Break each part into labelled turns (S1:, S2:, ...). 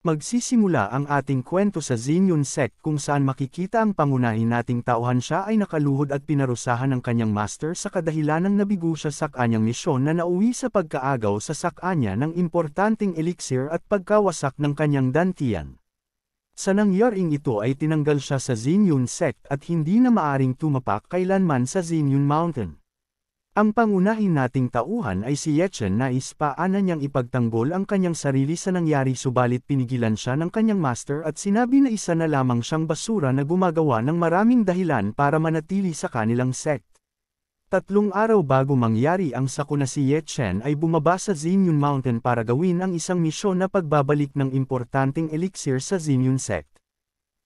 S1: Magsisimula ang ating kwento sa Xinyun sect kung saan makikita ang pangunahin nating tauhan siya ay nakaluhod at pinarusahan ng kanyang master sa kadahilanang nabigo siya sa kanyang misyon na nauwi sa pagkaagaw sa sakanya ng importanteng elixir at pagkawasak ng kanyang dantian. Sa nangyaring ito ay tinanggal siya sa Xinyun sect at hindi na maaring tumapak kailanman sa Xinyun Mountain. Ang pangunahin nating tauhan ay si Yechen na ispaana niyang ipagtanggol ang kanyang sarili sa nangyari subalit pinigilan siya ng kanyang master at sinabi na isa na lamang siyang basura na gumagawa ng maraming dahilan para manatili sa kanilang sect. Tatlong araw bago mangyari ang sakuna si Yechen ay bumaba sa Zinyun Mountain para gawin ang isang misyon na pagbabalik ng importanteng elixir sa Zinyun sect.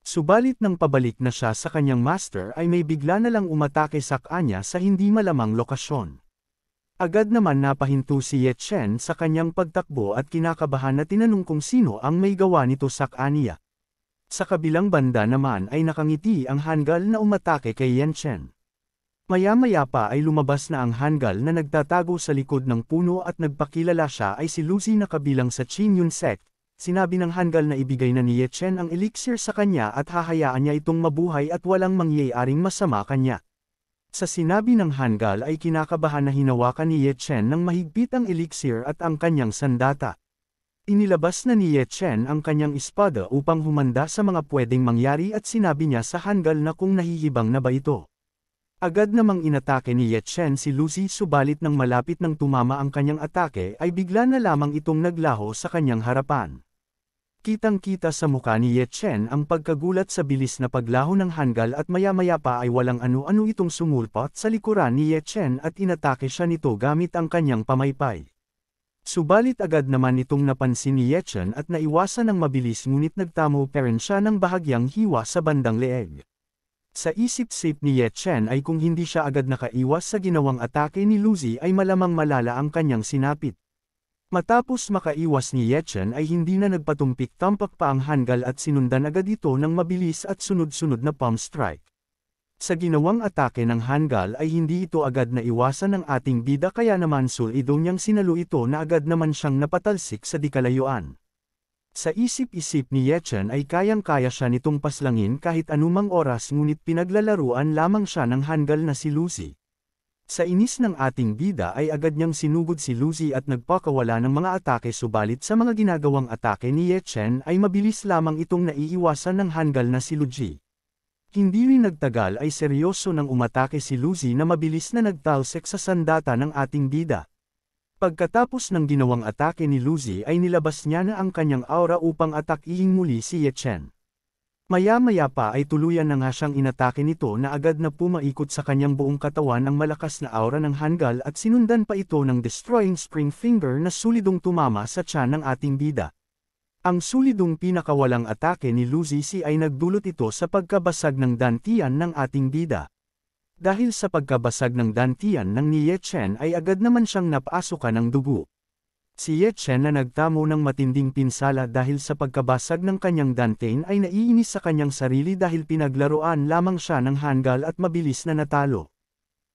S1: Subalit nang pabalik na siya sa kanyang master ay may bigla na lang umatake sa kanya sa hindi malamang lokasyon. Agad naman napahinto si Ye Chen sa kanyang pagtakbo at kinakabahan na tinanong kung sino ang may gawa nito sa kanya. Sa kabilang banda naman ay nakangiti ang Hangal na umatake kay Yan Chen. Maya-maya pa ay lumabas na ang Hangal na nagtatago sa likod ng puno at nagpakilala siya ay si Lucy na kabilang sa Qin Yun sect, sinabi ng Hangal na ibigay na ni Ye Chen ang elixir sa kanya at hahayaan niya itong mabuhay at walang mangyayaring masama kanya. Sa sinabi ng Hangal ay kinakabahan na hinawakan ni Ye Chen ng mahigpit ang elixir at ang kanyang sandata. Inilabas na ni Ye Chen ang kanyang espada upang humanda sa mga pwedeng mangyari at sinabi niya sa Hangal na kung nahihibang na ba ito. Agad namang inatake ni Yetchen si Lucy subalit nang malapit nang tumama ang kanyang atake ay bigla na lamang itong naglaho sa kanyang harapan. Kitang-kita sa mukha ni Yetchen ang pagkagulat sa bilis na paglaho ng hanggal at maya-maya pa ay walang ano-ano itong sumulpot sa likuran ni Yetchen at inatake siya nito gamit ang kanyang pamaypay. Subalit agad naman itong napansin ni Yetchen at naiwasan ng mabilis ngunit nagtamo pa rin siya ng bahagyang hiwa sa bandang leeg. Sa isip-sip ni Yetchen ay kung hindi siya agad nakaiwas sa ginawang atake ni Luzi ay malamang malala ang kanyang sinapit. Matapos makaiwas ni Yetchen ay hindi na nagpatumpik-tampak pa ang hanggal at sinundan agad ito ng mabilis at sunod-sunod na palm strike. Sa ginawang atake ng hanggal ay hindi ito agad na iwasan ng ating bida kaya naman sulido niyang sinalo ito na agad naman siyang napatalsik sa dikalayuan. Sa isip-isip ni Yechen ay kayang-kaya siya nitong paslangin kahit anumang oras ngunit pinaglalaruan lamang siya ng hanggal na si Lucy. Sa inis ng ating bida ay agad niyang sinugod si Lucy at nagpakawala ng mga atake subalit sa mga ginagawang atake ni Yechen ay mabilis lamang itong naiiwasan ng hanggal na si Luji. Hindi rin nagtagal ay seryoso nang umatake si Lucy na mabilis na nagtalsek sa sandata ng ating bida. Pagkatapos ng ginawang atake ni Luzi ay nilabas niya na ang kanyang aura upang atakiin muli si Yechen. Maya-maya pa ay tuluyan na nga siyang inatake nito na agad na pumaikot sa kanyang buong katawan ang malakas na aura ng Hangal at sinundan pa ito ng destroying spring finger na sulidong tumama sa tiyan ng ating bida. Ang sulidong pinakawalang atake ni Luzi si ay nagdulot ito sa pagkabasag ng dantian ng ating bida dahil sa pagkabasag ng dantian ng ni Yechen ay agad naman siyang napasukan ng dugo. Si Yechen na nagtamo ng matinding pinsala dahil sa pagkabasag ng kanyang dantain ay naiinis sa kanyang sarili dahil pinaglaruan lamang siya ng hanggal at mabilis na natalo.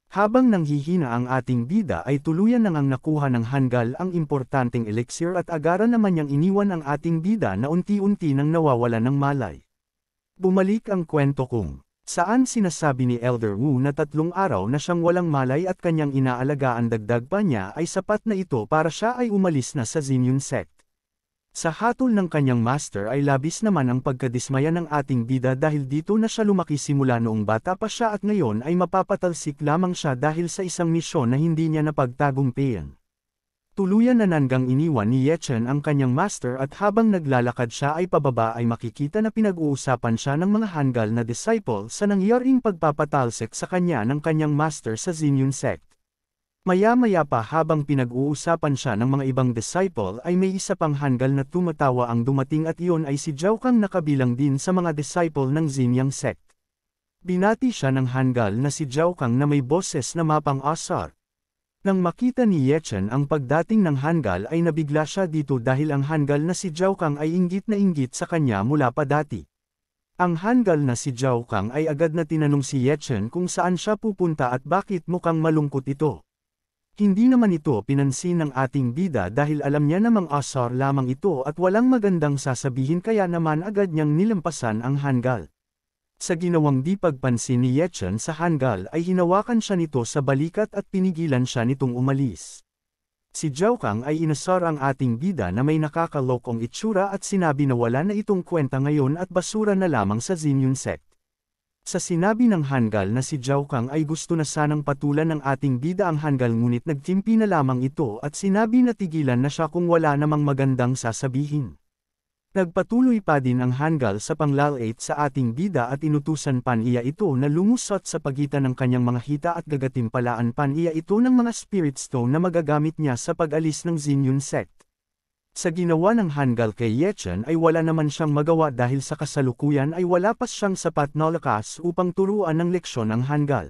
S1: Habang nanghihina ang ating bida ay tuluyan nang ang nakuha ng hanggal ang importanteng elixir at agara naman niyang iniwan ang ating bida na unti-unti nang nawawala ng malay. Bumalik ang kwento kong Saan sinasabi ni Elder Wu na tatlong araw na siyang walang malay at kanyang inaalagaan dagdag pa niya ay sapat na ito para siya ay umalis na sa Zinyun sect. Sa hatol ng kanyang master ay labis naman ang pagkadismaya ng ating bida dahil dito na siya lumaki simula noong bata pa siya at ngayon ay mapapatalsik lamang siya dahil sa isang misyon na hindi niya napagtagumpayan. Tuluyan na nanggang iniwan ni Yechen ang kanyang master at habang naglalakad siya ay pababa ay makikita na pinag-uusapan siya ng mga Hangal na disciple sa nangyaring pagpapatalsik sa kanya ng kanyang master sa Zinyun sect. Maya-maya pa habang pinag-uusapan siya ng mga ibang disciple ay may isa pang Hangal na tumatawa ang dumating at iyon ay si Zhao Kang nakabilang din sa mga disciple ng Zinyang sect. Binati siya ng Hangal na si Zhao Kang na may boses na mapang-asar. Nang makita ni Yechen ang pagdating ng Hangal ay nabigla siya dito dahil ang Hangal na si Zhao Kang ay inggit na inggit sa kanya mula pa dati. Ang Hangal na si Zhao Kang ay agad na tinanong si Yechen kung saan siya pupunta at bakit mukhang malungkot ito. Hindi naman ito pinansin ng ating bida dahil alam niya namang asar lamang ito at walang magandang sasabihin kaya naman agad niyang nilampasan ang Hangal. Sa ginawang di pagpansin ni Yechen sa Hangal ay hinawakan siya nito sa balikat at pinigilan siya nitong umalis. Si Zhao Kang ay inasar ang ating bida na may nakakalokong itsura at sinabi na wala na itong kwenta ngayon at basura na lamang sa Zinyun sect. Sa sinabi ng Hangal na si Zhao Kang ay gusto na sanang patulan ng ating bida ang Hangal ngunit nagtimpi na lamang ito at sinabi na tigilan na siya kung wala namang magandang sasabihin. Nagpatuloy pa din ang Hangal sa panglalait sa ating bida at inutusan pan ito na lumusot sa pagitan ng kanyang mga hita at gagatimpalaan pan iya ito ng mga spirit stone na magagamit niya sa pag-alis ng Xinyun sect. Sa ginawa ng Hangal kay Yechen ay wala naman siyang magawa dahil sa kasalukuyan ay wala pa siyang sapat na lakas upang turuan ng leksyon ng Hangal.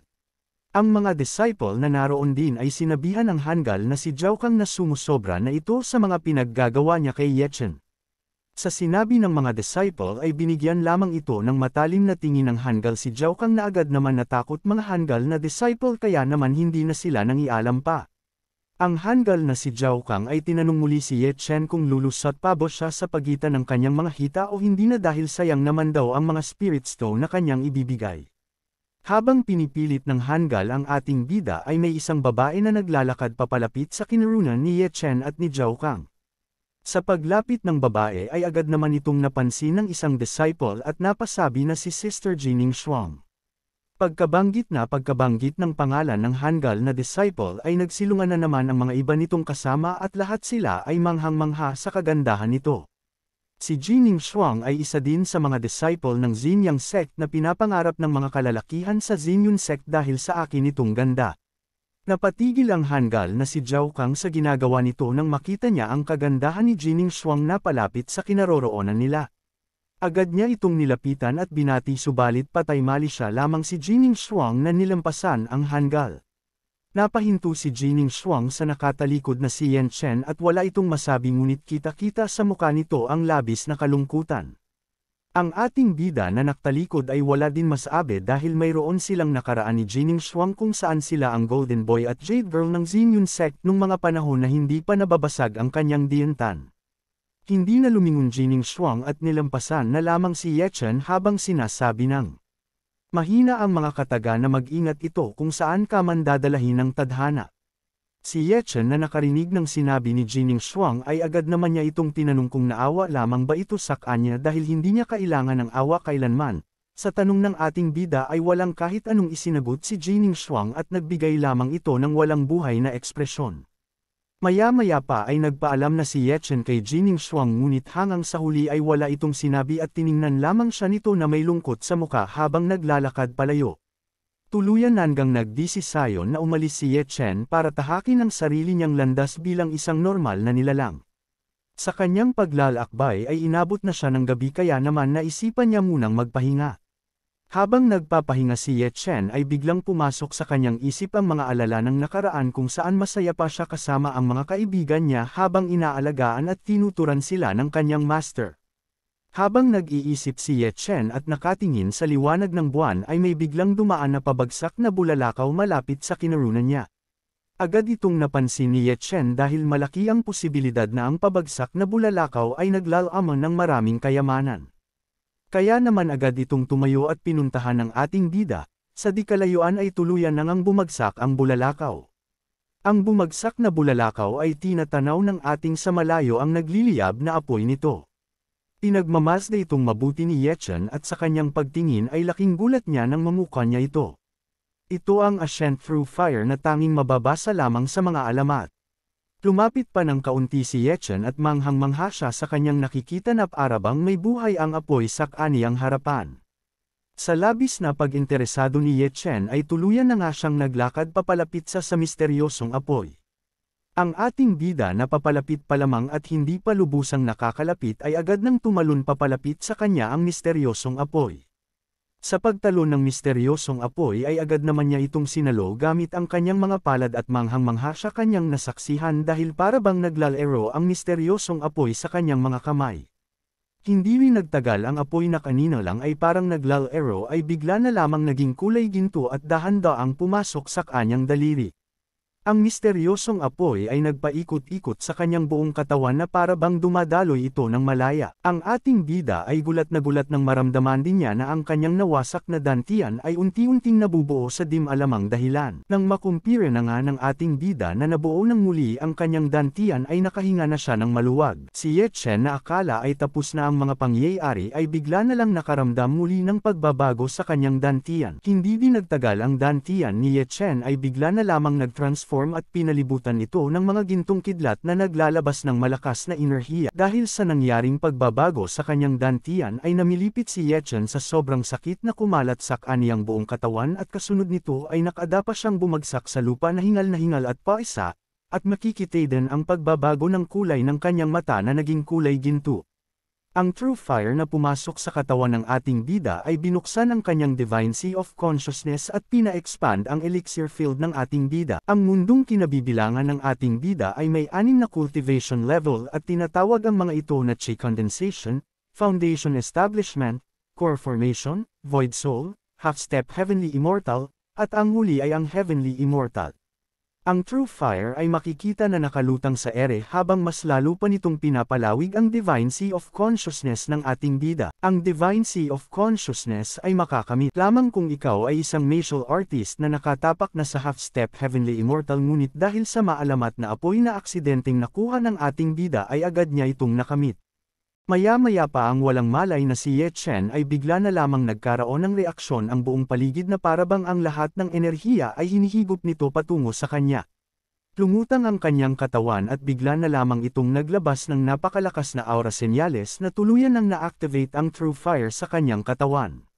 S1: Ang mga disciple na naroon din ay sinabihan ng Hangal na si Zhao Kang na sumusobra na ito sa mga pinaggagawa niya kay Yechen. Sa sinabi ng mga disciple ay binigyan lamang ito ng matalim na tingin ng Hangal si Zhao Kang na agad naman natakot mga Hangal na disciple kaya naman hindi na sila nang ialam pa. Ang Hangal na si Zhao Kang ay tinanong muli si Ye Chen kung lulusot pa ba siya sa pagitan ng kanyang mga hita o hindi na dahil sayang naman daw ang mga spirit stone na kanyang ibibigay. Habang pinipilit ng Hangal ang ating bida ay may isang babae na naglalakad papalapit sa kinurunan ni Ye Chen at ni Zhao Kang. Sa paglapit ng babae ay agad naman itong napansin ng isang disciple at napasabi na si Sister Jining Shuang. Pagkabanggit na pagkabanggit ng pangalan ng Hangal na disciple ay nagsilungan na naman ang mga iba nitong kasama at lahat sila ay manghang-mangha sa kagandahan nito. Si Jining Shuang ay isa din sa mga disciple ng Xinyang sect na pinapangarap ng mga kalalakihan sa Xinyun sect dahil sa akin itong ganda. Napatigil ang Hangal na si Zhao Kang sa ginagawa nito nang makita niya ang kagandahan ni Jining Shuang na palapit sa kinaroroonan nila. Agad niya itong nilapitan at binati subalit patay mali siya lamang si Jining Shuang na nilampasan ang Hangal. Napahinto si Jining Shuang sa nakatalikod na si Yan Chen at wala itong masabi ngunit kita-kita sa mukha nito ang labis na kalungkutan. Ang ating bida na naktalikod ay wala din masabi dahil mayroon silang nakaraan ni Jining Shuang kung saan sila ang Golden Boy at Jade Girl ng Xinyun sect nung mga panahon na hindi pa nababasag ang kanyang dientan. Hindi na lumingon Jining Shuang at nilampasan na lamang si Yechen habang sinasabi ng Mahina ang mga kataga na mag-ingat ito kung saan ka man dadalahin ng tadhana. Si Ye Chen na nakarinig ng sinabi ni Jining Shuang ay agad naman niya itong tinanong kung naawa lamang ba ito sa kanya dahil hindi niya kailangan ng awa kailanman. Sa tanong ng ating bida ay walang kahit anong isinagot si Jining Shuang at nagbigay lamang ito ng walang buhay na ekspresyon. Maya-maya pa ay nagpaalam na si Ye Chen kay Jining Shuang ngunit hangang sa huli ay wala itong sinabi at tiningnan lamang siya nito na may lungkot sa muka habang naglalakad palayo. Tuluyan hanggang nagdisisayon na umalis si Ye Chen para tahakin ang sarili niyang landas bilang isang normal na nilalang. Sa kanyang paglalakbay ay inabot na siya ng gabi kaya naman naisipan niya munang magpahinga. Habang nagpapahinga si Ye Chen ay biglang pumasok sa kanyang isip ang mga alala ng nakaraan kung saan masaya pa siya kasama ang mga kaibigan niya habang inaalagaan at tinuturan sila ng kanyang master. Habang nag-iisip si Ye Chen at nakatingin sa liwanag ng buwan ay may biglang dumaan na pabagsak na bulalakaw malapit sa kinarunan niya. Agad itong napansin ni Ye Chen dahil malaki ang posibilidad na ang pabagsak na bulalakaw ay naglalaman ng maraming kayamanan. Kaya naman agad itong tumayo at pinuntahan ng ating bida, sa dikalayuan ay tuluyan nang ang bumagsak ang bulalakaw. Ang bumagsak na bulalakaw ay tinatanaw ng ating sa malayo ang nagliliyab na apoy nito. Pinagmamasda itong mabuti ni Yechen at sa kanyang pagtingin ay laking gulat niya nang mamukha niya ito. Ito ang ascent through fire na tanging mababasa lamang sa mga alamat. Lumapit pa ng kaunti si Yechen at manghang-mangha siya sa kanyang nakikita na arabang may buhay ang apoy sa kaniyang harapan. Sa labis na pag-interesado ni Yechen ay tuluyan na nga siyang naglakad papalapit sa sa misteryosong apoy. Ang ating bida na papalapit pa lamang at hindi pa lubusang nakakalapit ay agad nang tumalon papalapit sa kanya ang misteryosong apoy. Sa pagtalo ng misteryosong apoy ay agad naman niya itong sinalo gamit ang kanyang mga palad at manghang-mangha siya kanyang nasaksihan dahil para bang naglalero ang misteryosong apoy sa kanyang mga kamay. Hindi rin nagtagal ang apoy na kanina lang ay parang naglalero ay bigla na lamang naging kulay ginto at dahan-daang pumasok sa kanyang daliri. Ang misteryosong apoy ay nagpaikot-ikot sa kanyang buong katawan na para bang dumadaloy ito ng malaya. Ang ating bida ay gulat na gulat ng maramdaman din niya na ang kanyang nawasak na dantian ay unti-unting nabubuo sa dim-alamang dahilan. Nang makumpire na nga ng ating bida na nabuo ng muli ang kanyang dantian ay nakahinga na siya ng maluwag. Si Yetchen na akala ay tapos na ang mga pangyayari ay bigla na lang nakaramdam muli ng pagbabago sa kanyang dantian. Hindi din nagtagal ang dantian ni Yetchen ay bigla na lamang nag nagtransform platform at pinalibutan ito ng mga gintong kidlat na naglalabas ng malakas na enerhiya. Dahil sa nangyaring pagbabago sa kanyang dantian ay namilipit si Yechen sa sobrang sakit na kumalat sa kaniyang buong katawan at kasunod nito ay nakadapa siyang bumagsak sa lupa na hingal na hingal at paisa, at makikitay din ang pagbabago ng kulay ng kanyang mata na naging kulay ginto. Ang true fire na pumasok sa katawan ng ating bida ay binuksan ang kanyang divine sea of consciousness at pina-expand ang elixir field ng ating bida. Ang mundong kinabibilangan ng ating bida ay may anim na cultivation level at tinatawag ang mga ito na chi condensation, foundation establishment, core formation, void soul, half-step heavenly immortal, at ang huli ay ang heavenly immortal. Ang true fire ay makikita na nakalutang sa ere habang mas lalo pa nitong pinapalawig ang divine sea of consciousness ng ating bida. Ang divine sea of consciousness ay makakamit lamang kung ikaw ay isang martial artist na nakatapak na sa half-step heavenly immortal ngunit dahil sa maalamat na apoy na aksidenteng nakuha ng ating bida ay agad niya itong nakamit. Maya-maya pa ang walang malay na si Ye Chen ay bigla na lamang nagkaroon ng reaksyon ang buong paligid na parabang ang lahat ng enerhiya ay hinihigop nito patungo sa kanya. Lumutang ang kanyang katawan at bigla na lamang itong naglabas ng napakalakas na aura senyales na tuluyan ang na-activate ang true fire sa kanyang katawan.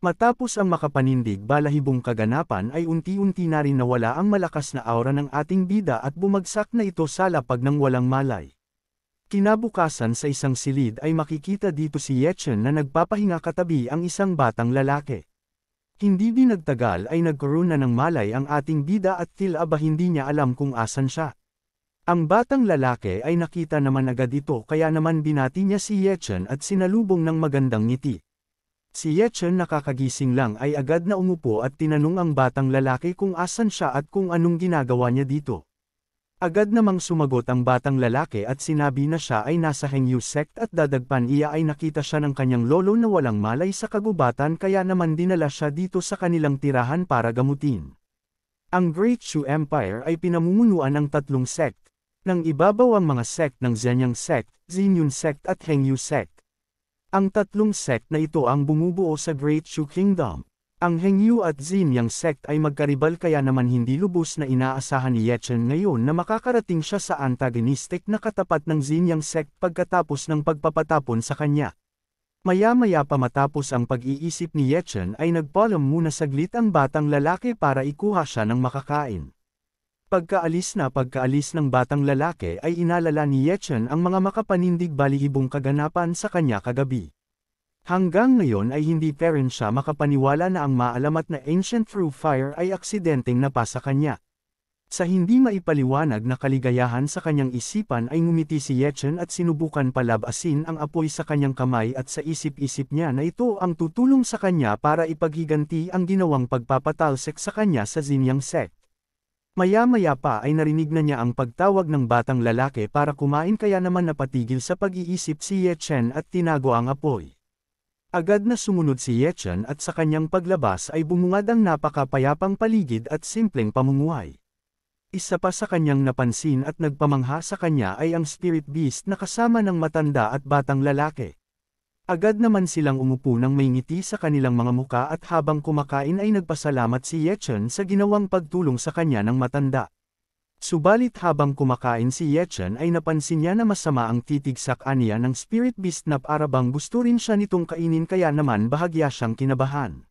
S1: Matapos ang makapanindig balahibong kaganapan ay unti-unti na rin nawala ang malakas na aura ng ating bida at bumagsak na ito sa lapag ng walang malay. Kinabukasan sa isang silid ay makikita dito si Yechen na nagpapahinga katabi ang isang batang lalaki. Hindi din nagtagal ay nagkaroon na ng malay ang ating bida at tila ba hindi niya alam kung asan siya. Ang batang lalaki ay nakita naman agad ito kaya naman binati niya si Yechen at sinalubong ng magandang ngiti. Si Yechen nakakagising lang ay agad na umupo at tinanong ang batang lalaki kung asan siya at kung anong ginagawa niya dito. Agad namang sumagot ang batang lalaki at sinabi na siya ay nasa Hengyu sect at dadagpan iya ay nakita siya ng kanyang lolo na walang malay sa kagubatan kaya naman dinala siya dito sa kanilang tirahan para gamutin. Ang Great Shu Empire ay pinamumunuan ng tatlong sect, nang ibabaw ang mga sect ng Zhenyang sect, Xinyun sect at Hengyu sect. Ang tatlong sect na ito ang bumubuo sa Great Shu Kingdom. Ang Hengyu at Yin Yang sect ay magkaribal kaya naman hindi lubos na inaasahan ni Yechen ngayon na makakarating siya sa antagonistic na katapat ng Yin Yang sect pagkatapos ng pagpapatapon sa kanya. Maya-maya pa matapos ang pag-iisip ni Yechen ay nagpalam muna saglit ang batang lalaki para ikuha siya ng makakain. Pagkaalis na pagkaalis ng batang lalaki ay inalala ni Yechen ang mga makapanindig balihibong kaganapan sa kanya kagabi. Hanggang ngayon ay hindi pa rin siya makapaniwala na ang maalamat na ancient through fire ay aksidenteng napasa kanya. Sa hindi maipaliwanag na kaligayahan sa kanyang isipan ay ngumiti si Yechen at sinubukan palabasin ang apoy sa kanyang kamay at sa isip-isip niya na ito ang tutulong sa kanya para ipaghiganti ang ginawang pagpapatalsik sa kanya sa Zinyang sect. Maya-maya pa ay narinig na niya ang pagtawag ng batang lalaki para kumain kaya naman napatigil sa pag-iisip si Yechen at tinago ang apoy. Agad na sumunod si Yechan at sa kanyang paglabas ay bumungad ang napakapayapang paligid at simpleng pamumuhay. Isa pa sa kanyang napansin at nagpamangha sa kanya ay ang spirit beast na kasama ng matanda at batang lalaki. Agad naman silang umupo ng may ngiti sa kanilang mga muka at habang kumakain ay nagpasalamat si Yechon sa ginawang pagtulong sa kanya ng matanda. Subalit habang kumakain si Yechen ay napansin niya na masama ang titig sa kanya ng spirit beast na parabang gusto rin siya nitong kainin kaya naman bahagya siyang kinabahan.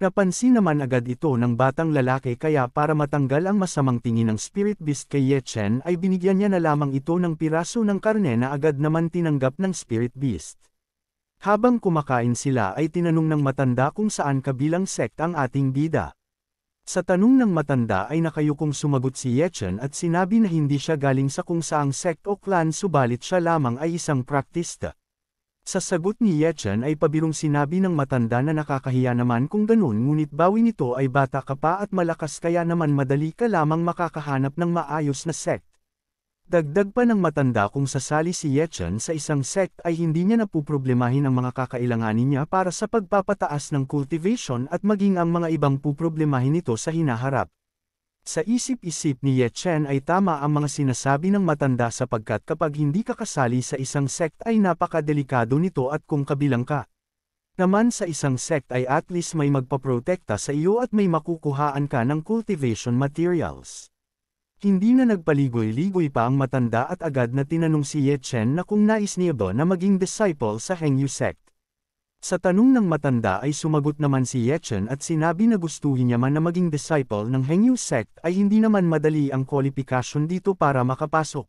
S1: Napansin naman agad ito ng batang lalaki kaya para matanggal ang masamang tingin ng spirit beast kay Yechen ay binigyan niya na lamang ito ng piraso ng karne na agad naman tinanggap ng spirit beast. Habang kumakain sila ay tinanong ng matanda kung saan kabilang sect ang ating bida. Sa tanong ng matanda ay nakayukong sumagot si Yechen at sinabi na hindi siya galing sa kung saang sect o clan subalit siya lamang ay isang praktista. Sa sagot ni Yechen ay pabirong sinabi ng matanda na nakakahiya naman kung ganun ngunit bawi nito ay bata ka pa at malakas kaya naman madali ka lamang makakahanap ng maayos na sect. Dagdag pa ng matanda kung sasali si Yechan sa isang sect ay hindi niya napuproblemahin ang mga kakailanganin niya para sa pagpapataas ng cultivation at maging ang mga ibang puproblemahin nito sa hinaharap. Sa isip-isip ni Yechen ay tama ang mga sinasabi ng matanda sapagkat kapag hindi ka kasali sa isang sect ay napakadelikado nito at kung kabilang ka. Naman sa isang sect ay at least may magpaprotekta sa iyo at may makukuhaan ka ng cultivation materials. Hindi na nagpaligoy-ligoy pa ang matanda at agad na tinanong si Ye Chen na kung nais niya ba na maging disciple sa Hengyu sect. Sa tanong ng matanda ay sumagot naman si Ye Chen at sinabi na gustuhin niya man na maging disciple ng Hengyu sect ay hindi naman madali ang kwalipikasyon dito para makapasok.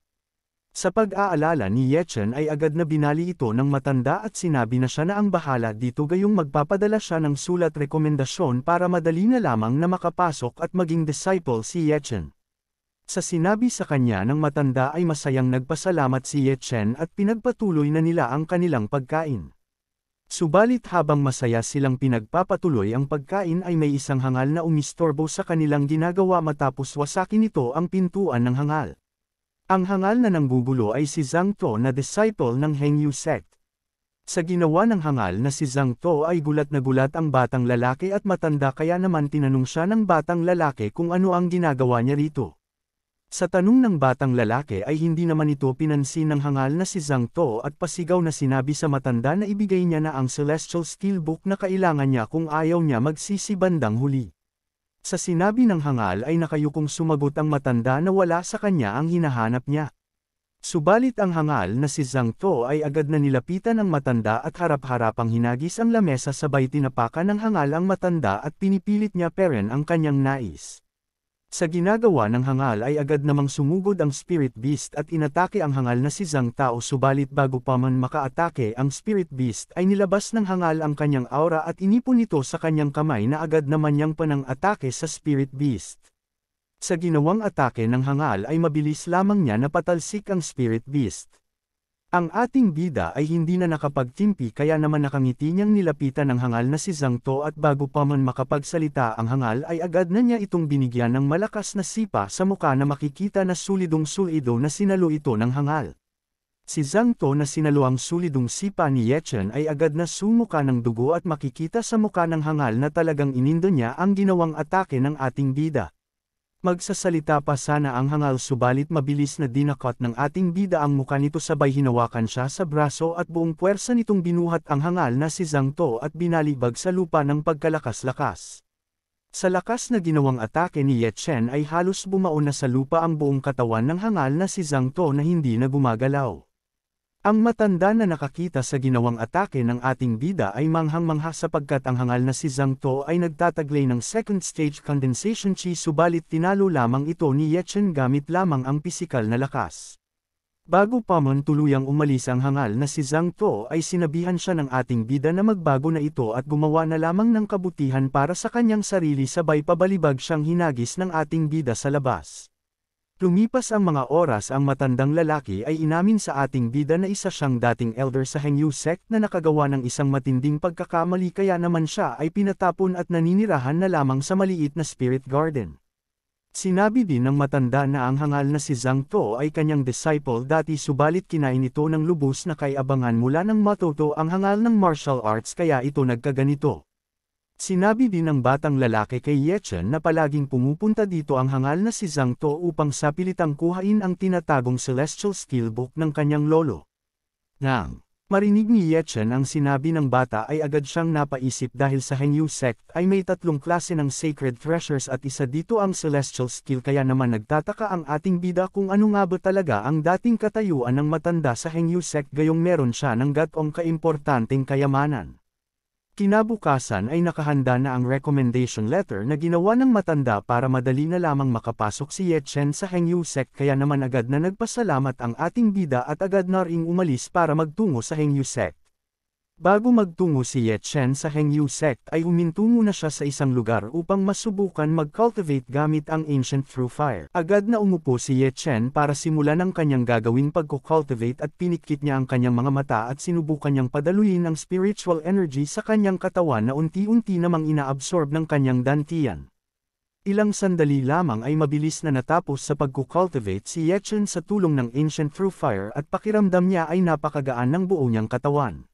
S1: Sa pag-aalala ni Yechen ay agad na binali ito ng matanda at sinabi na siya na ang bahala dito gayong magpapadala siya ng sulat rekomendasyon para madali na lamang na makapasok at maging disciple si Yechen. Sa sinabi sa kanya ng matanda ay masayang nagpasalamat si Ye Chen at pinagpatuloy na nila ang kanilang pagkain. Subalit habang masaya silang pinagpapatuloy ang pagkain ay may isang hangal na umistorbo sa kanilang ginagawa matapos wasakin ito ang pintuan ng hangal. Ang hangal na nanggugulo ay si Zhang To na disciple ng Heng Yu sect. Sa ginawa ng hangal na si Zhang To ay gulat na gulat ang batang lalaki at matanda kaya naman tinanong siya ng batang lalaki kung ano ang ginagawa niya rito. Sa tanong ng batang lalaki ay hindi naman ito pinansin ng hangal na si Zhang To at pasigaw na sinabi sa matanda na ibigay niya na ang Celestial Steelbook na kailangan niya kung ayaw niya magsisibandang huli. Sa sinabi ng hangal ay nakayukong sumagot ang matanda na wala sa kanya ang hinahanap niya. Subalit ang hangal na si Zhang To ay agad na nilapitan ng matanda at harap-harapang hinagis ang lamesa sabay tinapakan ng hangal ang matanda at pinipilit niya peren ang kanyang nais. Sa ginagawa ng hangal ay agad namang sumugod ang Spirit Beast at inatake ang hangal na si Zhang Tao subalit bago pa man makaatake ang Spirit Beast ay nilabas ng hangal ang kanyang aura at inipon ito sa kanyang kamay na agad naman niyang panang-atake sa Spirit Beast. Sa ginawang atake ng hangal ay mabilis lamang niya napatalsik ang Spirit Beast. Ang ating bida ay hindi na nakapagtimpi kaya naman nakangiti niyang nilapitan ng hangal na si Zangto at bago pa man makapagsalita ang hangal ay agad na niya itong binigyan ng malakas na sipa sa muka na makikita na sulidong sulido na sinalo ito ng hangal. Si Zangto na sinalo ang sulidong sipa ni Yechen ay agad na sumuka ng dugo at makikita sa muka ng hangal na talagang inindo niya ang ginawang atake ng ating bida. Magsasalita pa sana ang hangal subalit mabilis na dinakot ng ating bida ang muka nito sabay hinawakan siya sa braso at buong puwersa nitong binuhat ang hangal na si Zhang Zangto at binalibag sa lupa ng pagkalakas-lakas. Sa lakas na ginawang atake ni Ye Chen ay halos bumaon na sa lupa ang buong katawan ng hangal na si Zhang Zangto na hindi na gumagalaw. Ang matanda na nakakita sa ginawang atake ng ating bida ay manghang-mangha sapagkat ang hangal na si Zhang To ay nagtataglay ng second stage condensation chi subalit tinalo lamang ito ni Yechen gamit lamang ang pisikal na lakas. Bago pa man tuluyang umalis ang hangal na si Zhang To ay sinabihan siya ng ating bida na magbago na ito at gumawa na lamang ng kabutihan para sa kanyang sarili sabay pabalibag siyang hinagis ng ating bida sa labas. Lumipas ang mga oras ang matandang lalaki ay inamin sa ating bida na isa siyang dating elder sa Hengyu sect na nakagawa ng isang matinding pagkakamali kaya naman siya ay pinatapon at naninirahan na lamang sa maliit na spirit garden. Sinabi din ng matanda na ang hangal na si Zhang To ay kanyang disciple dati subalit kinain ito ng lubos na kay abangan mula ng matuto ang hangal ng martial arts kaya ito nagkaganito. Sinabi din ng batang lalaki kay Yechen na palaging pumupunta dito ang hangal na si Zhang To upang sapilitang kuhain ang tinatagong celestial skill book ng kanyang lolo. Nang Marinig ni Yechen ang sinabi ng bata ay agad siyang napaisip dahil sa Hengyu sect ay may tatlong klase ng sacred treasures at isa dito ang celestial skill kaya naman nagtataka ang ating bida kung ano nga ba talaga ang dating katayuan ng matanda sa Hengyu sect gayong meron siya ng gatong kaimportanteng kayamanan. Kinabukasan ay nakahanda na ang recommendation letter na ginawa ng matanda para madali na lamang makapasok si Yetchen sa Hengyu Sect kaya naman agad na nagpasalamat ang ating bida at agad na ring umalis para magtungo sa Hengyu Sect. Bago magtungo si Ye Chen sa Hengyu sect ay huminto muna siya sa isang lugar upang masubukan mag-cultivate gamit ang ancient through fire. Agad na umupo si Ye Chen para simulan ang kanyang gagawing pagko-cultivate at pinikit niya ang kanyang mga mata at sinubukan niyang padaluyin ang spiritual energy sa kanyang katawan na unti-unti namang inaabsorb ng kanyang dantian. Ilang sandali lamang ay mabilis na natapos sa pagko-cultivate si Ye Chen sa tulong ng ancient through fire at pakiramdam niya ay napakagaan ng buo niyang katawan.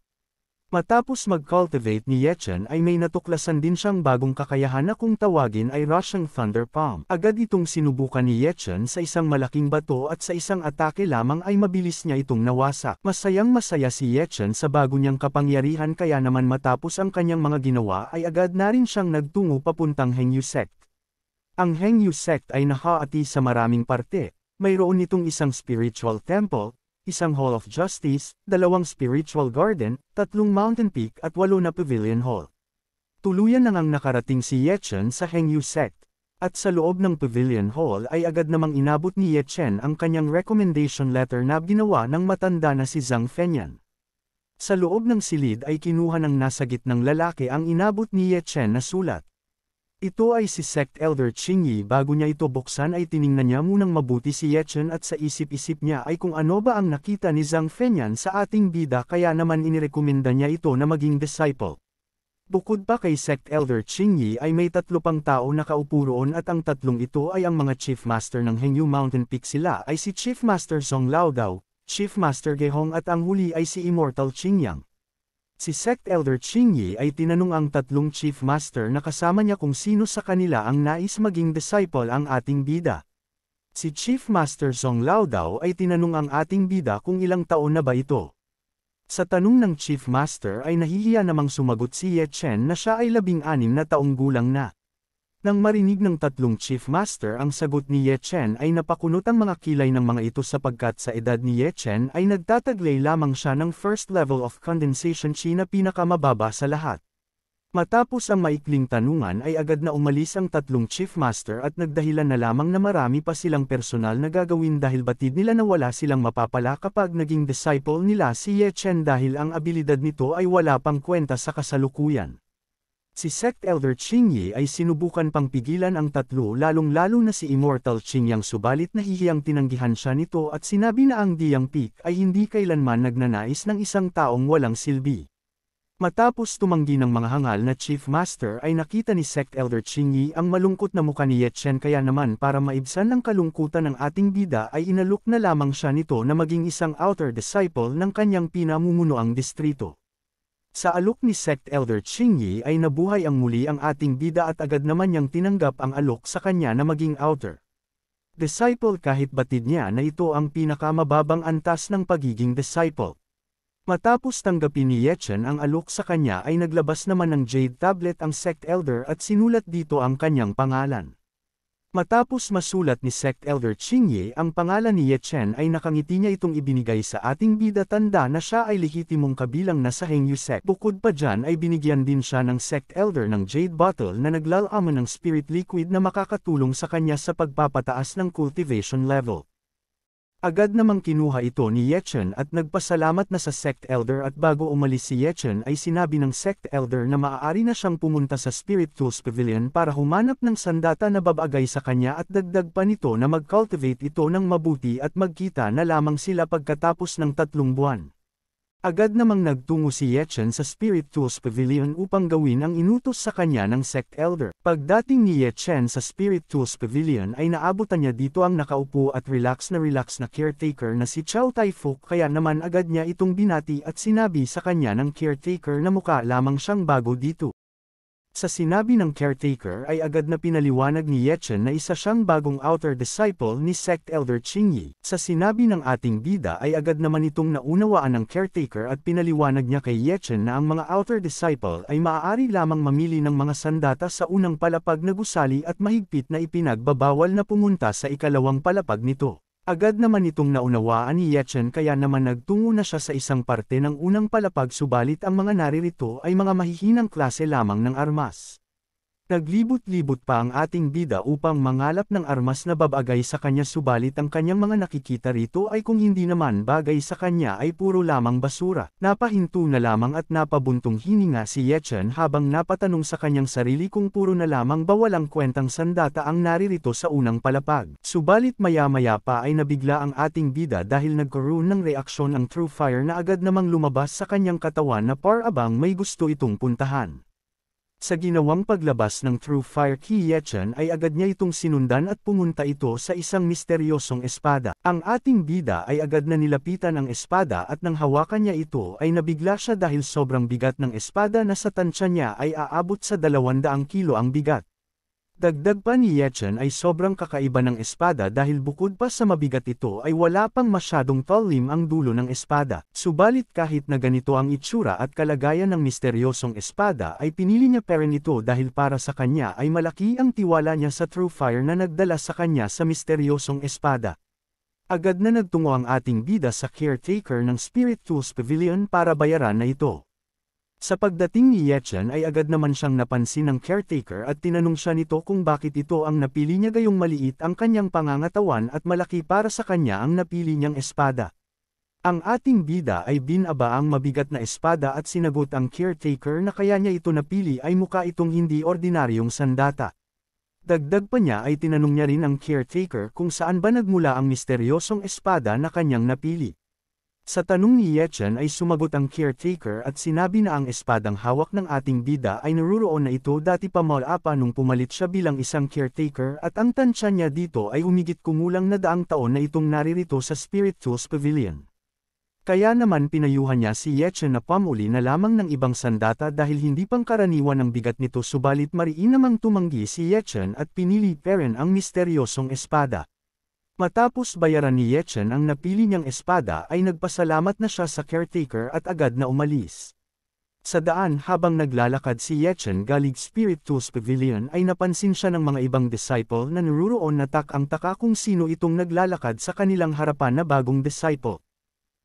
S1: Matapos mag-cultivate ni Yechen ay may natuklasan din siyang bagong kakayahan na kung tawagin ay Russian Thunder Palm. Agad itong sinubukan ni Yechen sa isang malaking bato at sa isang atake lamang ay mabilis niya itong nawasak. Masayang masaya si Yechen sa bago niyang kapangyarihan kaya naman matapos ang kanyang mga ginawa ay agad na rin siyang nagtungo papuntang Hengyu Sect. Ang Hengyu Sect ay nahahati sa maraming parte. Mayroon itong isang spiritual temple, isang Hall of Justice, dalawang Spiritual Garden, tatlong Mountain Peak at walo na Pavilion Hall. Tuluyan na ngang nakarating si Yechen sa Hengyu sect. At sa loob ng Pavilion Hall ay agad namang inabot ni Yechen ang kanyang recommendation letter na ginawa ng matanda na si Zhang Fenyan. Sa loob ng silid ay kinuha ng nasa ng lalaki ang inabot ni Yechen na sulat. Ito ay si sect elder Qingyi bago niya ito buksan ay tiningnan niya munang mabuti si Ye Chen at sa isip-isip niya ay kung ano ba ang nakita ni Zhang Fenyan sa ating bida kaya naman inirekomenda niya ito na maging disciple. Bukod pa kay sect elder Qingyi ay may tatlo pang tao na kaupo at ang tatlong ito ay ang mga chief master ng Hengyu Mountain Peak sila ay si Chief Master Song Lao Dao, Chief Master Gehong at ang huli ay si Immortal Qingyang. Si Sect Elder Qingyi ay tinanong ang tatlong chief master na kasama niya kung sino sa kanila ang nais maging disciple ang ating bida. Si Chief Master Song Lao Dao ay tinanong ang ating bida kung ilang taon na ba ito. Sa tanong ng Chief Master ay nahihiya namang sumagot si Ye Chen na siya ay labing anim na taong gulang na. Nang marinig ng tatlong chief master ang sagot ni Ye Chen ay napakunot ang mga kilay ng mga ito sapagkat sa edad ni Ye Chen ay nagtataglay lamang siya ng first level of condensation chi na pinakamababa sa lahat. Matapos ang maikling tanungan ay agad na umalis ang tatlong chief master at nagdahilan na lamang na marami pa silang personal na gagawin dahil batid nila na wala silang mapapala kapag naging disciple nila si Ye Chen dahil ang abilidad nito ay wala pang kwenta sa kasalukuyan. Si Sect Elder Qingyi ay sinubukan pang pigilan ang tatlo lalong-lalo na si Immortal Qingyang subalit nahihiyang tinanggihan siya nito at sinabi na ang Diyang Peak ay hindi kailanman nagnanais ng isang taong walang silbi. Matapos tumanggi ng mga hangal na Chief Master ay nakita ni Sect Elder Qingyi ang malungkot na mukha ni Yetchen kaya naman para maibsan ng kalungkutan ng ating bida ay inalok na lamang siya nito na maging isang outer disciple ng kanyang pinamumunoang distrito. Sa alok ni sect elder Qingyi ay nabuhay ang muli ang ating bida at agad naman niyang tinanggap ang alok sa kanya na maging outer. Disciple kahit batid niya na ito ang pinakamababang antas ng pagiging disciple. Matapos tanggapin ni Yechen ang alok sa kanya ay naglabas naman ng jade tablet ang sect elder at sinulat dito ang kanyang pangalan. Matapos masulat ni sect elder Chingye ang pangalan ni Ye Chen ay nakangiti niya itong ibinigay sa ating bida tanda na siya ay lehitimong kabilang na sa Hengyu sect. Bukod pa dyan ay binigyan din siya ng sect elder ng jade bottle na naglalaman ng spirit liquid na makakatulong sa kanya sa pagpapataas ng cultivation level. Agad namang kinuha ito ni Yechen at nagpasalamat na sa sect elder at bago umalis si Yechen ay sinabi ng sect elder na maaari na siyang pumunta sa Spirit Spirituals Pavilion para humanap ng sandata na babagay sa kanya at dagdag pa nito na mag-cultivate ito ng mabuti at magkita na lamang sila pagkatapos ng tatlong buwan. Agad namang nagtungo si Yechen sa Spirit Tools Pavilion upang gawin ang inutos sa kanya ng sect elder. Pagdating ni Yechen sa Spirit Tools Pavilion ay naabutan niya dito ang nakaupo at relax na relax na caretaker na si Chow Tai Fook kaya naman agad niya itong binati at sinabi sa kanya ng caretaker na mukha lamang siyang bago dito. Sa sinabi ng caretaker ay agad na pinaliwanag ni Yechen na isa siyang bagong outer disciple ni sect elder Qingyi. Sa sinabi ng ating bida ay agad naman itong naunawaan ng caretaker at pinaliwanag niya kay Yechen na ang mga outer disciple ay maaari lamang mamili ng mga sandata sa unang palapag na gusali at mahigpit na ipinagbabawal na pumunta sa ikalawang palapag nito. Agad naman itong naunawaan ni Yechen kaya naman nagtungo na siya sa isang parte ng unang palapag subalit ang mga naririto ay mga mahihinang klase lamang ng armas. Naglibot-libot pa ang ating bida upang mangalap ng armas na babagay sa kanya subalit ang kanyang mga nakikita rito ay kung hindi naman bagay sa kanya ay puro lamang basura. Napahinto na lamang at napabuntong hininga si Yechen habang napatanong sa kanyang sarili kung puro na lamang ba walang kwentang sandata ang naririto sa unang palapag. Subalit maya-maya pa ay nabigla ang ating bida dahil nagkaroon ng reaksyon ang true fire na agad namang lumabas sa kanyang katawan na parabang may gusto itong puntahan. Sa ginawang paglabas ng True Fire Ki Yechan ay agad niya itong sinundan at pumunta ito sa isang misteryosong espada. Ang ating bida ay agad na nilapitan ang espada at nang hawakan niya ito ay nabigla siya dahil sobrang bigat ng espada na sa tansya niya ay aabot sa 200 kilo ang bigat. Dagdag pa ni Yechen ay sobrang kakaiba ng espada dahil bukod pa sa mabigat ito ay wala pang masyadong talim ang dulo ng espada. Subalit kahit na ganito ang itsura at kalagayan ng misteryosong espada ay pinili niya pa ito dahil para sa kanya ay malaki ang tiwala niya sa true fire na nagdala sa kanya sa misteryosong espada. Agad na nagtungo ang ating bida sa caretaker ng Spirit Tools Pavilion para bayaran na ito. Sa pagdating ni Yechen ay agad naman siyang napansin ng caretaker at tinanong siya nito kung bakit ito ang napili niya gayong maliit ang kanyang pangangatawan at malaki para sa kanya ang napili niyang espada. Ang ating bida ay binaba ang mabigat na espada at sinagot ang caretaker na kaya niya ito napili ay mukha itong hindi ordinaryong sandata. Dagdag pa niya ay tinanong niya rin ang caretaker kung saan ba nagmula ang misteryosong espada na kanyang napili. Sa tanong ni Yechan ay sumagot ang caretaker at sinabi na ang espadang hawak ng ating bida ay naruroon na ito dati pa malapa nung pumalit siya bilang isang caretaker at ang tansya niya dito ay umigit kumulang na daang taon na itong naririto sa Spirit Tools Pavilion. Kaya naman pinayuhan niya si Yetchen na pamuli na lamang ng ibang sandata dahil hindi pangkaraniwan ang bigat nito subalit mariin namang tumanggi si Yetchen at pinili Perrin ang misteryosong espada. Matapos bayaran ni Yechen ang napili niyang espada ay nagpasalamat na siya sa caretaker at agad na umalis. Sa daan habang naglalakad si Yechen galing Spiritus Pavilion ay napansin siya ng mga ibang disciple na naruroon na tak ang taka kung sino itong naglalakad sa kanilang harapan na bagong disciple.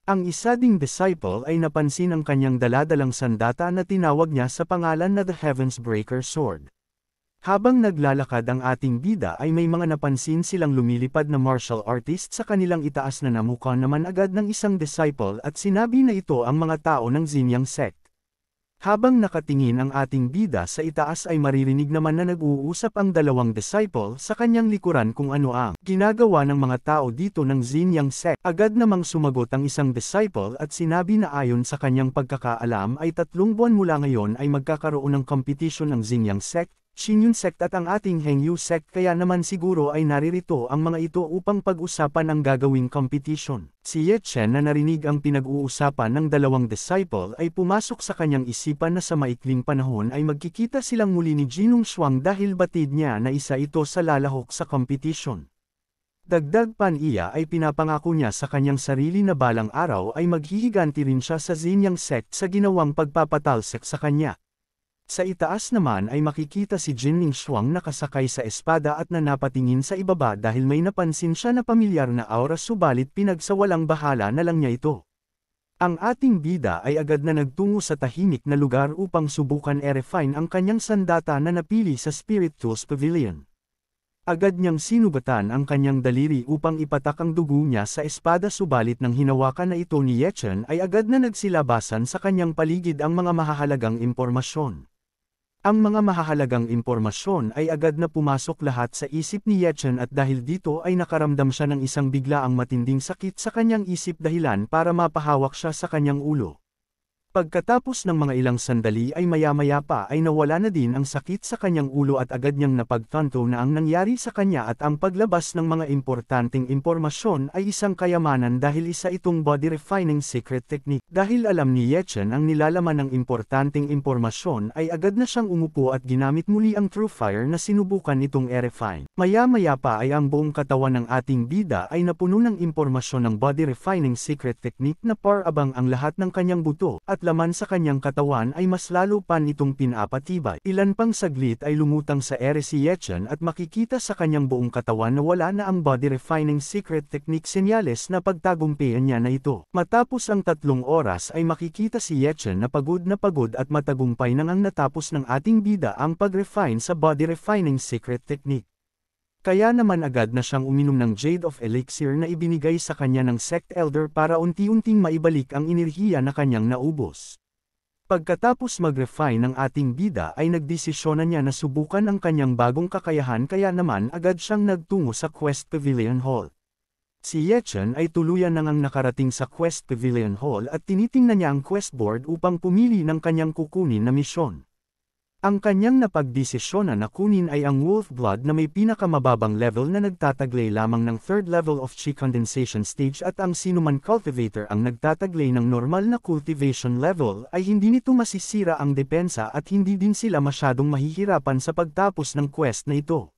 S1: Ang isa ding disciple ay napansin ang kanyang daladalang sandata na tinawag niya sa pangalan na The Heavens Breaker Sword. Habang naglalakad ang ating bida ay may mga napansin silang lumilipad na martial artist sa kanilang itaas na namukha naman agad ng isang disciple at sinabi na ito ang mga tao ng Zinyang sect. Habang nakatingin ang ating bida sa itaas ay maririnig naman na nag-uusap ang dalawang disciple sa kanyang likuran kung ano ang ginagawa ng mga tao dito ng Zinyang sect. Agad namang sumagot ang isang disciple at sinabi na ayon sa kanyang pagkakaalam ay tatlong buwan mula ngayon ay magkakaroon ng competition ng Zinyang sect Xinyun sect at ang ating Hengyu sect kaya naman siguro ay naririto ang mga ito upang pag-usapan ang gagawing competition. Si Ye Chen na narinig ang pinag-uusapan ng dalawang disciple ay pumasok sa kanyang isipan na sa maikling panahon ay magkikita silang muli ni Jinong Shuang dahil batid niya na isa ito sa lalahok sa competition. Dagdag pan iya ay pinapangako niya sa kanyang sarili na balang araw ay maghihiganti rin siya sa Xinyang sect sa ginawang pagpapatalsik sa kanya. Sa itaas naman ay makikita si Jin Ling Shuang nakasakay sa espada at nanapatingin sa ibaba dahil may napansin siya na pamilyar na aura subalit pinagsawalang bahala na lang niya ito. Ang ating bida ay agad na nagtungo sa tahimik na lugar upang subukan e-refine ang kanyang sandata na napili sa Spirit Tools Pavilion. Agad niyang sinubatan ang kanyang daliri upang ipatak ang dugo niya sa espada subalit nang hinawakan na ito ni Yechen ay agad na nagsilabasan sa kanyang paligid ang mga mahahalagang impormasyon. Ang mga mahahalagang impormasyon ay agad na pumasok lahat sa isip ni Yechen at dahil dito ay nakaramdam siya ng isang biglaang matinding sakit sa kanyang isip dahilan para mapahawak siya sa kanyang ulo. Pagkatapos ng mga ilang sandali ay mayamaya pa ay nawala na din ang sakit sa kanyang ulo at agad niyang napagtanto na ang nangyari sa kanya at ang paglabas ng mga importanteng impormasyon ay isang kayamanan dahil isa itong body refining secret technique. Dahil alam ni Yechen ang nilalaman ng importanteng impormasyon ay agad na siyang umupo at ginamit muli ang true fire na sinubukan itong e-refine. maya pa ay ang buong katawan ng ating bida ay napuno ng impormasyon ng body refining secret technique na parabang ang lahat ng kanyang buto at at laman sa kanyang katawan ay mas lalo pa nitong pinapatibay. Ilan pang saglit ay lumutang sa ere si Yechen at makikita sa kanyang buong katawan na wala na ang body refining secret technique senyales na pagtagumpayan niya na ito. Matapos ang tatlong oras ay makikita si Yechen na pagod na pagod at matagumpay nang ang natapos ng ating bida ang pag-refine sa body refining secret technique. Kaya naman agad na siyang uminom ng Jade of Elixir na ibinigay sa kanya ng sect elder para unti-unting maibalik ang enerhiya na kanyang naubos. Pagkatapos mag-refine ng ating bida ay nagdesisyonan niya na subukan ang kanyang bagong kakayahan kaya naman agad siyang nagtungo sa Quest Pavilion Hall. Si Yechen ay tuluyan nang ngang nakarating sa Quest Pavilion Hall at tinitingnan niya ang quest board upang pumili ng kanyang kukunin na misyon. Ang kanyang napagdesisyon na kunin ay ang wolf blood na may pinakamababang level na nagtataglay lamang ng third level of chi condensation stage at ang sinuman cultivator ang nagtataglay ng normal na cultivation level ay hindi nito masisira ang depensa at hindi din sila masyadong mahihirapan sa pagtapos ng quest na ito.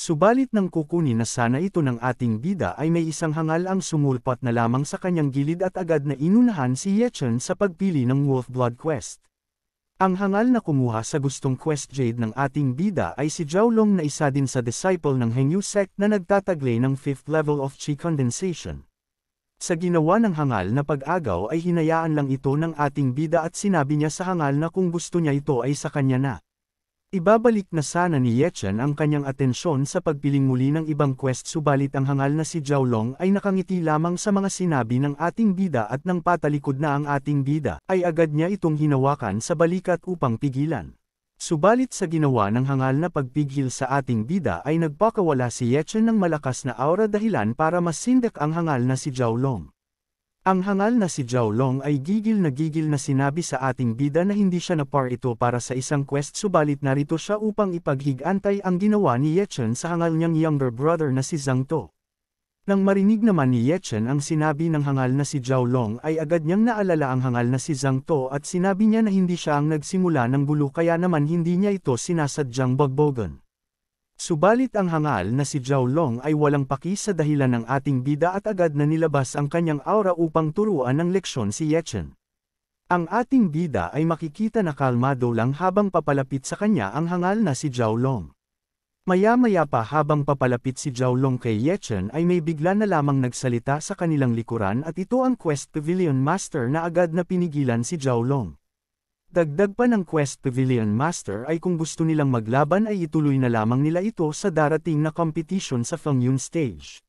S1: Subalit nang kukunin na sana ito ng ating bida ay may isang hangal ang sumulpot na lamang sa kanyang gilid at agad na inunahan si Yechen sa pagpili ng wolf blood quest. Ang hangal na kumuha sa gustong quest jade ng ating bida ay si Jowlong na isa din sa disciple ng Hengyu sect na nagtataglay ng 5th level of chi condensation. Sa ginawa ng hangal na pag-agaw ay hinayaan lang ito ng ating bida at sinabi niya sa hangal na kung gusto niya ito ay sa kanya na. Ibabalik na sana ni Yechen ang kanyang atensyon sa pagpiling muli ng ibang quest subalit ang hangal na si Jiaolong ay nakangiti lamang sa mga sinabi ng ating bida at nang patalikod na ang ating bida, ay agad niya itong hinawakan sa balikat upang pigilan. Subalit sa ginawa ng hangal na pagpigil sa ating bida ay nagpakawala si Yechen ng malakas na aura dahilan para masindak ang hangal na si Jiaolong. Ang hangal na si Zhao Long ay gigil na gigil na sinabi sa ating bida na hindi siya na par ito para sa isang quest subalit narito siya upang ipaghigantay ang ginawa ni Yechen sa hangal niyang younger brother na si Zhang To. Nang marinig naman ni Yechen ang sinabi ng hangal na si Zhao Long ay agad niyang naalala ang hangal na si Zhang To at sinabi niya na hindi siya ang nagsimula ng gulo kaya naman hindi niya ito sinasadyang bagbogan. Subalit ang hangal na si Zhao Long ay walang paki sa dahilan ng ating bida at agad na nilabas ang kanyang aura upang turuan ng leksyon si Yechen. Ang ating bida ay makikita na kalmado lang habang papalapit sa kanya ang hangal na si Zhao Long. Maya-maya pa habang papalapit si Zhao Long kay Yechen ay may bigla na lamang nagsalita sa kanilang likuran at ito ang Quest Pavilion Master na agad na pinigilan si Zhao Long. Dagdag pa ng Quest Pavilion Master ay kung gusto nilang maglaban ay ituloy na lamang nila ito sa darating na competition sa Fengyun stage.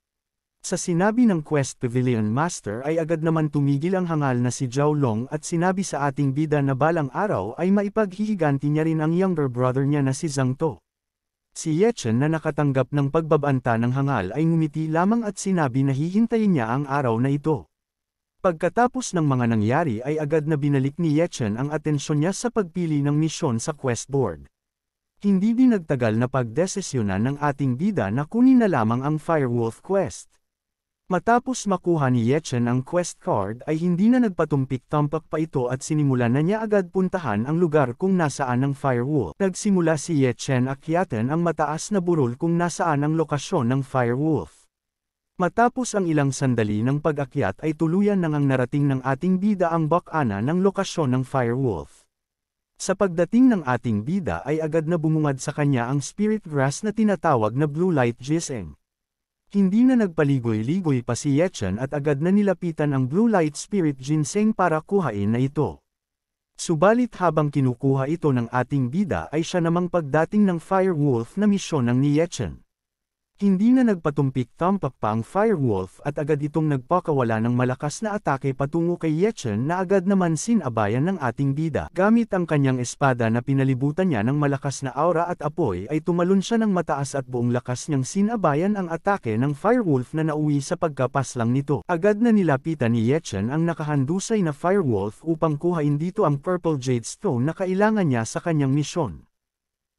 S1: Sa sinabi ng Quest Pavilion Master ay agad naman tumigil ang hangal na si Zhao Long at sinabi sa ating bida na balang araw ay maipaghihiganti niya rin ang younger brother niya na si Zhang To. Si Ye Chen na nakatanggap ng pagbabanta ng hangal ay ngumiti lamang at sinabi na hihintayin niya ang araw na ito. Pagkatapos ng mga nangyari ay agad na binalik ni Yechen ang atensyon niya sa pagpili ng misyon sa quest board. Hindi din nagtagal na pagdesisyonan ng ating bida na kunin na lamang ang Firewolf quest. Matapos makuha ni Yechen ang quest card ay hindi na nagpatumpik-tampak pa ito at sinimulan na niya agad puntahan ang lugar kung nasaan ang Firewolf. Nagsimula si Yechen akyatin ang mataas na burol kung nasaan ang lokasyon ng Firewolf. Matapos ang ilang sandali ng pag-akyat ay tuluyan nang ang narating ng ating bida ang bakana ng lokasyon ng Firewolf. Sa pagdating ng ating bida ay agad na bumungad sa kanya ang spirit grass na tinatawag na blue light Ginseng. Hindi na nagpaligoy-ligoy pa si Yechen at agad na nilapitan ang blue light spirit ginseng para kuhain na ito. Subalit habang kinukuha ito ng ating bida ay siya namang pagdating ng Firewolf na misyon ng ni Yechen. Hindi na nagpatumpik-tampak pa ang Firewolf at agad itong nagpakawala ng malakas na atake patungo kay Yechen na agad naman sinabayan ng ating bida. Gamit ang kanyang espada na pinalibutan niya ng malakas na aura at apoy ay tumalon siya ng mataas at buong lakas niyang sinabayan ang atake ng Firewolf na nauwi sa pagkapas lang nito. Agad na nilapitan ni Yechen ang nakahandusay na Firewolf upang kuhain dito ang Purple Jade Stone na kailangan niya sa kanyang misyon.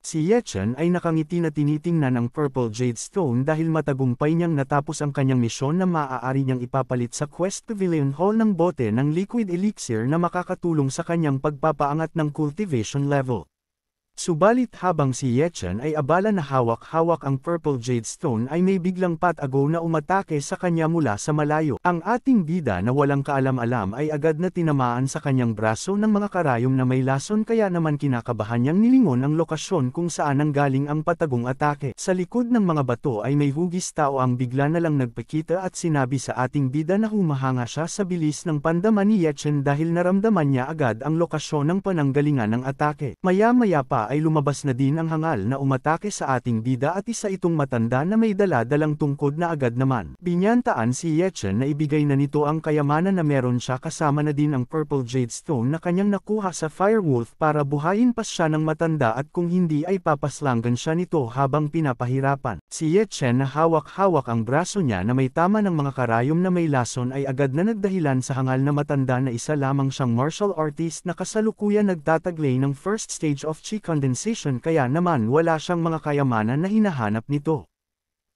S1: Si Ye Chen ay nakangiti na tinitingnan ang Purple Jade Stone dahil matagumpay niyang natapos ang kanyang misyon na maaari niyang ipapalit sa Quest Pavilion Hall ng bote ng liquid elixir na makakatulong sa kanyang pagpapaangat ng cultivation level. Subalit habang si Yechen ay abala na hawak-hawak ang Purple Jade Stone ay may biglang patago na umatake sa kanya mula sa malayo. Ang ating bida na walang kaalam-alam ay agad na tinamaan sa kanyang braso ng mga karayom na may lason kaya naman kinakabahan niyang nilingon ang lokasyon kung saan ang galing ang patagong atake. Sa likod ng mga bato ay may hugis tao ang bigla na lang nagpakita at sinabi sa ating bida na humahanga siya sa bilis ng pandaman ni Yechan dahil naramdaman niya agad ang lokasyon ng pananggalingan ng atake. Maya-maya pa ay lumabas na din ang hangal na umatake sa ating bida at isa itong matanda na may dala-dalang tungkod na agad naman. Binyantaan si Yechen na ibigay na nito ang kayamanan na meron siya kasama na din ang Purple Jade Stone na kanyang nakuha sa Firewolf para buhayin pa siya ng matanda at kung hindi ay papaslangan siya nito habang pinapahirapan. Si Yechen na hawak-hawak ang braso niya na may tama ng mga karayom na may lason ay agad na nagdahilan sa hangal na matanda na isa lamang siyang martial artist na kasalukuyan nagtataglay ng first stage of Chika condensation kaya naman wala siyang mga kayamanan na hinahanap nito.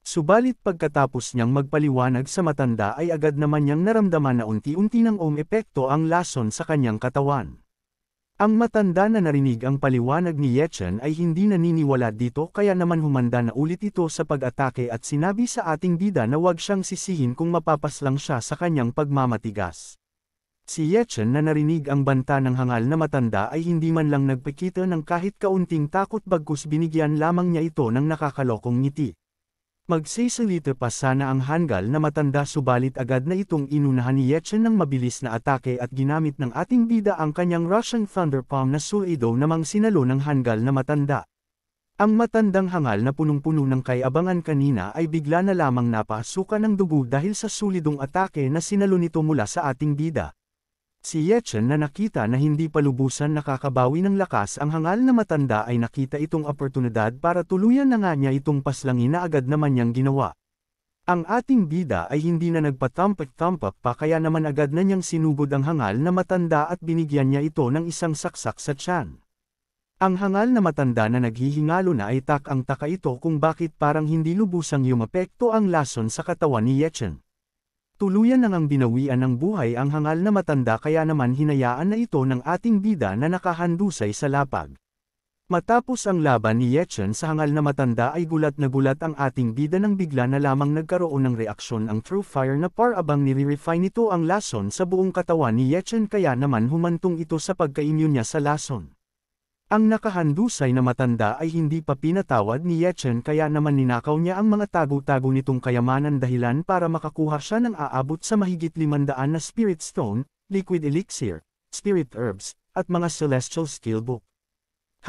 S1: Subalit pagkatapos niyang magpaliwanag sa matanda ay agad naman niyang naramdaman na unti-unti ng om epekto ang lason sa kanyang katawan. Ang matanda na narinig ang paliwanag ni Yechen ay hindi naniniwala dito kaya naman humanda na ulit ito sa pag-atake at sinabi sa ating bida na wag siyang sisihin kung mapapaslang siya sa kanyang pagmamatigas. Si Yechen na narinig ang banta ng hangal na matanda ay hindi man lang nagpakita ng kahit kaunting takot bagkus binigyan lamang niya ito ng nakakalokong ngiti. Magsisalita pa sana ang hangal na matanda subalit agad na itong inunahan ni Yechen ng mabilis na atake at ginamit ng ating bida ang kanyang Russian Thunder Palm na sulido namang sinalo ng hangal na matanda. Ang matandang hangal na punong-puno ng kayabangan kanina ay bigla na lamang napasuka ng dugo dahil sa sulidong atake na sinalo nito mula sa ating bida. Si Yechen na nakita na hindi palubusan nakakabawi ng lakas ang hangal na matanda ay nakita itong oportunidad para tuluyan na nga niya itong paslangin na agad naman niyang ginawa. Ang ating bida ay hindi na nagpatampak-tampak pa kaya naman agad na niyang sinugod ang hangal na matanda at binigyan niya ito ng isang saksak sa tiyan. Ang hangal na matanda na naghihingalo na ay tak ang taka ito kung bakit parang hindi lubusang yumapekto ang lason sa katawan ni Ye Chen. Tuluyan na ngang binawian ng buhay ang hangal na matanda kaya naman hinayaan na ito ng ating bida na nakahandusay sa lapag. Matapos ang laban ni Yechen sa hangal na matanda ay gulat na gulat ang ating bida nang bigla na lamang nagkaroon ng reaksyon ang true fire na parabang nire-refine nito ang lason sa buong katawan ni Yechen kaya naman humantong ito sa pagka-immune niya sa lason. Ang nakahandusay na matanda ay hindi pa pinatawad ni Yechen kaya naman ninakaw niya ang mga tago-tago nitong kayamanan dahilan para makakuha siya ng aabot sa mahigit limandaan na Spirit Stone, Liquid Elixir, Spirit Herbs, at mga Celestial Skill Book.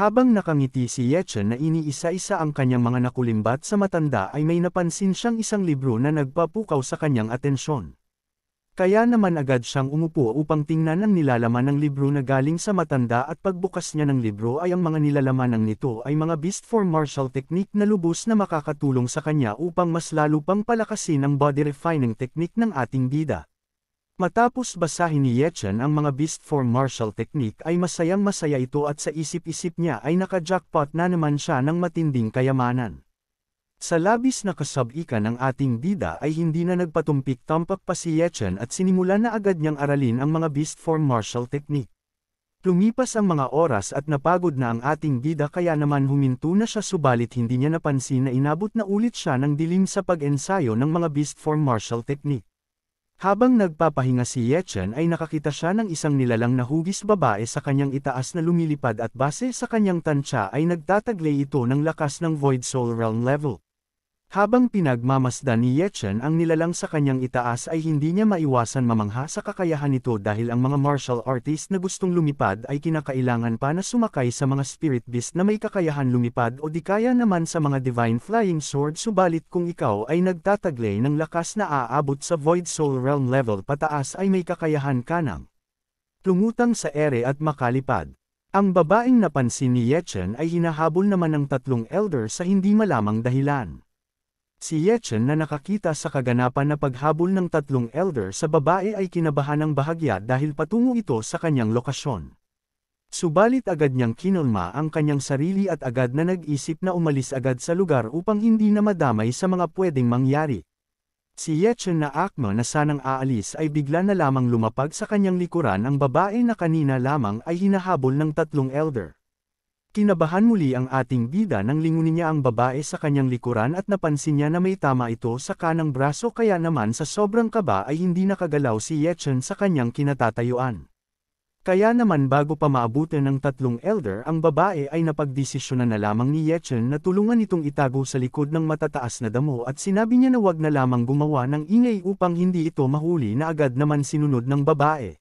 S1: Habang nakangiti si Yechen na iniisa-isa ang kanyang mga nakulimbat sa matanda ay may napansin siyang isang libro na nagpapukaw sa kanyang atensyon. Kaya naman agad siyang umupo upang tingnan ang nilalaman ng libro na galing sa matanda at pagbukas niya ng libro ay ang mga nilalaman ng nito ay mga beast form martial technique na lubos na makakatulong sa kanya upang mas lalo pang palakasin ang body refining technique ng ating bida. Matapos basahin ni Yechen ang mga beast form martial technique ay masayang masaya ito at sa isip-isip niya ay naka-jackpot na naman siya ng matinding kayamanan. Sa labis na kasabikan ng ating bida ay hindi na nagpatumpik-tampak pa si Yechen at sinimulan na agad niyang aralin ang mga beast form martial technique. Lumipas ang mga oras at napagod na ang ating bida kaya naman huminto na siya subalit hindi niya napansin na inabot na ulit siya ng dilim sa pag-ensayo ng mga beast form martial technique. Habang nagpapahinga si Yechen ay nakakita siya ng isang nilalang na hugis babae sa kanyang itaas na lumilipad at base sa kanyang tansya ay nagtataglay ito ng lakas ng Void Soul Realm level. Habang pinagmamasdan ni Yechen ang nilalang sa kanyang itaas ay hindi niya maiwasan mamangha sa kakayahan nito dahil ang mga martial artist na gustong lumipad ay kinakailangan pa na sumakay sa mga spirit beast na may kakayahan lumipad o di kaya naman sa mga divine flying sword subalit kung ikaw ay nagtataglay ng lakas na aabot sa void soul realm level pataas ay may kakayahan ka ng tungutang sa ere at makalipad. Ang babaeng napansin ni Yechen ay hinahabol naman ng tatlong elder sa hindi malamang dahilan. Si Yechen na nakakita sa kaganapan na paghabol ng tatlong elder sa babae ay kinabahan ng bahagya dahil patungo ito sa kanyang lokasyon. Subalit agad niyang kinulma ang kanyang sarili at agad na nag-isip na umalis agad sa lugar upang hindi na madamay sa mga pwedeng mangyari. Si Yechen na akma na sanang aalis ay bigla na lamang lumapag sa kanyang likuran ang babae na kanina lamang ay hinahabol ng tatlong elder. Kinabahan muli ang ating bida nang lingunin niya ang babae sa kanyang likuran at napansin niya na may tama ito sa kanang braso kaya naman sa sobrang kaba ay hindi nakagalaw si Yechon sa kanyang kinatatayuan. Kaya naman bago pa maabutan ng tatlong elder ang babae ay napagdesisyonan na lamang ni Yechon na tulungan itong itago sa likod ng matataas na damo at sinabi niya na wag na lamang gumawa ng ingay upang hindi ito mahuli na agad naman sinunod ng babae.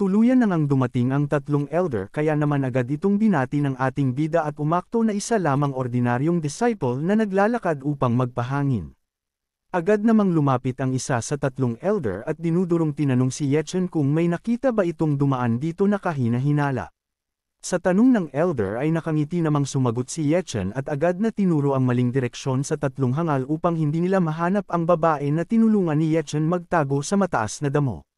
S1: Tuluyan na ngang dumating ang tatlong elder kaya naman agad itong binati ng ating bida at umakto na isa lamang ordinaryong disciple na naglalakad upang magpahangin. Agad namang lumapit ang isa sa tatlong elder at dinudurong tinanong si Yechen kung may nakita ba itong dumaan dito na kahina-hinala. Sa tanong ng elder ay nakangiti namang sumagot si Yechen at agad na tinuro ang maling direksyon sa tatlong hangal upang hindi nila mahanap ang babae na tinulungan ni Yechen magtago sa mataas na damo.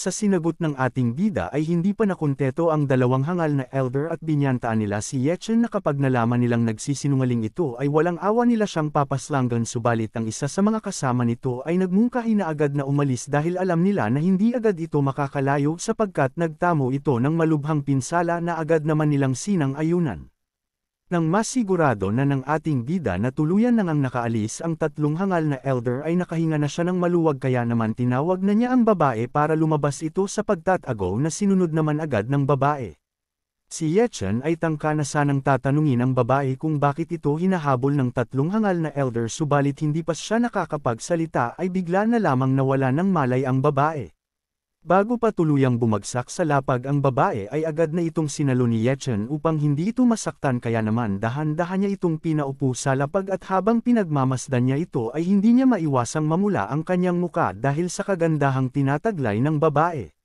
S1: Sa sinagot ng ating bida ay hindi pa nakunteto ang dalawang hangal na elder at binyantaan nila si Yechen na kapag nalaman nilang nagsisinungaling ito ay walang awa nila siyang papaslangan subalit ang isa sa mga kasama nito ay nagmungkahi na agad na umalis dahil alam nila na hindi agad ito makakalayo sapagkat nagtamo ito ng malubhang pinsala na agad naman nilang sinang ayunan. Nang masigurado na ng ating bida na tuluyan nang ang nakaalis ang tatlong hangal na elder ay nakahinga na siya ng maluwag kaya naman tinawag na niya ang babae para lumabas ito sa pagtatago na sinunod naman agad ng babae. Si Yechen ay tangka na sanang tatanungin ang babae kung bakit ito hinahabol ng tatlong hangal na elder subalit hindi pa siya nakakapagsalita ay bigla na lamang nawala ng malay ang babae. Bago pa tuluyang bumagsak sa lapag ang babae ay agad na itong sinalo ni Yechen upang hindi ito masaktan kaya naman dahan-dahan niya itong pinaupo sa lapag at habang pinagmamasdan niya ito ay hindi niya maiwasang mamula ang kanyang muka dahil sa kagandahang tinataglay ng babae.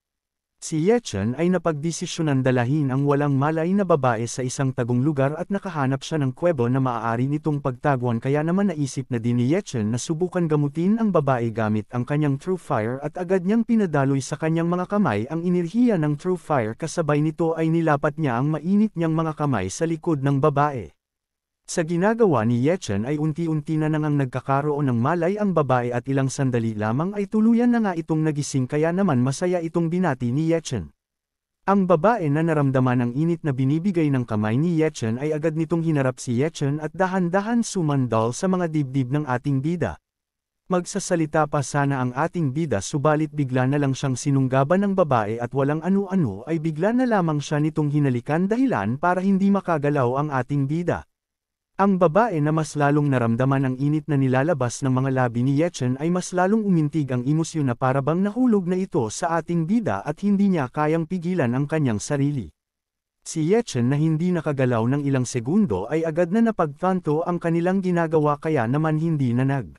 S1: Si Yechen ay napagdesisyonan dalahin ang walang malay na babae sa isang tagong lugar at nakahanap siya ng kwebo na maaari nitong pagtaguan kaya naman naisip na din ni Yechen na subukan gamutin ang babae gamit ang kanyang true fire at agad niyang pinadaloy sa kanyang mga kamay ang enerhiya ng true fire kasabay nito ay nilapat niya ang mainit niyang mga kamay sa likod ng babae. Sa ginagawa ni Yechen ay unti-unti na nangang nagkakaroon ng malay ang babae at ilang sandali lamang ay tuluyan na nga itong nagising kaya naman masaya itong binati ni Yechen. Ang babae na naramdaman ang init na binibigay ng kamay ni Yechen ay agad nitong hinarap si Yechen at dahan-dahan sumandal sa mga dibdib ng ating bida. Magsasalita pa sana ang ating bida subalit bigla na lang siyang sinunggaban ng babae at walang ano-ano ay bigla na lamang siya nitong hinalikan dahilan para hindi makagalaw ang ating bida. Ang babae na mas lalong naramdaman ang init na nilalabas ng mga labi ni Yechen ay mas lalong umintig ang emosyon na parabang nahulog na ito sa ating bida at hindi niya kayang pigilan ang kanyang sarili. Si Yechen na hindi nakagalaw ng ilang segundo ay agad na napagtanto ang kanilang ginagawa kaya naman hindi nanag.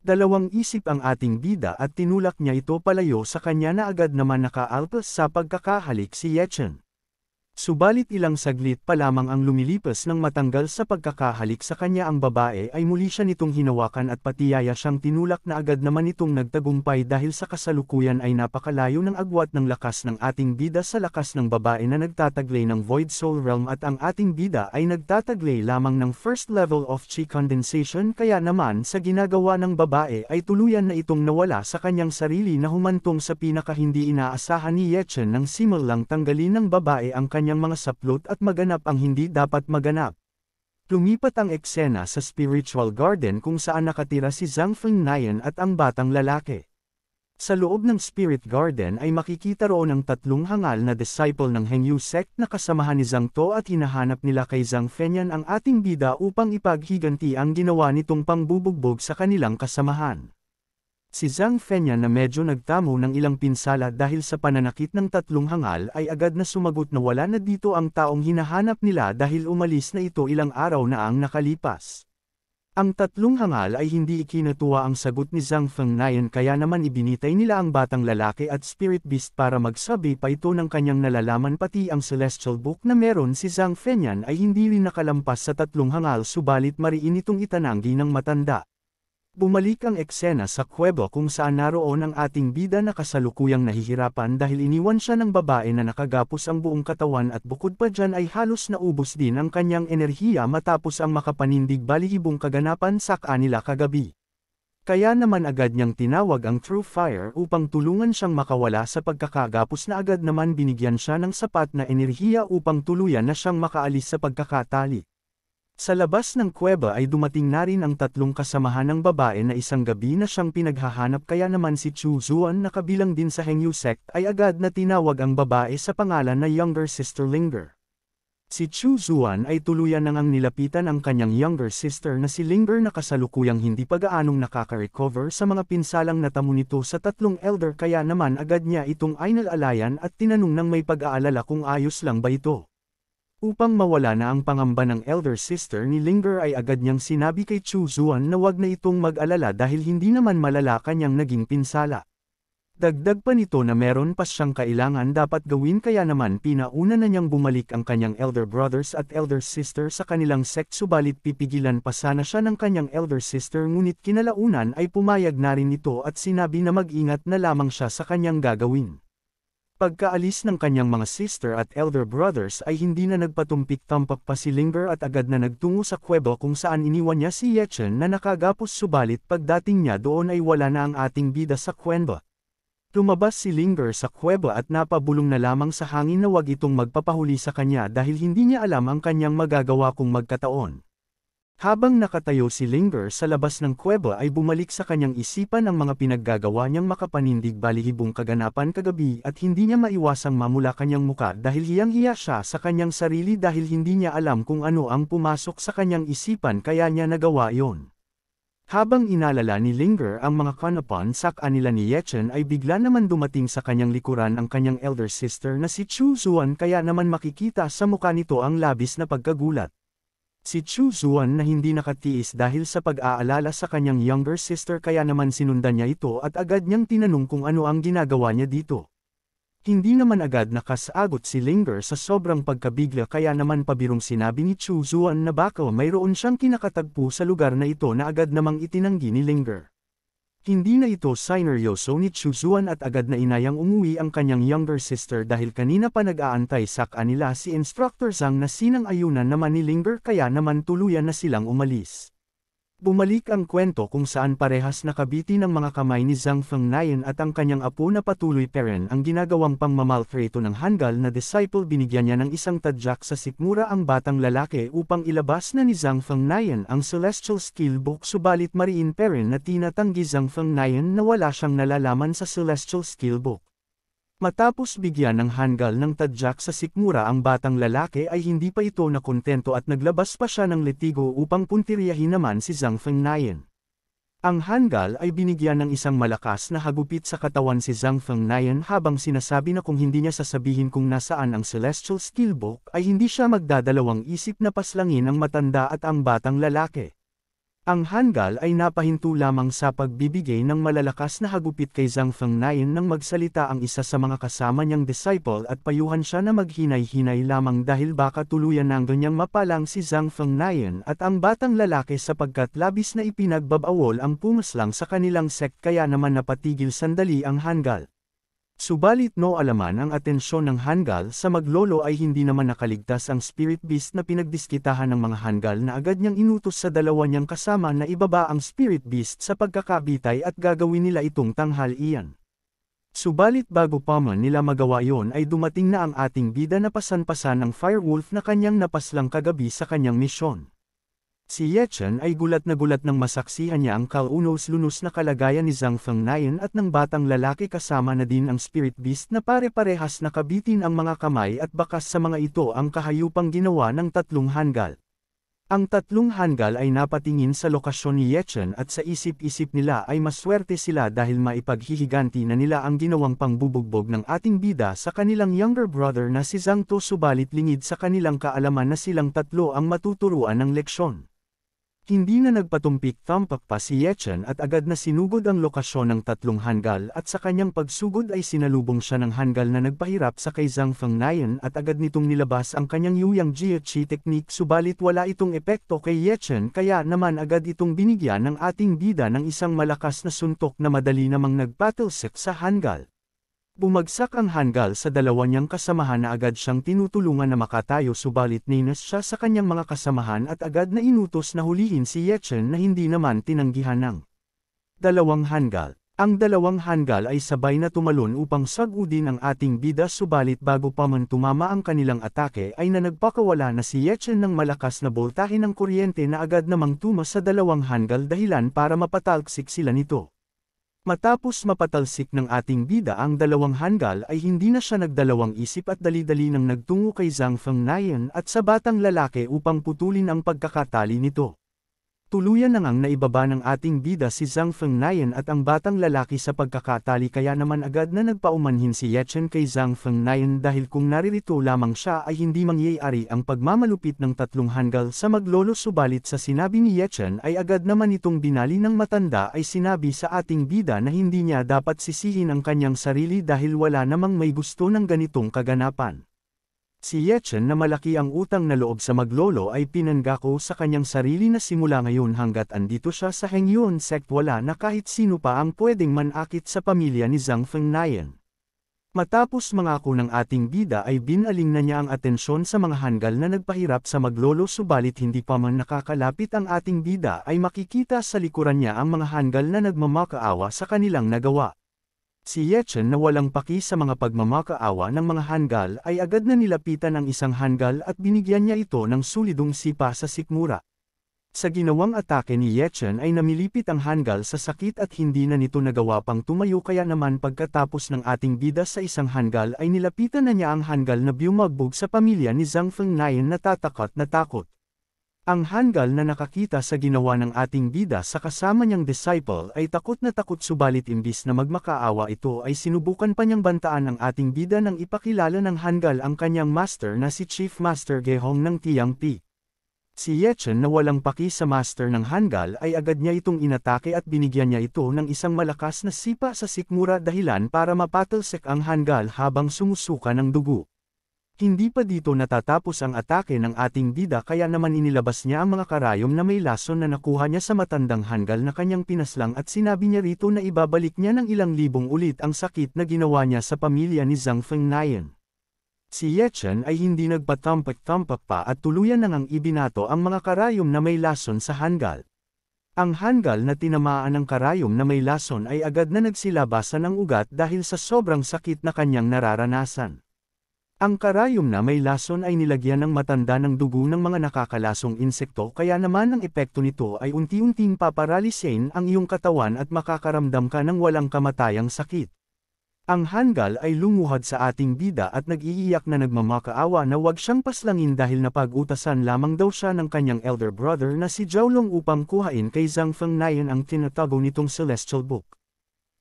S1: Dalawang isip ang ating bida at tinulak niya ito palayo sa kanya na agad naman nakaalpas sa pagkakahalik si Yechen. Subalit ilang saglit pa lamang ang lumilipas nang matanggal sa pagkakahalik sa kanya ang babae ay muli siya nitong hinawakan at patiyaya siyang tinulak na agad naman itong nagtagumpay dahil sa kasalukuyan ay napakalayo ng agwat ng lakas ng ating bida sa lakas ng babae na nagtataglay ng Void Soul Realm at ang ating bida ay nagtataglay lamang ng first level of chi condensation kaya naman sa ginagawa ng babae ay tuluyan na itong nawala sa kanyang sarili na humantong sa pinaka hindi inaasahan ni Yechen nang simulang tanggalin ng babae ang kanyang kanyang mga saplot at maganap ang hindi dapat maganap. Lumipat ang eksena sa spiritual garden kung saan nakatira si Zhang Fengnayan at ang batang lalaki. Sa loob ng Spirit Garden ay makikita roon ang tatlong hangal na disciple ng Hengyu sect na kasamahan ni Zhang To at hinahanap nila kay Zhang Fenyan ang ating bida upang ipaghiganti ang ginawa nitong pangbubugbog sa kanilang kasamahan. Si Zhang Fenya na medyo nagtamo ng ilang pinsala dahil sa pananakit ng tatlong hangal ay agad na sumagot na wala na dito ang taong hinahanap nila dahil umalis na ito ilang araw na ang nakalipas. Ang tatlong hangal ay hindi ikinatuwa ang sagot ni Zhang Fengnayan kaya naman ibinitay nila ang batang lalaki at spirit beast para magsabi pa ito ng kanyang nalalaman pati ang celestial book na meron si Zhang Fenyan ay hindi rin nakalampas sa tatlong hangal subalit mariin itong itananggi ng matanda. Bumalik ang eksena sa kuweba kung saan naroon ang ating bida na kasalukuyang nahihirapan dahil iniwan siya ng babae na nakagapos ang buong katawan at bukod pa dyan ay halos naubos din ang kanyang enerhiya matapos ang makapanindig balihibong kaganapan sa kanila kagabi. Kaya naman agad niyang tinawag ang True Fire upang tulungan siyang makawala sa pagkakagapos na agad naman binigyan siya ng sapat na enerhiya upang tuluyan na siyang makaalis sa pagkakatali. Sa labas ng kuweba ay dumating na rin ang tatlong kasamahan ng babae na isang gabi na siyang pinaghahanap kaya naman si Chu Zuan na kabilang din sa Hengyu sect ay agad na tinawag ang babae sa pangalan na Younger Sister Linger. Si Chu Zuan ay tuluyan nang ngang nilapitan ang kanyang younger sister na si Linger na kasalukuyang hindi pagaanong nakaka-recover sa mga pinsalang natamo nito sa tatlong elder kaya naman agad niya itong ainalalayan at tinanong nang may pag-aalala kung ayos lang ba ito. Upang mawala na ang pangamba ng elder sister ni Linger ay agad niyang sinabi kay Chu Zuan na wag na itong mag-alala dahil hindi naman malala kanyang naging pinsala. Dagdag pa nito na meron pa siyang kailangan dapat gawin kaya naman pinauna na niyang bumalik ang kanyang elder brothers at elder sister sa kanilang sect subalit pipigilan pa sana siya ng kanyang elder sister ngunit kinalaunan ay pumayag na rin ito at sinabi na mag-ingat na lamang siya sa kanyang gagawin. Pagkaalis ng kanyang mga sister at elder brothers ay hindi na nagpatumpik-tampak pa si Linger at agad na nagtungo sa kwebo kung saan iniwan niya si Yechen na nakagapos subalit pagdating niya doon ay wala na ang ating bida sa kwebo. Lumabas si Linger sa kwebo at napabulong na lamang sa hangin na wag itong magpapahuli sa kanya dahil hindi niya alam ang kanyang magagawa kung magkataon. Habang nakatayo si Linger sa labas ng kuweba ay bumalik sa kanyang isipan ang mga pinaggagawa niyang makapanindig balihibong kaganapan kagabi at hindi niya maiwasang mamula kanyang muka dahil hiyang-hiya siya sa kanyang sarili dahil hindi niya alam kung ano ang pumasok sa kanyang isipan kaya niya nagawa yon. Habang inalala ni Linger ang mga kanapan sa kanila ni Yechen ay bigla naman dumating sa kanyang likuran ang kanyang elder sister na si Chu Zuan kaya naman makikita sa muka nito ang labis na pagkagulat. Si Chu Zuan na hindi nakatiis dahil sa pag-aalala sa kanyang younger sister kaya naman sinundan niya ito at agad niyang tinanong kung ano ang ginagawa niya dito. Hindi naman agad nakasagot si Linger sa sobrang pagkabigla kaya naman pabirong sinabi ni Chu Zuan na baka mayroon siyang kinakatagpo sa lugar na ito na agad namang itinanggi ni Linger. Hindi na ito sineryoso ni Chuzuan at agad na inayang umuwi ang kanyang younger sister dahil kanina pa nag-aantay sa kanila si Instructor Zhang na sinang ayunan na manilinger kaya naman tuluyan na silang umalis. Bumalik ang kwento kung saan parehas nakabiti ng mga kamay ni Zhang Fengnayan at ang kanyang apo na patuloy peren ang ginagawang pangmamaltrato ng Hangal na disciple binigyan niya ng isang tadyak sa sikmura ang batang lalaki upang ilabas na ni Zhang Fengnayan ang celestial skill book subalit mariin peren na tinatanggi Zhang Fengnayan na wala siyang nalalaman sa celestial skill book. Matapos bigyan ng hanggal ng tadyak sa sikmura ang batang lalaki ay hindi pa ito nakontento at naglabas pa siya ng litigo upang puntiryahin naman si Zhang Fengnayan. Ang hanggal ay binigyan ng isang malakas na hagupit sa katawan si Zhang Fengnayan habang sinasabi na kung hindi niya sasabihin kung nasaan ang Celestial Steelbook ay hindi siya magdadalawang isip na paslangin ang matanda at ang batang lalaki. Ang Hangal ay napahinto lamang sa pagbibigay ng malalakas na hagupit kay Zhang Fengnayan nang magsalita ang isa sa mga kasama niyang disciple at payuhan siya na maghinay-hinay lamang dahil baka tuluyan ng ganyang mapalang si Zhang Fengnayan at ang batang lalaki sapagkat labis na ipinagbabawol ang pumaslang sa kanilang sect kaya naman napatigil sandali ang Hangal. Subalit no alaman ang atensyon ng Hangal sa maglolo ay hindi naman nakaligtas ang spirit beast na pinagdiskitahan ng mga Hangal na agad niyang inutos sa dalawa niyang kasama na ibaba ang spirit beast sa pagkakabitay at gagawin nila itong tanghalian. Subalit bago pa man nila magawa yon ay dumating na ang ating bida na pasan-pasan ng Firewolf na kanyang napaslang kagabi sa kanyang misyon. Si Yechen ay gulat na gulat nang masaksihan niya ang kaunos-lunos na kalagayan ni Zhang Fengnayan at ng batang lalaki kasama na din ang spirit beast na pare-parehas na kabitin ang mga kamay at bakas sa mga ito ang kahayupang ginawa ng tatlong hanggal. Ang tatlong hanggal ay napatingin sa lokasyon ni Yechen at sa isip-isip nila ay maswerte sila dahil maipaghihiganti na nila ang ginawang pangbubugbog ng ating bida sa kanilang younger brother na si Zhang To subalit lingid sa kanilang kaalaman na silang tatlo ang matuturuan ng leksyon. Hindi na nagpatumpik-tampak pa si Yechen at agad na sinugod ang lokasyon ng tatlong hanggal at sa kanyang pagsugod ay sinalubong siya ng hanggal na nagpahirap sa kay Zhang Nian at agad nitong nilabas ang kanyang Yuyang Jiuqi technique subalit wala itong epekto kay Yechen kaya naman agad itong binigyan ng ating bida ng isang malakas na suntok na madali namang nagbattlesik sa hanggal. Bumagsak ang Hangal sa dalawa niyang kasamahan na agad siyang tinutulungan na makatayo subalit ninas siya sa kanyang mga kasamahan at agad na inutos na hulihin si Yechen na hindi naman tinanggihan ng dalawang Hangal. Ang dalawang Hangal ay sabay na tumalon upang sagudin ang ating bida subalit bago pa man tumama ang kanilang atake ay na nagpakawala na si Yechen ng malakas na boltahin ng kuryente na agad namang tuma sa dalawang Hangal dahilan para mapatalksik sila nito. Matapos mapatalsik ng ating bida ang dalawang hanggal ay hindi na siya nagdalawang isip at dalidali nang nagtungo kay Zhang Fengnayan at sa batang lalaki upang putulin ang pagkakatali nito. Tuluyan na ngang naibaba ng ating bida si Zhang Fengnayan at ang batang lalaki sa pagkakatali kaya naman agad na nagpaumanhin si Yechen kay Zhang Fengnayan dahil kung naririto lamang siya ay hindi mangyayari ang pagmamalupit ng tatlong hanggal sa maglolo subalit sa sinabi ni Yechen ay agad naman itong binali ng matanda ay sinabi sa ating bida na hindi niya dapat sisihin ang kanyang sarili dahil wala namang may gusto ng ganitong kaganapan. Si Yetchen na malaki ang utang na loob sa maglolo ay pinanggako sa kanyang sarili na simula ngayon hanggat andito siya sa Hengyun sect wala na kahit sino pa ang pwedeng manakit sa pamilya ni Zhang Fengnayan. Matapos mangako ng ating bida ay binaling na niya ang atensyon sa mga hanggal na nagpahirap sa maglolo subalit hindi pa man nakakalapit ang ating bida ay makikita sa likuran niya ang mga hanggal na nagmamakaawa sa kanilang nagawa. Si Yechen na walang paki sa mga pagmamakaawa ng mga Hangal ay agad na nilapitan ang isang Hangal at binigyan niya ito ng sulidong sipa sa sikmura. Sa ginawang atake ni Yechen ay namilipit ang Hangal sa sakit at hindi na nito nagawa pang tumayo kaya naman pagkatapos ng ating bida sa isang Hangal ay nilapitan na niya ang Hangal na biyumagbog sa pamilya ni Zhang Fengnayan na tatakot na takot. Ang Hangal na nakakita sa ginawa ng ating bida sa kasama niyang disciple ay takot na takot subalit imbis na magmakaawa ito ay sinubukan pa niyang bantaan ang ating bida nang ipakilala ng Hangal ang kanyang master na si Chief Master Gehong ng Tiang Pi. Si Yechen na walang paki sa master ng Hangal ay agad niya itong inatake at binigyan niya ito ng isang malakas na sipa sa sikmura dahilan para mapatalsik ang Hangal habang sumusuka ng dugo. Hindi pa dito natatapos ang atake ng ating dida kaya naman inilabas niya ang mga karayom na may lason na nakuha niya sa matandang hanggal na kanyang pinaslang at sinabi niya rito na ibabalik niya ng ilang libong ulit ang sakit na ginawa niya sa pamilya ni Zhang Fengnayan. Si Yechen ay hindi nagpatampak-tampak pa at tuluyan nang ang ibinato ang mga karayom na may lason sa hanggal. Ang hanggal na tinamaan ng karayom na may lason ay agad na nagsilabasan ng ugat dahil sa sobrang sakit na kanyang nararanasan. Ang karayom na may lason ay nilagyan ng matanda ng dugo ng mga nakakalasong insekto kaya naman ang epekto nito ay unti-unting paparalisin ang iyong katawan at makakaramdam ka ng walang kamatayang sakit. Ang hangal ay lumuhad sa ating bida at nag-iiyak na nagmamakaawa na wag siyang paslangin dahil napag-utasan lamang daw siya ng kanyang elder brother na si Jowlong upang kuhain kay Zhang Feng Nayan ang tinatago nitong celestial book.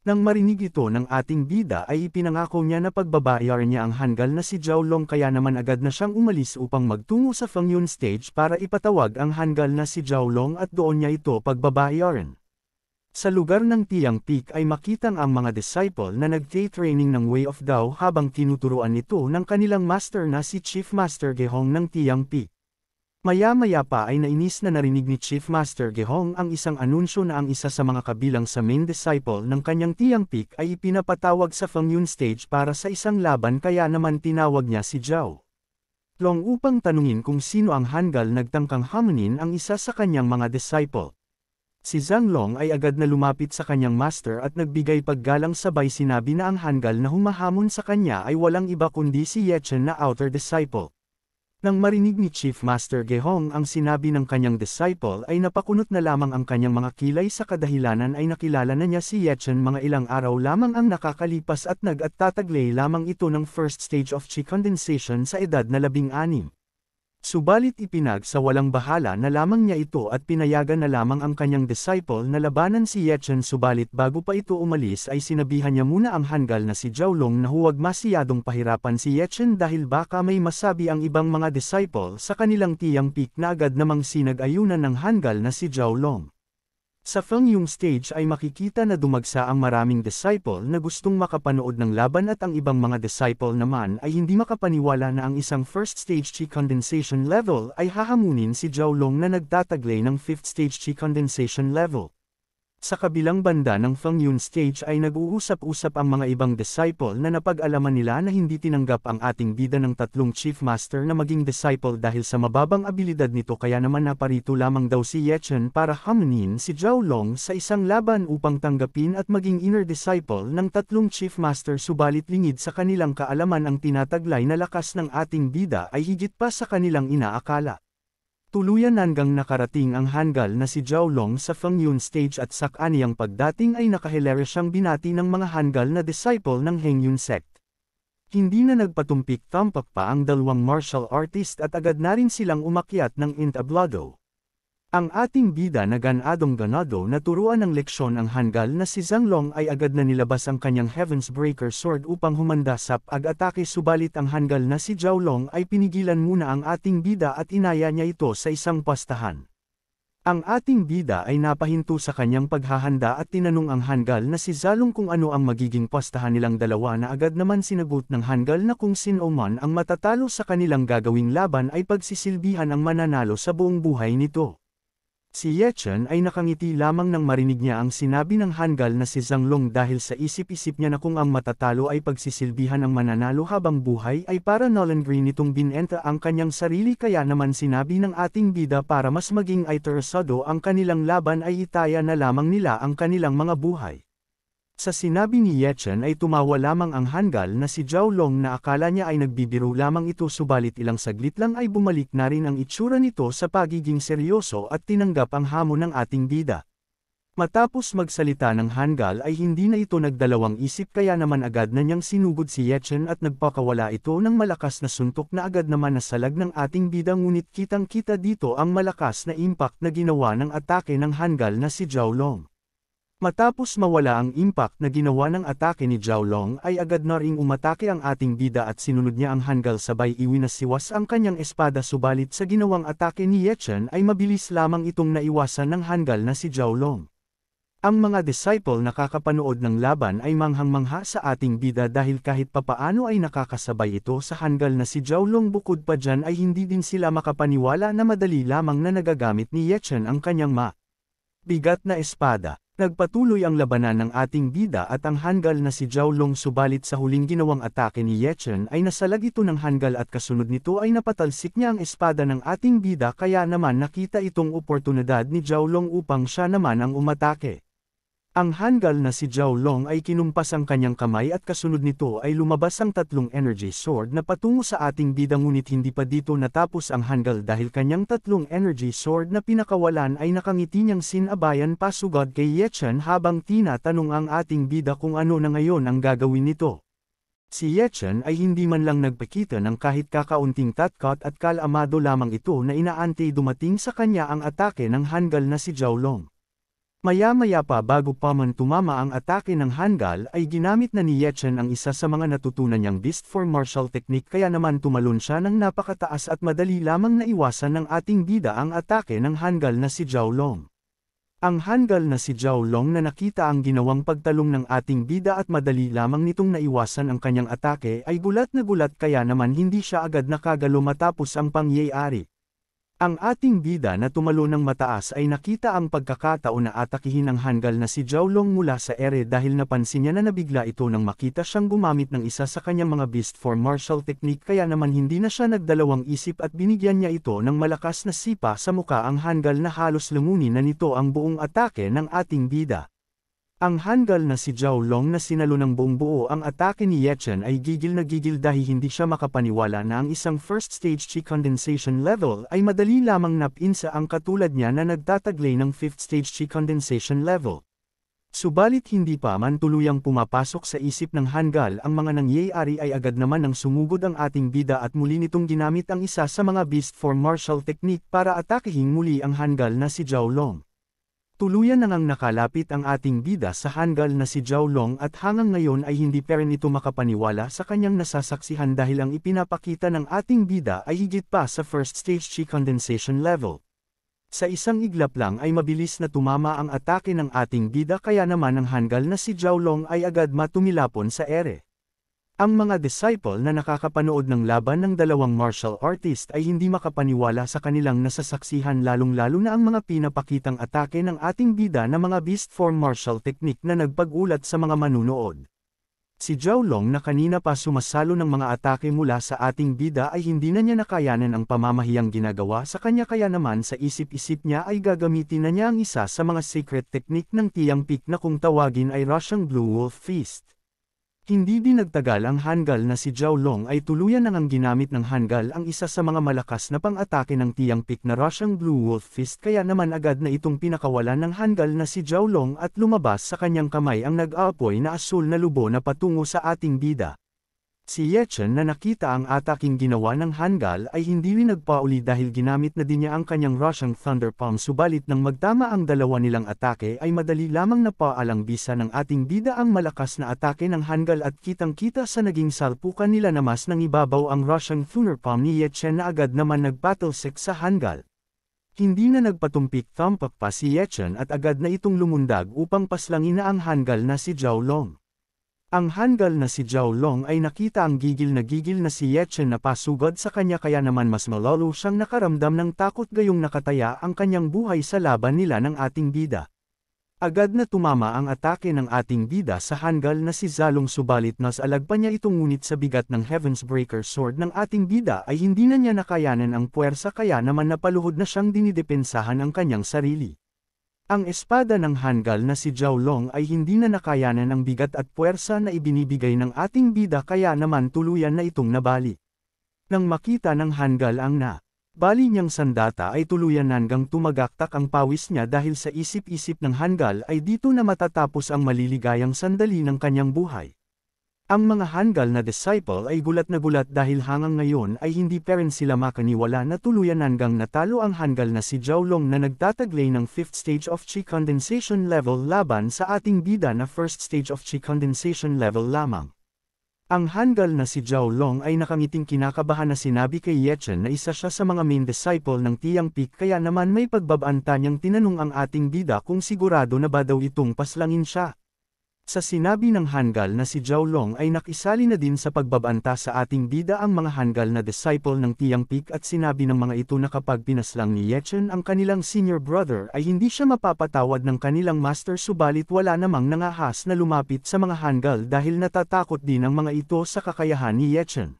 S1: Nang marinig ito ng ating bida ay ipinangako niya na pagbabayar niya ang hanggal na si Zhao Long kaya naman agad na siyang umalis upang magtungo sa Fangyun stage para ipatawag ang hanggal na si Zhao Long at doon niya ito pagbabayaran. Sa lugar ng Tiang Peak ay makitang ang mga disciple na nag-training ng Way of Dao habang tinuturuan ito ng kanilang master na si Chief Master Gehong ng Tiang Peak. Maya-maya pa ay nainis na narinig ni Chief Master Gehong ang isang anunsyo na ang isa sa mga kabilang sa main disciple ng kanyang Tiang Peak ay ipinapatawag sa Fengyun stage para sa isang laban kaya naman tinawag niya si Zhao. Long upang tanungin kung sino ang Hangal nagtangkang hamunin ang isa sa kanyang mga disciple. Si Zhang Long ay agad na lumapit sa kanyang master at nagbigay paggalang sabay sinabi na ang Hangal na humahamon sa kanya ay walang iba kundi si Yechen na outer disciple. Nang marinig ni Chief Master Gehong ang sinabi ng kanyang disciple ay napakunot na lamang ang kanyang mga kilay sa kadahilanan ay nakilala na niya si Yechen mga ilang araw lamang ang nakakalipas at nag-at tataglay lamang ito ng first stage of chi condensation sa edad na labing anim. Subalit ipinag sa walang bahala na lamang niya ito at pinayagan na lamang ang kanyang disciple na labanan si Yechen subalit bago pa ito umalis ay sinabihan niya muna ang hanggal na si Jiaolong na huwag masyadong pahirapan si Yechen dahil baka may masabi ang ibang mga disciple sa kanilang tiyang peak na agad namang sinag-ayunan ng hanggal na si Jiaolong. Sa Feng Yung stage ay makikita na dumagsa ang maraming disciple na gustong makapanood ng laban at ang ibang mga disciple naman ay hindi makapaniwala na ang isang first stage chi condensation level ay hahamunin si Zhao Long na nagtataglay ng fifth stage chi condensation level. Sa kabilang banda ng Fengyun stage ay nag-uusap-usap ang mga ibang disciple na napag-alaman nila na hindi tinanggap ang ating bida ng tatlong chief master na maging disciple dahil sa mababang abilidad nito kaya naman naparito lamang daw si Yechen para hamunin si Zhao Long sa isang laban upang tanggapin at maging inner disciple ng tatlong chief master subalit lingid sa kanilang kaalaman ang tinataglay na lakas ng ating bida ay higit pa sa kanilang inaakala. Tuluyan hanggang nakarating ang hangal na si Zhao Long sa Feng Yun stage at sa pagdating ay nakahilera siyang binati ng mga hangal na disciple ng Heng Yun sect. Hindi na nagpatumpik-tampak pa ang dalawang martial artist at agad na rin silang umakyat ng intablado. Ang ating bida na ganadong ganado na turuan ng leksyon ang hanggal na si Zhang Long ay agad na nilabas ang kanyang Heavens Breaker Sword upang humanda sa pag-atake subalit ang hanggal na si Zhao Long ay pinigilan muna ang ating bida at inaya niya ito sa isang pastahan. Ang ating bida ay napahinto sa kanyang paghahanda at tinanong ang hanggal na si Zalong kung ano ang magiging pastahan nilang dalawa na agad naman sinagot ng hanggal na kung sino ang matatalo sa kanilang gagawing laban ay pagsisilbihan ang mananalo sa buong buhay nito. Si Ye Chen ay nakangiti lamang nang marinig niya ang sinabi ng Hangal na si Zhang Long dahil sa isip-isip niya na kung ang matatalo ay pagsisilbihan ang mananalo habang buhay ay para Nolan Green itong binenta ang kanyang sarili kaya naman sinabi ng ating bida para mas maging ay ang kanilang laban ay itaya na lamang nila ang kanilang mga buhay. Sa sinabi ni Yechen ay tumawa lamang ang Hangal na si Zhao Long na akala niya ay nagbibiro lamang ito subalit ilang saglit lang ay bumalik na rin ang itsura nito sa pagiging seryoso at tinanggap ang hamon ng ating bida. Matapos magsalita ng Hangal ay hindi na ito nagdalawang isip kaya naman agad na niyang sinugod si Yechen at nagpakawala ito ng malakas na suntok na agad naman nasalag ng ating bida ngunit kitang kita dito ang malakas na impact na ginawa ng atake ng Hangal na si Zhao Long. Matapos mawala ang impact na ginawa ng atake ni Zhao Long ay agad na ring umatake ang ating bida at sinunod niya ang hanggal sabay iwinasiwas ang kanyang espada subalit sa ginawang atake ni Yechen ay mabilis lamang itong naiwasan ng hanggal na si Zhao Long. Ang mga disciple na kakapanood ng laban ay manghang-mangha sa ating bida dahil kahit papaano ay nakakasabay ito sa hanggal na si Zhao Long bukod pa dyan ay hindi din sila makapaniwala na madali lamang na nagagamit ni Yechen ang kanyang ma. Bigat na espada Nagpatuloy ang labanan ng ating bida at ang Hangal na si Zhao Long subalit sa huling ginawang atake ni Yechen ay nasalag ito ng Hangal at kasunod nito ay napatalsik niya ang espada ng ating bida kaya naman nakita itong oportunidad ni Zhao Long upang siya naman ang umatake. Ang Hangal na si Zhao Long ay kinumpas ang kanyang kamay at kasunod nito ay lumabas ang tatlong energy sword na patungo sa ating bida ngunit hindi pa dito natapos ang Hangal dahil kanyang tatlong energy sword na pinakawalan ay nakangiti niyang sinabayan pasugod kay Yechen habang tinatanong ang ating bida kung ano na ngayon ang gagawin nito. Si Yechen ay hindi man lang nagpakita ng kahit kakaunting tatkot at kalamado lamang ito na inaantay dumating sa kanya ang atake ng Hangal na si Zhao Long. Maya-maya pa bago pa man tumama ang atake ng Hangal ay ginamit na ni Yechen ang isa sa mga natutunan niyang beast for martial technique kaya naman tumalon siya ng napakataas at madali lamang naiwasan ng ating bida ang atake ng Hangal na si Zhao Long. Ang Hangal na si Zhao Long na nakita ang ginawang pagtalong ng ating bida at madali lamang nitong naiwasan ang kanyang atake ay gulat na gulat kaya naman hindi siya agad nakagalo matapos ang pangyayari. Ang ating bida na tumalo ng mataas ay nakita ang pagkakataon na atakihin ang hanggal na si Jowlong mula sa ere dahil napansin niya na nabigla ito nang makita siyang gumamit ng isa sa kanyang mga beast for martial technique kaya naman hindi na siya nagdalawang isip at binigyan niya ito ng malakas na sipa sa muka ang hanggal na halos lumuni na nito ang buong atake ng ating bida. Ang handal na si Zhao Long na sinalo ng buong buo ang atake ni Yechen ay gigil na gigil dahil hindi siya makapaniwala na ang isang first stage chi condensation level ay madali lamang napinsa ang katulad niya na nagtataglay ng fifth stage chi condensation level. Subalit hindi pa man tuluyang pumapasok sa isip ng Hangal ang mga nangyayari ay agad naman ang sumugod ang ating bida at muli nitong ginamit ang isa sa mga beast form martial technique para atakehing muli ang Hangal na si Zhao Long. Tuluyan na ngang nakalapit ang ating bida sa hanggal na si Zhao Long at hangang ngayon ay hindi pa rin ito makapaniwala sa kanyang nasasaksihan dahil ang ipinapakita ng ating bida ay higit pa sa first stage chi condensation level. Sa isang iglap lang ay mabilis na tumama ang atake ng ating bida kaya naman ang hanggal na si Zhao Long ay agad matumilapon sa ere. Ang mga disciple na nakakapanood ng laban ng dalawang martial artist ay hindi makapaniwala sa kanilang nasasaksihan lalong-lalo na ang mga pinapakitang atake ng ating bida na mga beast form martial technique na nagpag-ulat sa mga manunood. Si Zhao Long na kanina pa sumasalo ng mga atake mula sa ating bida ay hindi na niya nakayanan ang pamamahiyang ginagawa sa kanya kaya naman sa isip-isip niya ay gagamitin na niya ang isa sa mga secret technique ng Tiang Peak na kung tawagin ay Russian Blue Wolf Fist. Hindi din nagtagal ang Hangal na si Zhao Long ay tuluyan na ngang ginamit ng Hangal ang isa sa mga malakas na pang-atake ng Tiang Peak na Russian Blue Wolf Fist kaya naman agad na itong pinakawalan ng Hangal na si Zhao Long at lumabas sa kanyang kamay ang nag-aapoy na asul na lubo na patungo sa ating bida. Si Yechen na nakita ang ataking ginawa ng Hangal ay hindi rin nagpauli dahil ginamit na din niya ang kanyang Russian Thunder Palm subalit nang magtama ang dalawa nilang atake ay madali lamang na paalang bisa ng ating bida ang malakas na atake ng Hangal at kitang-kita sa naging salpukan nila na mas nang ibabaw ang Russian Thunder Palm ni Yechen na agad naman nagbattlesek sa Hangal. Hindi na nagpatumpik thumpak pa si Ye Chen at agad na itong lumundag upang paslangin na ang Hangal na si Zhao Long. Ang handal na si Zhao Long ay nakita ang gigil na gigil na si Yechen na pasugod sa kanya kaya naman mas malalo siyang nakaramdam ng takot gayong nakataya ang kanyang buhay sa laban nila ng ating bida. Agad na tumama ang atake ng ating bida sa hanggal na si Zalong subalit nas alagpa niya ito ngunit sa bigat ng Heaven's Breaker Sword ng ating bida ay hindi na niya nakayanan ang puwersa kaya naman napaluhod na siyang dinidepensahan ang kanyang sarili. Ang espada ng Hangal na si Zhao Long ay hindi na nakayanan ang bigat at puwersa na ibinibigay ng ating bida kaya naman tuluyan na itong nabali. Nang makita ng Hangal ang na, bali niyang sandata ay tuluyan hanggang tumagaktak ang pawis niya dahil sa isip-isip ng Hangal ay dito na matatapos ang maliligayang sandali ng kanyang buhay. Ang mga Hangal na disciple ay gulat na gulat dahil hanggang ngayon ay hindi pa rin sila makaniwala na tuluyan hanggang natalo ang Hangal na si Jiaolong na nagtataglay ng 5th stage of chi condensation level laban sa ating bida na 1st stage of chi condensation level lamang. Ang Hangal na si Zhao ay nakangiting kinakabahan na sinabi kay Yechen na isa siya sa mga main disciple ng Tiang Peak kaya naman may pagbabanta niyang tinanong ang ating bida kung sigurado na ba daw itong paslangin siya. Sa sinabi ng Hangal na si Zhao Long ay nakisali na din sa pagbabanta sa ating bida ang mga Hangal na disciple ng Tiang Peak at sinabi ng mga ito na kapag pinaslang ni Yechen ang kanilang senior brother ay hindi siya mapapatawad ng kanilang master subalit wala namang nangahas na lumapit sa mga Hangal dahil natatakot din ang mga ito sa kakayahan ni Yechen.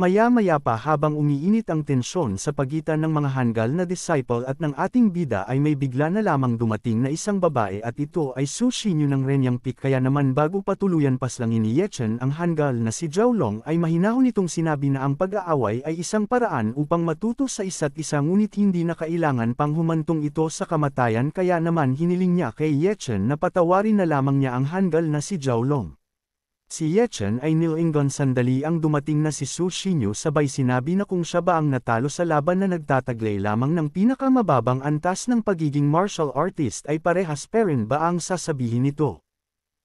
S1: Maya-maya pa habang umiinit ang tensyon sa pagitan ng mga hanggal na disciple at ng ating bida ay may bigla na lamang dumating na isang babae at ito ay sushinyo ng renyang pik kaya naman bago patuluyan paslangin ni Yechen ang hanggal na si Long ay mahinahon itong sinabi na ang pag-aaway ay isang paraan upang matuto sa isa't isa ngunit hindi na kailangan pang humantong ito sa kamatayan kaya naman hiniling niya kay Yechen na patawarin na lamang niya ang hanggal na si Long. Si Yechen ay nilingon sandali ang dumating na si Su Shinyu sabay sinabi na kung siya ba ang natalo sa laban na nagtataglay lamang ng pinakamababang antas ng pagiging martial artist ay parehas pa rin ba ang sasabihin nito.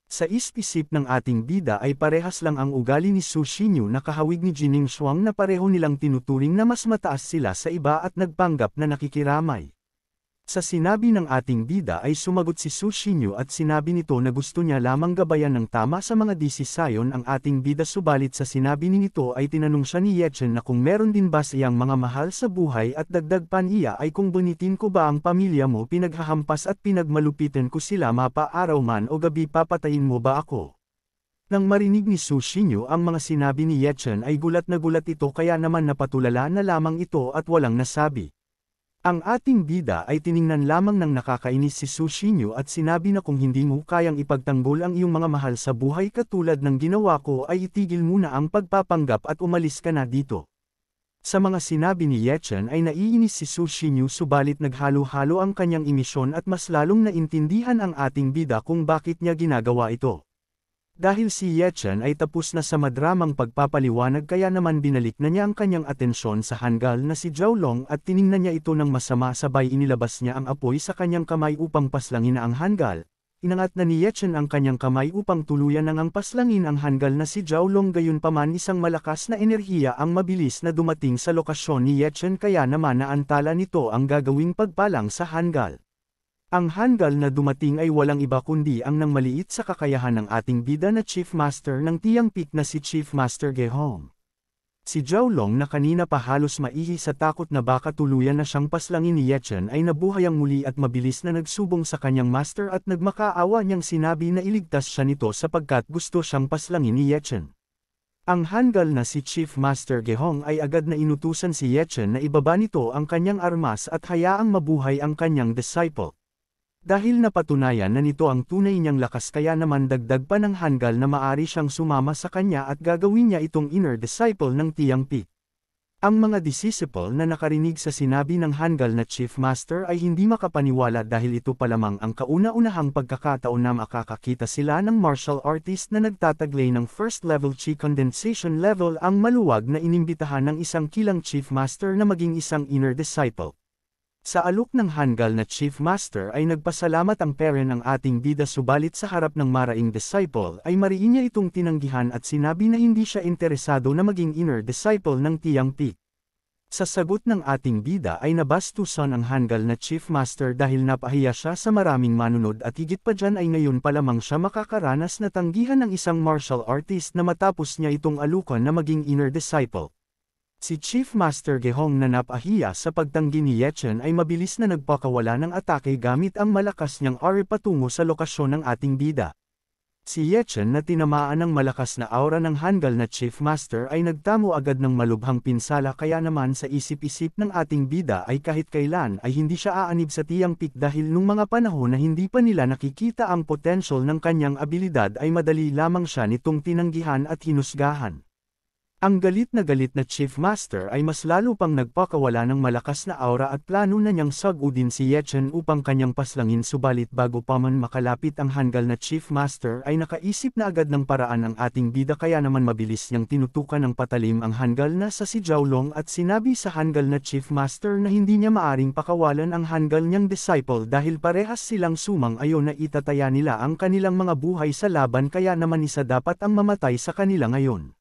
S1: Sa ispisip ng ating bida ay parehas lang ang ugali ni Su Shinyu na kahawig ni Jining Shuang na pareho nilang tinuturing na mas mataas sila sa iba at nagpanggap na nakikiramay. Sa sinabi ng ating bida ay sumagot si Su Shinyu at sinabi nito na gusto niya lamang gabayan ng tama sa mga disisayon ang ating bida subalit sa sinabi ni nito ay tinanong siya ni Yechen na kung meron din ba siyang mga mahal sa buhay at dagdag pa niya ay kung bunitin ko ba ang pamilya mo pinaghahampas at pinagmalupitan ko sila mapa araw man o gabi papatayin mo ba ako. Nang marinig ni Su Shinyu ang mga sinabi ni Yechen ay gulat na gulat ito kaya naman napatulala na lamang ito at walang nasabi. Ang ating bida ay tiningnan lamang ng nakakainis si Sushinyo at sinabi na kung hindi mo kayang ipagtanggol ang iyong mga mahal sa buhay katulad ng ginawa ko ay itigil muna ang pagpapanggap at umalis ka na dito. Sa mga sinabi ni Yechen ay naiinis si Sushinyo subalit naghalo-halo ang kanyang imisyon at mas lalong naintindihan ang ating bida kung bakit niya ginagawa ito. Dahil si Yechen ay tapos na sa madramang pagpapaliwanag kaya naman binalik na niya ang kanyang atensyon sa hanggal na si Zhao Long at tiningnan niya ito ng masama sabay inilabas niya ang apoy sa kanyang kamay upang paslangin na ang hanggal. Inangat na ni Yechen ang kanyang kamay upang tuluyan na ngang paslangin ang hanggal na si Zhao Long gayunpaman isang malakas na enerhiya ang mabilis na dumating sa lokasyon ni Yechen kaya naman naantala nito ang gagawing pagpalang sa hanggal. Ang handal na dumating ay walang iba kundi ang nang maliit sa kakayahan ng ating bida na Chief Master ng Tiang Peak na si Chief Master Gehong. Si Zhao Long na kanina pa halos maihi sa takot na baka tuluyan na siyang paslangin ni Yechen ay nabuhay ang muli at mabilis na nagsubong sa kanyang master at nagmakaawa niyang sinabi na iligtas siya nito sapagkat gusto siyang paslangin ni Yechen. Ang handal na si Chief Master Gehong ay agad na inutusan si Yechen na ibaba nito ang kanyang armas at hayaang mabuhay ang kanyang disciple. Dahil napatunayan na nito ang tunay niyang lakas kaya naman dagdag pa ng hanggal na maari siyang sumama sa kanya at gagawin niya itong inner disciple ng Tiang Pi. Ang mga disciple na nakarinig sa sinabi ng Hangal na Chief Master ay hindi makapaniwala dahil ito pa lamang ang kauna-unahang pagkakataon na makakakita sila ng martial artist na nagtataglay ng first level chi condensation level ang maluwag na inimbitahan ng isang kilang Chief Master na maging isang inner disciple. Sa alok ng Hangal na Chief Master ay nagpasalamat ang pere ng ating bida subalit sa harap ng maraing disciple ay mariin niya itong tinanggihan at sinabi na hindi siya interesado na maging inner disciple ng Tiang Peak. Sa sagot ng ating bida ay nabastusan ang Hangal na Chief Master dahil napahiya siya sa maraming manunod at higit pa dyan ay ngayon pa lamang siya makakaranas na tanggihan ng isang martial artist na matapos niya itong alukan na maging inner disciple. Si Chief Master Gehong Nanap Ahiya sa pagtanggi ni Yechen ay mabilis na nagpakawala ng atake gamit ang malakas niyang aura patungo sa lokasyon ng ating bida. Si Yechen na tinamaan ng malakas na aura ng Hangal na Chief Master ay nagtamo agad ng malubhang pinsala kaya naman sa isip-isip ng ating bida ay kahit kailan ay hindi siya aanib sa tiyang pik dahil nung mga panahon na hindi pa nila nakikita ang potensyal ng kanyang abilidad ay madali lamang siya nitong tinanggihan at hinusgahan. Ang galit na galit na Chief Master ay mas lalo pang nagpakawala ng malakas na aura at plano na niyang sagudin si Yechen upang kanyang paslangin subalit bago pa man makalapit ang hanggal na Chief Master ay nakaisip na agad ng paraan ang ating bida kaya naman mabilis niyang tinutukan ng patalim ang hanggal na sa si Jiaolong at sinabi sa hanggal na Chief Master na hindi niya maaring pakawalan ang hanggal niyang disciple dahil parehas silang sumang ayo na itataya nila ang kanilang mga buhay sa laban kaya naman isa dapat ang mamatay sa kanila ngayon.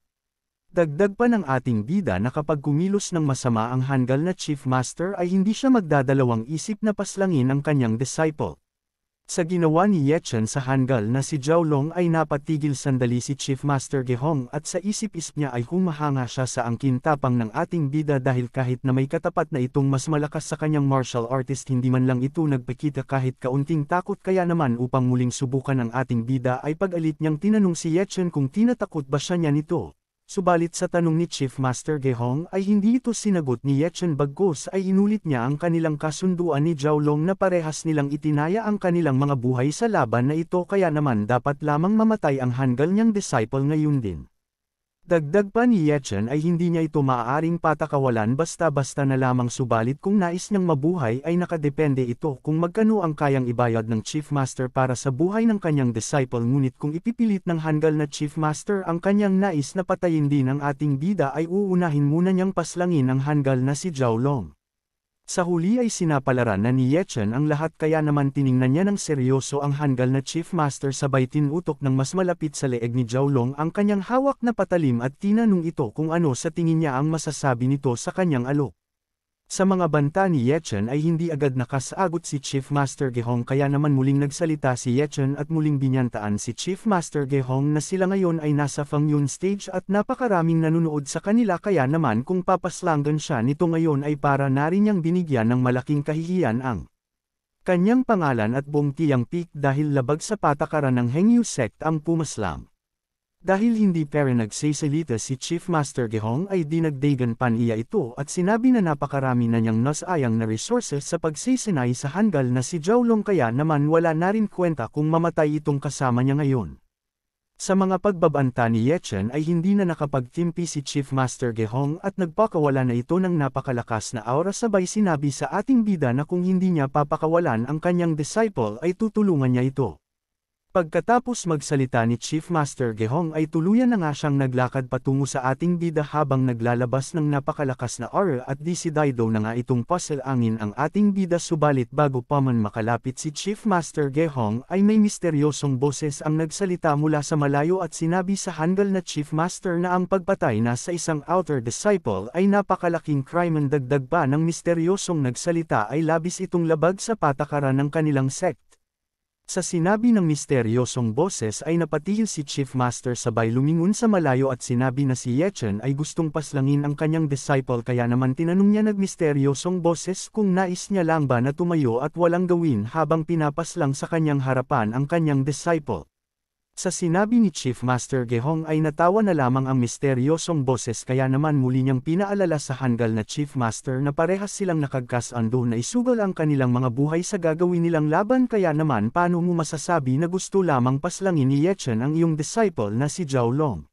S1: Dagdag pa ng ating bida na kapag kumilos ng masama ang hanggal na chief master ay hindi siya magdadalawang isip na paslangin ang kanyang disciple. Sa ginawa ni Yechen sa Hanggal na si Zhao Long ay napatigil sandali si Chief Master Gehong at sa isip-isip niya ay humahanga siya sa angkin tapang ng ating bida dahil kahit na may katapat na itong mas malakas sa kanyang martial artist hindi man lang ito nagpakita kahit kaunting takot kaya naman upang muling subukan ang ating bida ay pagalit niyang tinanong si Yechen kung tinatakot ba siya niya nito. Subalit sa tanong ni Chief Master Gehong ay hindi ito sinagot ni Yechen Bagkus ay inulit niya ang kanilang kasunduan ni Zhao Long na parehas nilang itinaya ang kanilang mga buhay sa laban na ito kaya naman dapat lamang mamatay ang hanggal niyang disciple ngayon din. Dagdag pa ni Yetchen ay hindi niya ito maaaring patakawalan basta-basta na lamang subalit kung nais niyang mabuhay ay nakadepende ito kung magkano ang kayang ibayad ng Chief Master para sa buhay ng kanyang disciple ngunit kung ipipilit ng hanggal na Chief Master ang kanyang nais na patayin din ang ating bida ay uunahin muna niyang paslangin ang hanggal na si Zhao Long. Sa huli ay sinapalaran na ni Yechen ang lahat kaya naman tiningnan niya ng seryoso ang hanggal na Chief Master sabay tinutok ng mas malapit sa leeg ni Jiaolong ang kanyang hawak na patalim at tinanong ito kung ano sa tingin niya ang masasabi nito sa kanyang alok. Sa mga banta ni Yechen ay hindi agad nakasagot si Chief Master Gehong kaya naman muling nagsalita si Yechen at muling binyantaan si Chief Master Gehong na sila ngayon ay nasa Fangyun stage at napakaraming nanonood sa kanila kaya naman kung papaslangan siya nito ngayon ay para na rin niyang binigyan ng malaking kahihiyan ang kanyang pangalan at buong peak dahil labag sa patakaran ng Hengyu sect ang pumaslang. Dahil hindi pera nagsisalita si Chief Master Gehong ay dinagdagan pa niya ito at sinabi na napakarami na niyang nasayang na resources sa pagsisinay sa hanggal na si Jowlong kaya naman wala na rin kwenta kung mamatay itong kasama niya ngayon. Sa mga pagbabanta ni Yechen ay hindi na nakapagtimpi si Chief Master Gehong at nagpakawala na ito ng napakalakas na aura sabay sinabi sa ating bida na kung hindi niya papakawalan ang kanyang disciple ay tutulungan niya ito. Pagkatapos magsalita ni Chief Master Gehong ay tuluyan na nga siyang naglakad patungo sa ating bida habang naglalabas ng napakalakas na aura at di na nga itong puzzle angin ang ating bida subalit bago pa man makalapit si Chief Master Gehong ay may misteryosong boses ang nagsalita mula sa malayo at sinabi sa handle na Chief Master na ang pagpatay na sa isang outer disciple ay napakalaking crime and dagdag pa ng misteryosong nagsalita ay labis itong labag sa patakaran ng kanilang sect. Sa sinabi ng misteryosong boses ay napatihil si Chief Master sabay lumingon sa malayo at sinabi na si Yechen ay gustong paslangin ang kanyang disciple kaya naman tinanong niya ng misteryosong boses kung nais niya lang ba na tumayo at walang gawin habang pinapaslang sa kanyang harapan ang kanyang disciple. Sa sinabi ni Chief Master Gehong ay natawa na lamang ang misteryosong boses kaya naman muli niyang pinaalala sa Hangal na Chief Master na parehas silang nakagkasando na isugal ang kanilang mga buhay sa gagawin nilang laban kaya naman paano mo masasabi na gusto lamang paslangin ni Yechen ang iyong disciple na si Zhao Long.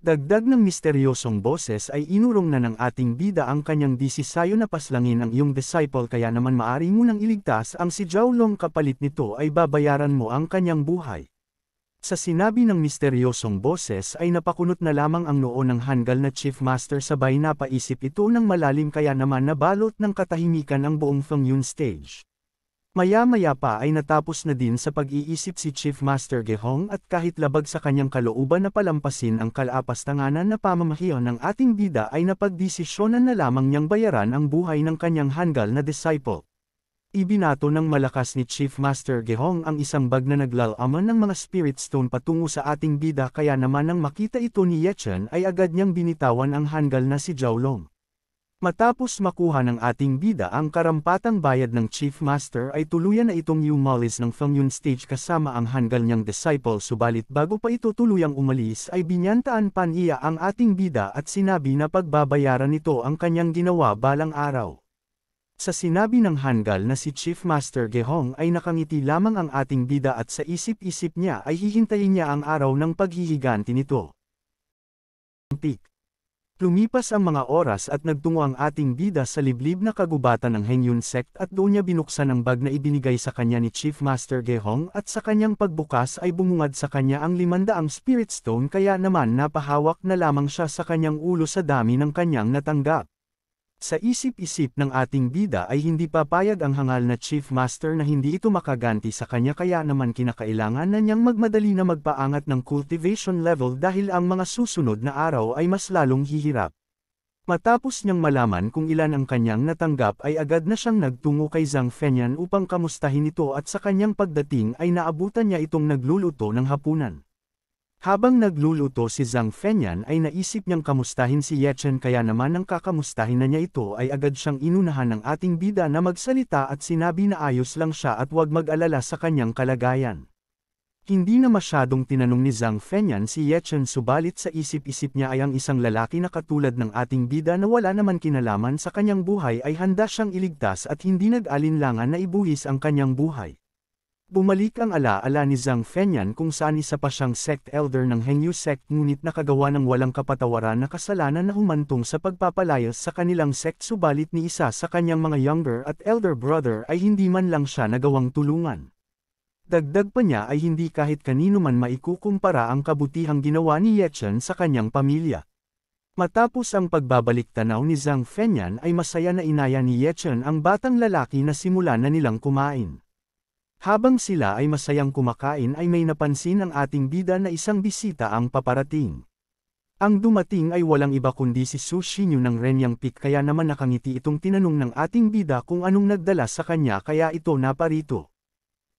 S1: Dagdag ng misteryosong boses ay inurong na ng ating bida ang kanyang disisayo na paslangin ang iyong disciple kaya naman maari mo nang iligtas ang si Zhao Long kapalit nito ay babayaran mo ang kanyang buhay. Sa sinabi ng misteryosong boses ay napakunot na lamang ang noo ng Hangal na Chief Master sabay napaisip ito ng malalim kaya naman nabalot ng katahimikan ang buong Fengyun stage. Maya-maya pa ay natapos na din sa pag-iisip si Chief Master Gehong at kahit labag sa kanyang kalooban na palampasin ang kalapastanganan na pamamahiyon ng ating bida ay napagdesisyonan na lamang niyang bayaran ang buhay ng kanyang hanggal na disciple. Ibinato ng malakas ni Chief Master Gehong ang isang bag na naglalaman ng mga Spirit Stone patungo sa ating bida kaya naman nang makita ito ni Yechen ay agad niyang binitawan ang hanggal na si Long. Matapos makuha ng ating bida ang karampatang bayad ng Chief Master ay tuluyan na itong umalis ng Fengyun stage kasama ang hanggal niyang disciple subalit bago pa ito tuluyang umalis ay binyantaan pan iya ang ating bida at sinabi na pagbabayaran nito ang kanyang ginawa balang araw. Sa sinabi ng Hangal na si Chief Master Gehong ay nakangiti lamang ang ating bida at sa isip-isip niya ay hihintayin niya ang araw ng paghihiganti nito. Tik. Lumipas ang mga oras at nagtungo ang ating bida sa liblib na kagubatan ng Hengyun sect at doon niya binuksan ang bag na ibinigay sa kanya ni Chief Master Gehong at sa kanyang pagbukas ay bumungad sa kanya ang limandaang spirit stone kaya naman napahawak na lamang siya sa kanyang ulo sa dami ng kanyang natanggap. Sa isip-isip ng ating bida ay hindi papayag ang hangal na chief master na hindi ito makaganti sa kanya kaya naman kinakailangan na niyang magmadali na magpaangat ng cultivation level dahil ang mga susunod na araw ay mas lalong hihirap. Matapos niyang malaman kung ilan ang kanyang natanggap ay agad na siyang nagtungo kay Zhang Fenyan upang kamustahin ito at sa kanyang pagdating ay naabutan niya itong nagluluto ng hapunan. Habang nagluluto si Zhang Fenyan ay naisip niyang kamustahin si Yechen kaya naman ang kakamustahin na niya ito ay agad siyang inunahan ng ating bida na magsalita at sinabi na ayos lang siya at huwag mag-alala sa kanyang kalagayan. Hindi na masyadong tinanong ni Zhang Fenyan si Yechen subalit sa isip-isip niya ay ang isang lalaki na katulad ng ating bida na wala naman kinalaman sa kanyang buhay ay handa siyang iligtas at hindi nag-alinlangan na ibuhis ang kanyang buhay. Bumalik ang alaala ni Zhang Fenyan kung saan isa pa siyang sect elder ng Hengyu sect ngunit nakagawa ng walang kapatawaran na kasalanan na humantong sa pagpapalayas sa kanilang sect subalit ni isa sa kanyang mga younger at elder brother ay hindi man lang siya nagawang tulungan. Dagdag pa niya ay hindi kahit kanino man maikukumpara ang kabutihang ginawa ni Yechen sa kanyang pamilya. Matapos ang pagbabalik tanaw ni Zhang Fenyan ay masaya na inaya ni Yechen ang batang lalaki na simula na nilang kumain. Habang sila ay masayang kumakain ay may napansin ang ating bida na isang bisita ang paparating. Ang dumating ay walang iba kundi si Su Shinyu ng Renyang Peak kaya naman nakangiti itong tinanong ng ating bida kung anong nagdala sa kanya kaya ito naparito.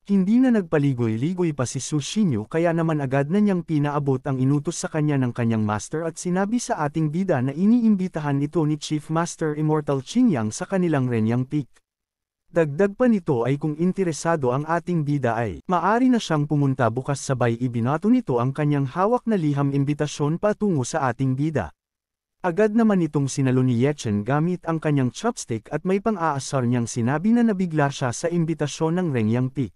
S1: Hindi na nagpaligoy-ligoy pa si Su Shinyu kaya naman agad na niyang pinaabot ang inutos sa kanya ng kanyang master at sinabi sa ating bida na iniimbitahan ito ni Chief Master Immortal Qingyang sa kanilang Renyang Peak. Dagdag pa nito ay kung interesado ang ating bida ay, maari na siyang pumunta bukas sabay ibinato nito ang kanyang hawak na liham imbitasyon patungo sa ating bida. Agad naman itong sinalo ni Yechen gamit ang kanyang chopstick at may pang-aasar niyang sinabi na nabigla siya sa imbitasyon ng Reng Peak.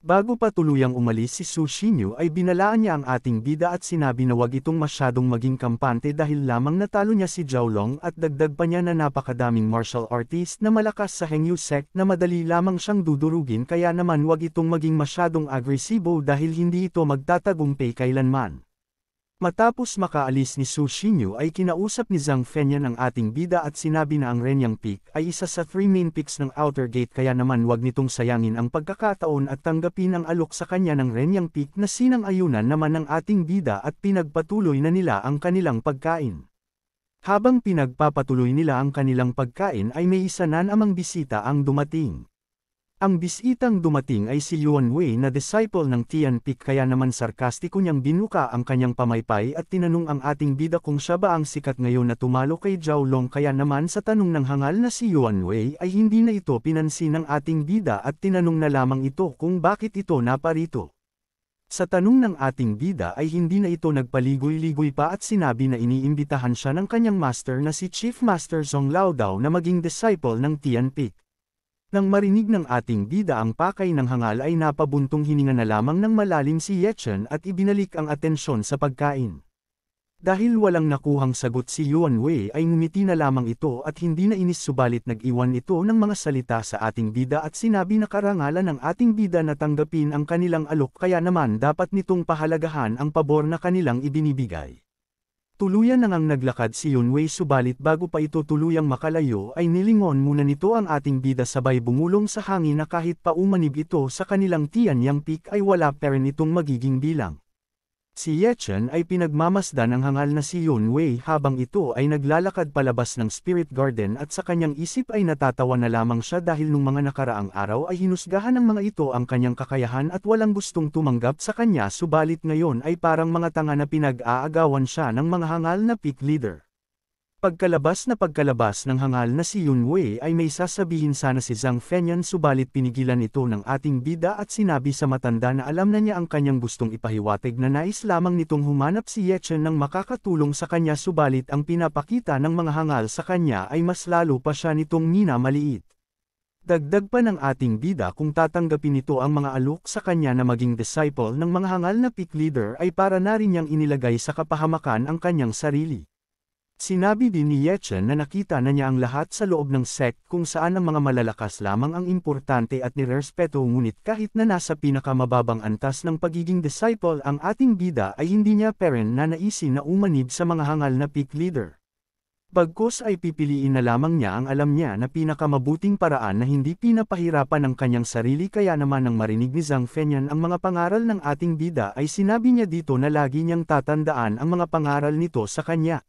S1: Bago pa tuluyang umalis si Su Shinyu ay binalaan niya ang ating bida at sinabi na wag itong masyadong maging kampante dahil lamang natalo niya si Zhao Long at dagdag pa niya na napakadaming martial artist na malakas sa Hengyu sect na madali lamang siyang dudurugin kaya naman wag itong maging masyadong agresibo dahil hindi ito magtatagumpay kailanman. Matapos makaalis ni Su Xinyu ay kinausap ni Zhang Fenyan ang ating bida at sinabi na ang Renyang Peak ay isa sa three main peaks ng Outer Gate kaya naman wag nitong sayangin ang pagkakataon at tanggapin ang alok sa kanya ng Renyang Peak na sinang-ayunan naman ng ating bida at pinagpatuloy na nila ang kanilang pagkain. Habang pinagpapatuloy nila ang kanilang pagkain ay may isa na namang bisita ang dumating. Ang bisitang dumating ay si Yuan Wei na disciple ng Tian Tianpik kaya naman sarkastiko niyang binuka ang kanyang pamaypay at tinanong ang ating bida kung siya ba ang sikat ngayon na tumalo kay Zhao Long kaya naman sa tanong ng hangal na si Yuan Wei ay hindi na ito pinansin ng ating bida at tinanong na lamang ito kung bakit ito naparito. Sa tanong ng ating bida ay hindi na ito nagpaligoy-ligoy pa at sinabi na iniimbitahan siya ng kanyang master na si Chief Master Zhong Lao Dao na maging disciple ng Tian Tianpik. Nang marinig ng ating bida ang pakay ng hangal ay napabuntong hininga na lamang ng malalim si Yechen at ibinalik ang atensyon sa pagkain. Dahil walang nakuhang sagot si Yuan Wei ay ngumiti na lamang ito at hindi na inis subalit nag-iwan ito ng mga salita sa ating bida at sinabi na karangalan ng ating bida na tanggapin ang kanilang alok kaya naman dapat nitong pahalagahan ang pabor na kanilang ibinibigay. Tuluyan na ngang naglakad si Yunwei subalit bago pa ito tuluyang makalayo ay nilingon muna nito ang ating bida sabay bumulong sa hangin na kahit pa umanib ito sa kanilang Tianyang Peak ay wala pa rin itong magiging bilang. Si Ye Chen ay pinagmamasdan ng hangal na si Yun Wei habang ito ay naglalakad palabas ng Spirit Garden at sa kanyang isip ay natatawa na lamang siya dahil nung mga nakaraang araw ay hinusgahan ng mga ito ang kanyang kakayahan at walang gustong tumanggap sa kanya subalit ngayon ay parang mga tanga na pinag-aagawan siya ng mga hangal na peak leader. Pagkalabas na pagkalabas ng hangal na si Yun Wei ay may sasabihin sana si Zhang Fenyan subalit pinigilan ito ng ating bida at sinabi sa matanda na alam na niya ang kanyang gustong ipahiwatig na nais lamang nitong humanap si Ye Chen ng makakatulong sa kanya subalit ang pinapakita ng mga hangal sa kanya ay mas lalo pa siya nitong minamaliit. Dagdag pa ng ating bida kung tatanggapin ito ang mga alok sa kanya na maging disciple ng mga hangal na peak leader ay para na rin niyang inilagay sa kapahamakan ang kanyang sarili. Sinabi din ni Yechen na nakita na niya ang lahat sa loob ng sect kung saan ang mga malalakas lamang ang importante at nirespeto ngunit kahit na nasa pinakamababang antas ng pagiging disciple ang ating bida ay hindi niya peren na naisin na umanib sa mga hangal na peak leader. Bagkus ay pipiliin na lamang niya ang alam niya na pinakamabuting paraan na hindi pinapahirapan ng kanyang sarili kaya naman nang marinig ni Zhang Fenyan ang mga pangaral ng ating bida ay sinabi niya dito na lagi niyang tatandaan ang mga pangaral nito sa kanya.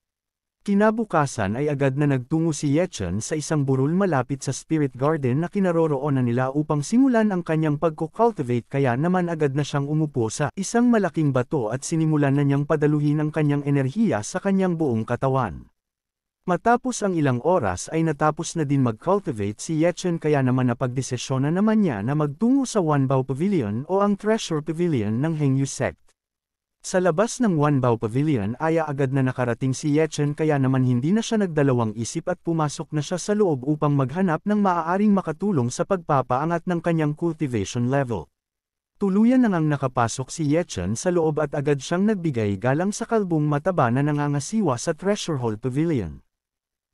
S1: Kinabukasan ay agad na nagtungo si Yechen sa isang burol malapit sa Spirit Garden na kinaroroonan nila upang simulan ang kanyang pagko-cultivate kaya naman agad na siyang umupo sa isang malaking bato at sinimulan na niyang padaluhin ang kanyang enerhiya sa kanyang buong katawan. Matapos ang ilang oras ay natapos na din mag-cultivate si Yechen kaya naman napagdesisyon na naman niya na magtungo sa Wanbao Pavilion o ang Treasure Pavilion ng Hengyu Sect. Sa labas ng Wanbao Pavilion ay agad na nakarating si Yechen kaya naman hindi na siya nagdalawang isip at pumasok na siya sa loob upang maghanap ng maaaring makatulong sa pagpapaangat ng kanyang cultivation level. Tuluyan na ngang nakapasok si Yechen sa loob at agad siyang nagbigay galang sa kalbong mataba na nangangasiwa sa Treasure Hall Pavilion.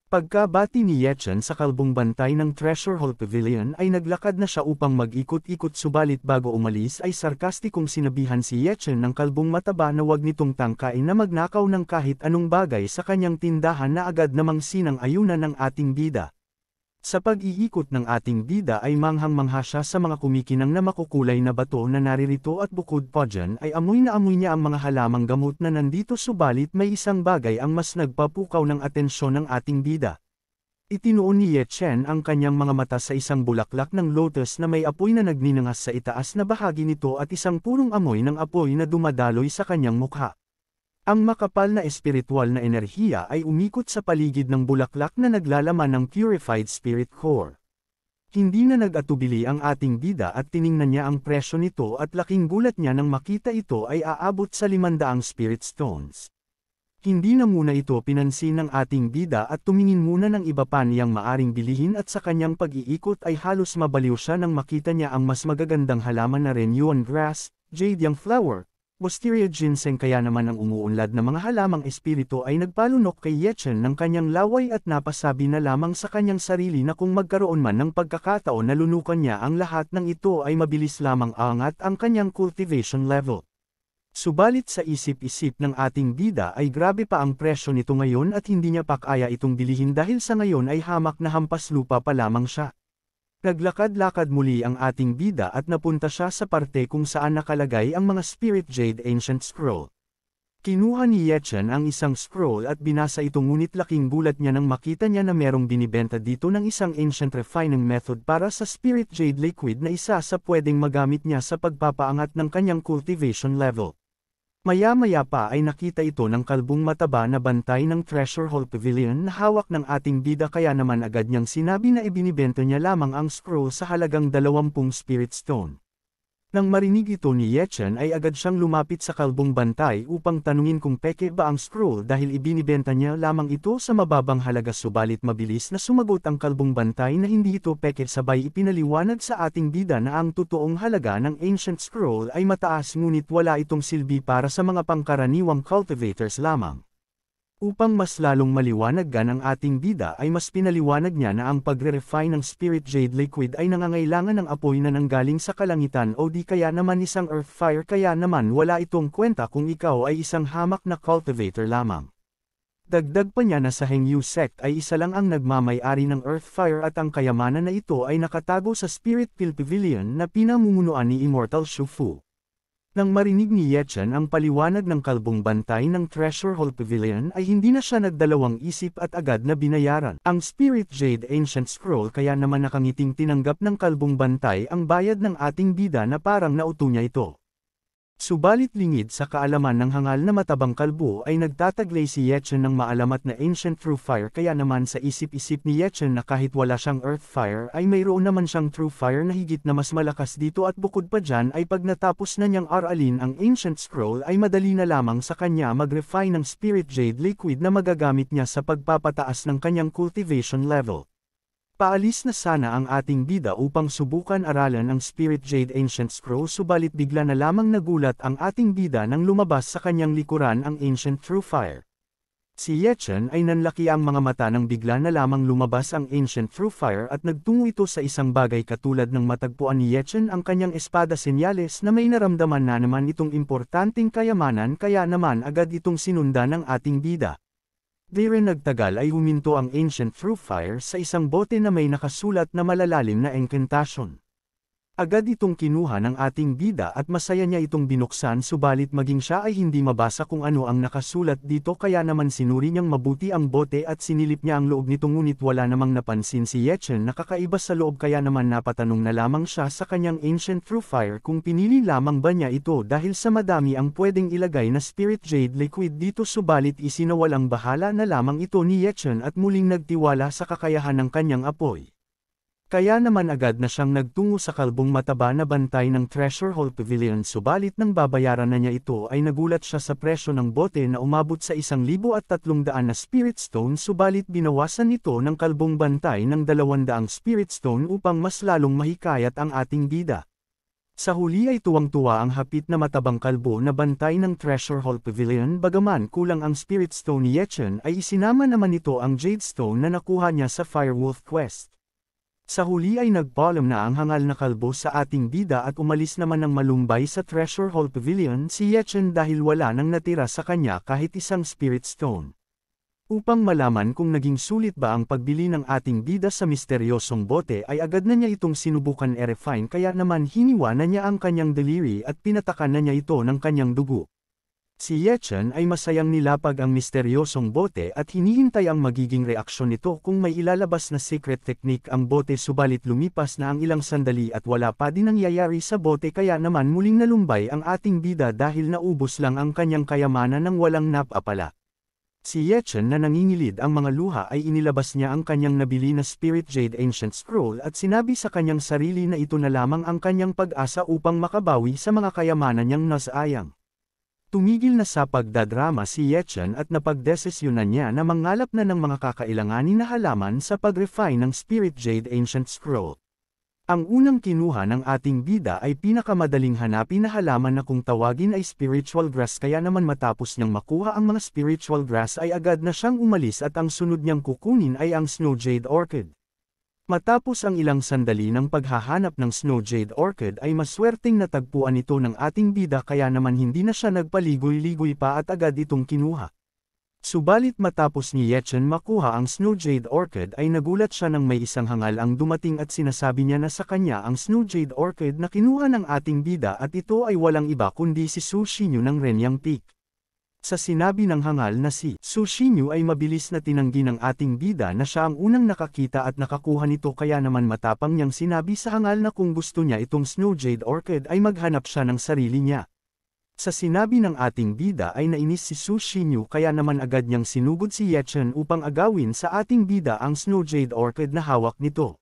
S1: Pagkabati ni Yechen sa kalbong bantay ng Treasure Hall Pavilion ay naglakad na siya upang mag-ikot-ikot subalit bago umalis ay sarkastikong sinabihan si Yechen ng kalbong mataba na wag nitong tangkain na magnakaw ng kahit anong bagay sa kanyang tindahan na agad namang sinang ayuna ng ating bida. Sa pag-iikot ng ating bida ay manghang-mangha siya sa mga kumikinang na makukulay na bato na naririto at bukod pa dyan ay amoy na amoy niya ang mga halamang gamot na nandito subalit may isang bagay ang mas nagpapukaw ng atensyon ng ating bida. Itinuon ni Ye Chen ang kanyang mga mata sa isang bulaklak ng lotus na may apoy na nagninangas sa itaas na bahagi nito at isang purong amoy ng apoy na dumadaloy sa kanyang mukha. Ang makapal na espiritual na enerhiya ay umikot sa paligid ng bulaklak na naglalaman ng purified spirit core. Hindi na nag-atubili ang ating bida at tiningnan niya ang presyo nito at laking gulat niya nang makita ito ay aabot sa limandaang spirit stones. Hindi na muna ito pinansin ng ating bida at tumingin muna ng iba pa niyang maaring bilihin at sa kanyang pag-iikot ay halos mabaliw siya nang makita niya ang mas magagandang halaman na Renuan grass, Jade Young Flower, Wisteria ginseng kaya naman ang umuunlad na mga halamang espiritu ay nagpalunok kay Yechen ng kanyang laway at napasabi na lamang sa kanyang sarili na kung magkaroon man ng pagkakataon na lunukan niya ang lahat ng ito ay mabilis lamang angat ang kanyang cultivation level. Subalit sa isip-isip ng ating bida ay grabe pa ang presyo nito ngayon at hindi niya pa kaya itong bilihin dahil sa ngayon ay hamak na hampas lupa pa lamang siya. Naglakad-lakad muli ang ating bida at napunta siya sa parte kung saan nakalagay ang mga Spirit Jade Ancient Scroll. Kinuha ni Yechen ang isang scroll at binasa ito ngunit laking gulat niya nang makita niya na merong binibenta dito ng isang ancient refining method para sa Spirit Jade Liquid na isa sa pwedeng magamit niya sa pagpapaangat ng kanyang cultivation level. Maya-maya pa ay nakita ito ng kalbong mataba na bantay ng treasure hall pavilion na hawak ng ating bida kaya naman agad niyang sinabi na ibinibento niya lamang ang scroll sa halagang 20 spirit stone. Nang marinig ito ni Yechen ay agad siyang lumapit sa kalbong bantay upang tanungin kung peke ba ang scroll dahil ibinibenta niya lamang ito sa mababang halaga subalit mabilis na sumagot ang kalbong bantay na hindi ito peke sabay ipinaliwanag sa ating bida na ang totoong halaga ng ancient scroll ay mataas ngunit wala itong silbi para sa mga pangkaraniwang cultivators lamang. Upang mas lalong maliwanag gan ang ating bida ay mas pinaliwanag niya na ang pagre-refine ng Spirit Jade Liquid ay nangangailangan ng apoy na nanggaling sa kalangitan o di kaya naman isang earth fire kaya naman wala itong kwenta kung ikaw ay isang hamak na cultivator lamang. Dagdag pa niya na sa Hengyu sect ay isa lang ang nagmamayari ng earth fire at ang kayamanan na ito ay nakatago sa Spirit Pill Pavilion na pinamumunuan ni Immortal Shufu. Nang marinig ni Yechen ang paliwanag ng kalbong bantay ng Treasure Hall Pavilion ay hindi na siya nagdalawang isip at agad na binayaran. Ang Spirit Jade Ancient Scroll kaya naman nakangiting tinanggap ng kalbong bantay ang bayad ng ating bida na parang nauto niya ito. Subalit lingid sa kaalaman ng hangal na matabang kalbo ay nagtataglay si Yechen ng maalamat na ancient true fire kaya naman sa isip-isip ni Yechen na kahit wala siyang earth fire ay mayroon naman siyang true fire na higit na mas malakas dito at bukod pa dyan ay pag natapos na niyang aralin ang ancient scroll ay madali na lamang sa kanya mag-refine ng spirit jade liquid na magagamit niya sa pagpapataas ng kanyang cultivation level. Paalis na sana ang ating bida upang subukan aralan ang Spirit Jade Ancient Scroll subalit bigla na lamang nagulat ang ating bida nang lumabas sa kanyang likuran ang Ancient True Fire. Si Yechen ay nanlaki ang mga mata nang bigla na lamang lumabas ang Ancient True Fire at nagtungo ito sa isang bagay katulad ng matagpuan ni Yechen ang kanyang espada senyales na may naramdaman na naman itong importanteng kayamanan kaya naman agad itong sinunda ng ating bida. Di rin nagtagal ay huminto ang Ancient fire sa isang bote na may nakasulat na malalalim na incantation. Agad itong kinuha ng ating bida at masaya niya itong binuksan subalit maging siya ay hindi mabasa kung ano ang nakasulat dito kaya naman sinuri niyang mabuti ang bote at sinilip niya ang loob nito ngunit wala namang napansin si Yetchen na kakaiba sa loob kaya naman napatanong na lamang siya sa kanyang ancient through fire kung pinili lamang ba niya ito dahil sa madami ang pwedeng ilagay na spirit jade liquid dito subalit isinawalang bahala na lamang ito ni Yetchen at muling nagtiwala sa kakayahan ng kanyang apoy. Kaya naman agad na siyang nagtungo sa kalbong mataba na bantay ng Treasure Hall Pavilion subalit nang babayaran na niya ito ay nagulat siya sa presyo ng bote na umabot sa 1,300 na Spirit Stone subalit binawasan ito ng kalbong bantay ng 200 Spirit Stone upang mas lalong mahikayat ang ating bida. Sa huli ay tuwang-tuwa ang hapit na matabang kalbo na bantay ng Treasure Hall Pavilion bagaman kulang ang Spirit Stone Yechen ay isinama naman ito ang Jade Stone na nakuha niya sa Firewolf Quest. Sa huli ay nag na ang hangal na kalbo sa ating bida at umalis naman ng malumbay sa Treasure Hall Pavilion si Yechen dahil wala nang natira sa kanya kahit isang Spirit Stone. Upang malaman kung naging sulit ba ang pagbili ng ating bida sa misteryosong bote ay agad na niya itong sinubukan e-refine kaya naman hiniwa na niya ang kanyang deliri at pinatakan na niya ito ng kanyang dugo. Si Ye Chen ay masayang nilapag ang misteryosong bote at hinihintay ang magiging reaksyon nito kung may ilalabas na secret technique ang bote subalit lumipas na ang ilang sandali at wala pa din nangyayari sa bote kaya naman muling nalumbay ang ating bida dahil naubos lang ang kanyang kayamanan ng walang napapala. Si Ye Chen na nangingilid ang mga luha ay inilabas niya ang kanyang nabili na Spirit Jade Ancient Scroll at sinabi sa kanyang sarili na ito na lamang ang kanyang pag-asa upang makabawi sa mga kayamanan niyang nasayang. Tumigil na sa pagdadrama si Yechen at napagdesisyonan niya na mangalap na ng mga kakailanganin na halaman sa pag-refine ng Spirit Jade Ancient Scroll. Ang unang kinuha ng ating bida ay pinakamadaling hanapin na halaman na kung tawagin ay spiritual grass kaya naman matapos niyang makuha ang mga spiritual grass ay agad na siyang umalis at ang sunod niyang kukunin ay ang snow jade orchid. Matapos ang ilang sandali ng paghahanap ng Snow Jade Orchid ay maswerteng natagpuan ito ng ating bida kaya naman hindi na siya nagpaligoy-ligoy pa at agad itong kinuha. Subalit matapos ni Yechen makuha ang Snow Jade Orchid ay nagulat siya nang may isang hangal ang dumating at sinasabi niya na sa kanya ang Snow Jade Orchid na kinuha ng ating bida at ito ay walang iba kundi si Su ng Renyang Peak. Sa sinabi ng hangal na si Sushinyu ay mabilis na tinanggi ng ating bida na siya ang unang nakakita at nakakuha nito kaya naman matapang niyang sinabi sa hangal na kung gusto niya itong Snow Jade Orchid ay maghanap siya ng sarili niya. Sa sinabi ng ating bida ay nainis si Su Shinyu kaya naman agad niyang sinugod si Yechen upang agawin sa ating bida ang Snow Jade Orchid na hawak nito.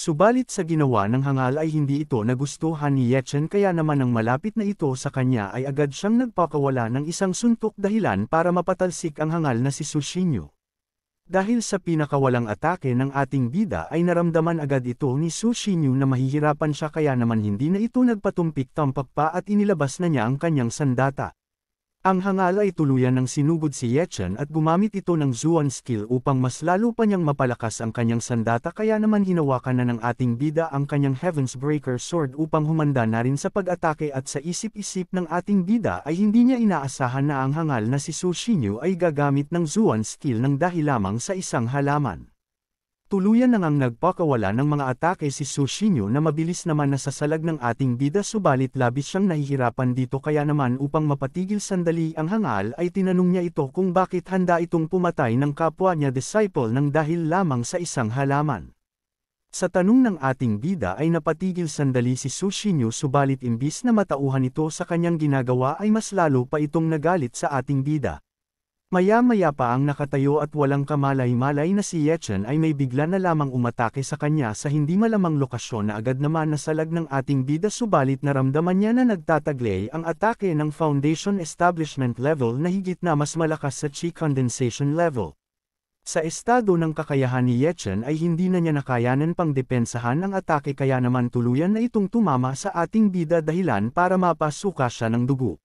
S1: Subalit sa ginawa ng hangal ay hindi ito nagustuhan ni Yechen kaya naman ang malapit na ito sa kanya ay agad siyang nagpakawala ng isang suntok dahilan para mapatalsik ang hangal na si Sushinyo. Dahil sa pinakawalang atake ng ating bida ay naramdaman agad ito ni Sushinyo na mahihirapan siya kaya naman hindi na ito nagpatumpik-tampak pa at inilabas na niya ang kanyang sandata. Ang hangal ay tuluyan ng sinugod si Yechen at gumamit ito ng Zuan skill upang mas lalo pa niyang mapalakas ang kanyang sandata kaya naman hinawakan na ng ating bida ang kanyang Heavens Breaker Sword upang humanda na rin sa pag-atake at sa isip-isip ng ating bida ay hindi niya inaasahan na ang hangal na si Sushinyu ay gagamit ng Zuan skill ng dahil lamang sa isang halaman. Tuluyan nang ngang nagpakawala ng mga atake si Sushinyo na mabilis naman nasasalag ng ating bida subalit labis siyang nahihirapan dito kaya naman upang mapatigil sandali ang hangal ay tinanong niya ito kung bakit handa itong pumatay ng kapwa niya disciple ng dahil lamang sa isang halaman. Sa tanong ng ating bida ay napatigil sandali si Sushinyo subalit imbis na matauhan ito sa kanyang ginagawa ay mas lalo pa itong nagalit sa ating bida. Maya-maya pa ang nakatayo at walang kamalay-malay na si Yechen ay may bigla na lamang umatake sa kanya sa hindi malamang lokasyon na agad naman nasalag ng ating bida subalit naramdaman niya na nagtataglay ang atake ng foundation establishment level na higit na mas malakas sa chi condensation level. Sa estado ng kakayahan ni Yechen ay hindi na niya nakayanan pang depensahan ang atake kaya naman tuluyan na itong tumama sa ating bida dahilan para mapasuka siya ng dugo.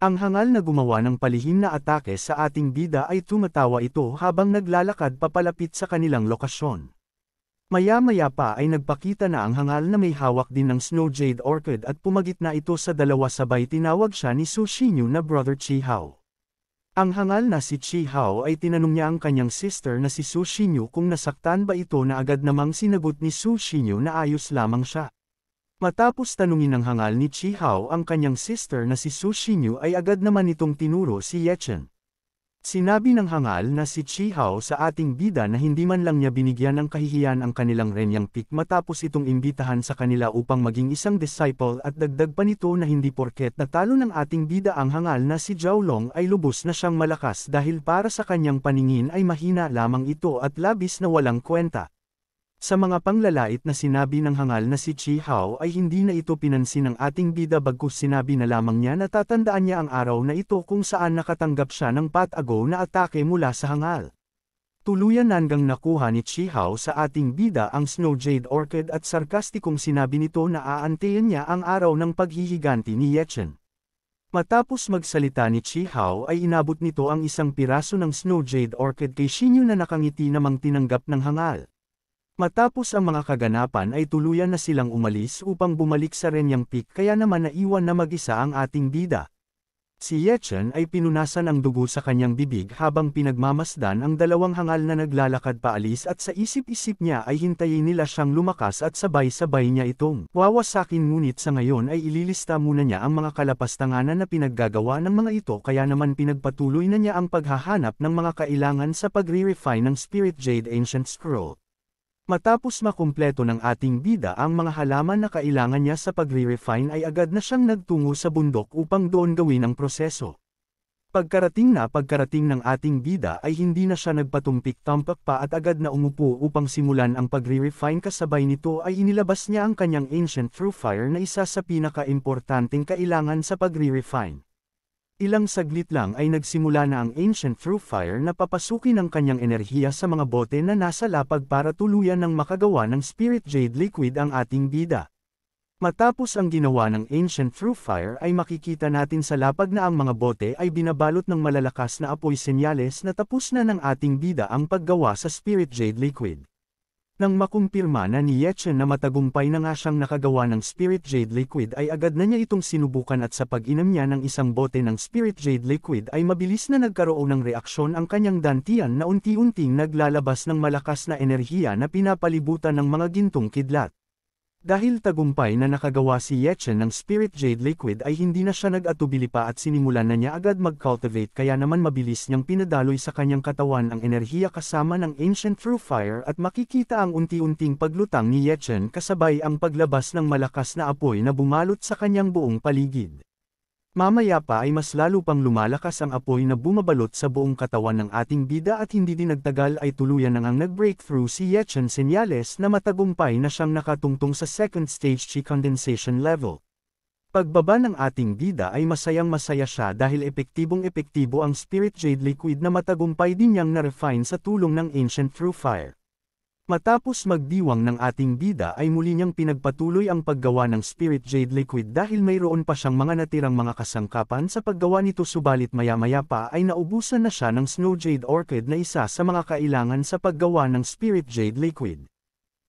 S1: Ang hangal na gumawa ng palihim na atake sa ating bida ay tumatawa ito habang naglalakad papalapit sa kanilang lokasyon. Maya-maya pa ay nagpakita na ang hangal na may hawak din ng Snow Jade Orchid at pumagit na ito sa dalawa sabay tinawag siya ni Sushinyu na Brother Chihao. Ang hangal na si Chihao ay tinanong niya ang kanyang sister na si Sushinyu kung nasaktan ba ito na agad namang sinagot ni Sushinyu na ayos lamang siya. Matapos tanungin ng hangal ni Chi Hao ang kanyang sister na si Su Xinyu ay agad naman itong tinuro si Yechen. Sinabi ng hangal na si Chi Hao sa ating bida na hindi man lang niya binigyan ng kahihiyan ang kanilang renyang Peak matapos itong imbitahan sa kanila upang maging isang disciple at dagdag pa nito na hindi porket natalo ng ating bida ang hangal na si Zhao Long ay lubos na siyang malakas dahil para sa kanyang paningin ay mahina lamang ito at labis na walang kwenta. Sa mga panglalait na sinabi ng hangal na si Chi Hao ay hindi na ito pinansin ng ating bida bagkus sinabi na lamang niya na tatandaan niya ang araw na ito kung saan nakatanggap siya ng patago na atake mula sa hangal. Tuluyan hanggang nakuha ni Chi Hao sa ating bida ang Snow Jade Orchid at sarkastikong sinabi nito na aantayin niya ang araw ng paghihiganti ni Yechen. Matapos magsalita ni Chi Hao ay inabot nito ang isang piraso ng Snow Jade Orchid kay Shinyu na nakangiti namang tinanggap ng hangal. Matapos ang mga kaganapan ay tuluyan na silang umalis upang bumalik sa Renyang Peak kaya naman naiwan na mag-isa ang ating bida. Si Yechen ay pinunasan ang dugo sa kanyang bibig habang pinagmamasdan ang dalawang hangal na naglalakad paalis at sa isip-isip niya ay hintayin nila siyang lumakas at sabay-sabay niya itong wawasakin ngunit sa ngayon ay ililista muna niya ang mga kalapastanganan na pinaggagawa ng mga ito kaya naman pinagpatuloy na niya ang paghahanap ng mga kailangan sa pagre-refine ng Spirit Jade Ancient Scroll. Matapos makumpleto ng ating bida ang mga halaman na kailangan niya sa pagre-refine ay agad na siyang nagtungo sa bundok upang doon gawin ang proseso. Pagkarating na pagkarating ng ating bida ay hindi na siya nagpatumpik-tampak pa at agad na umupo upang simulan ang pagre-refine kasabay nito ay inilabas niya ang kanyang ancient through fire na isa sa pinaka-importanting kailangan sa pagre-refine. Ilang saglit lang ay nagsimula na ang Ancient Through Fire na papasukin ang kanyang enerhiya sa mga bote na nasa lapag para tuluyan ng makagawa ng Spirit Jade Liquid ang ating bida. Matapos ang ginawa ng Ancient Through Fire ay makikita natin sa lapag na ang mga bote ay binabalot ng malalakas na apoy senyales na tapos na ng ating bida ang paggawa sa Spirit Jade Liquid. Nang makumpirma na ni Yechen na matagumpay na nga siyang nakagawa ng Spirit Jade Liquid ay agad na niya itong sinubukan at sa pag-inom niya ng isang bote ng Spirit Jade Liquid ay mabilis na nagkaroon ng reaksyon ang kanyang dantian na unti-unting naglalabas ng malakas na enerhiya na pinapalibutan ng mga gintong kidlat. Dahil tagumpay na nakagawa si Yechen ng Spirit Jade Liquid ay hindi na siya nag-atubili pa at sinimulan na niya agad mag-cultivate kaya naman mabilis niyang pinadaloy sa kanyang katawan ang enerhiya kasama ng Ancient True Fire at makikita ang unti-unting paglutang ni Yechen kasabay ang paglabas ng malakas na apoy na bumalot sa kanyang buong paligid. Mamaya pa ay mas lalo pang lumalakas ang apoy na bumabalot sa buong katawan ng ating bida at hindi din nagtagal ay tuluyan nang ang nag-breakthrough si Yechen Senyales na matagumpay na siyang nakatungtong sa second stage chi condensation level. Pagbaba ng ating bida ay masayang masaya siya dahil epektibong epektibo ang Spirit Jade Liquid na matagumpay din niyang na-refine sa tulong ng Ancient Through Fire. Matapos magdiwang ng ating bida ay muli niyang pinagpatuloy ang paggawa ng Spirit Jade Liquid dahil mayroon pa siyang mga natirang mga kasangkapan sa paggawa nito subalit maya-maya pa ay naubusan na siya ng Snow Jade Orchid na isa sa mga kailangan sa paggawa ng Spirit Jade Liquid.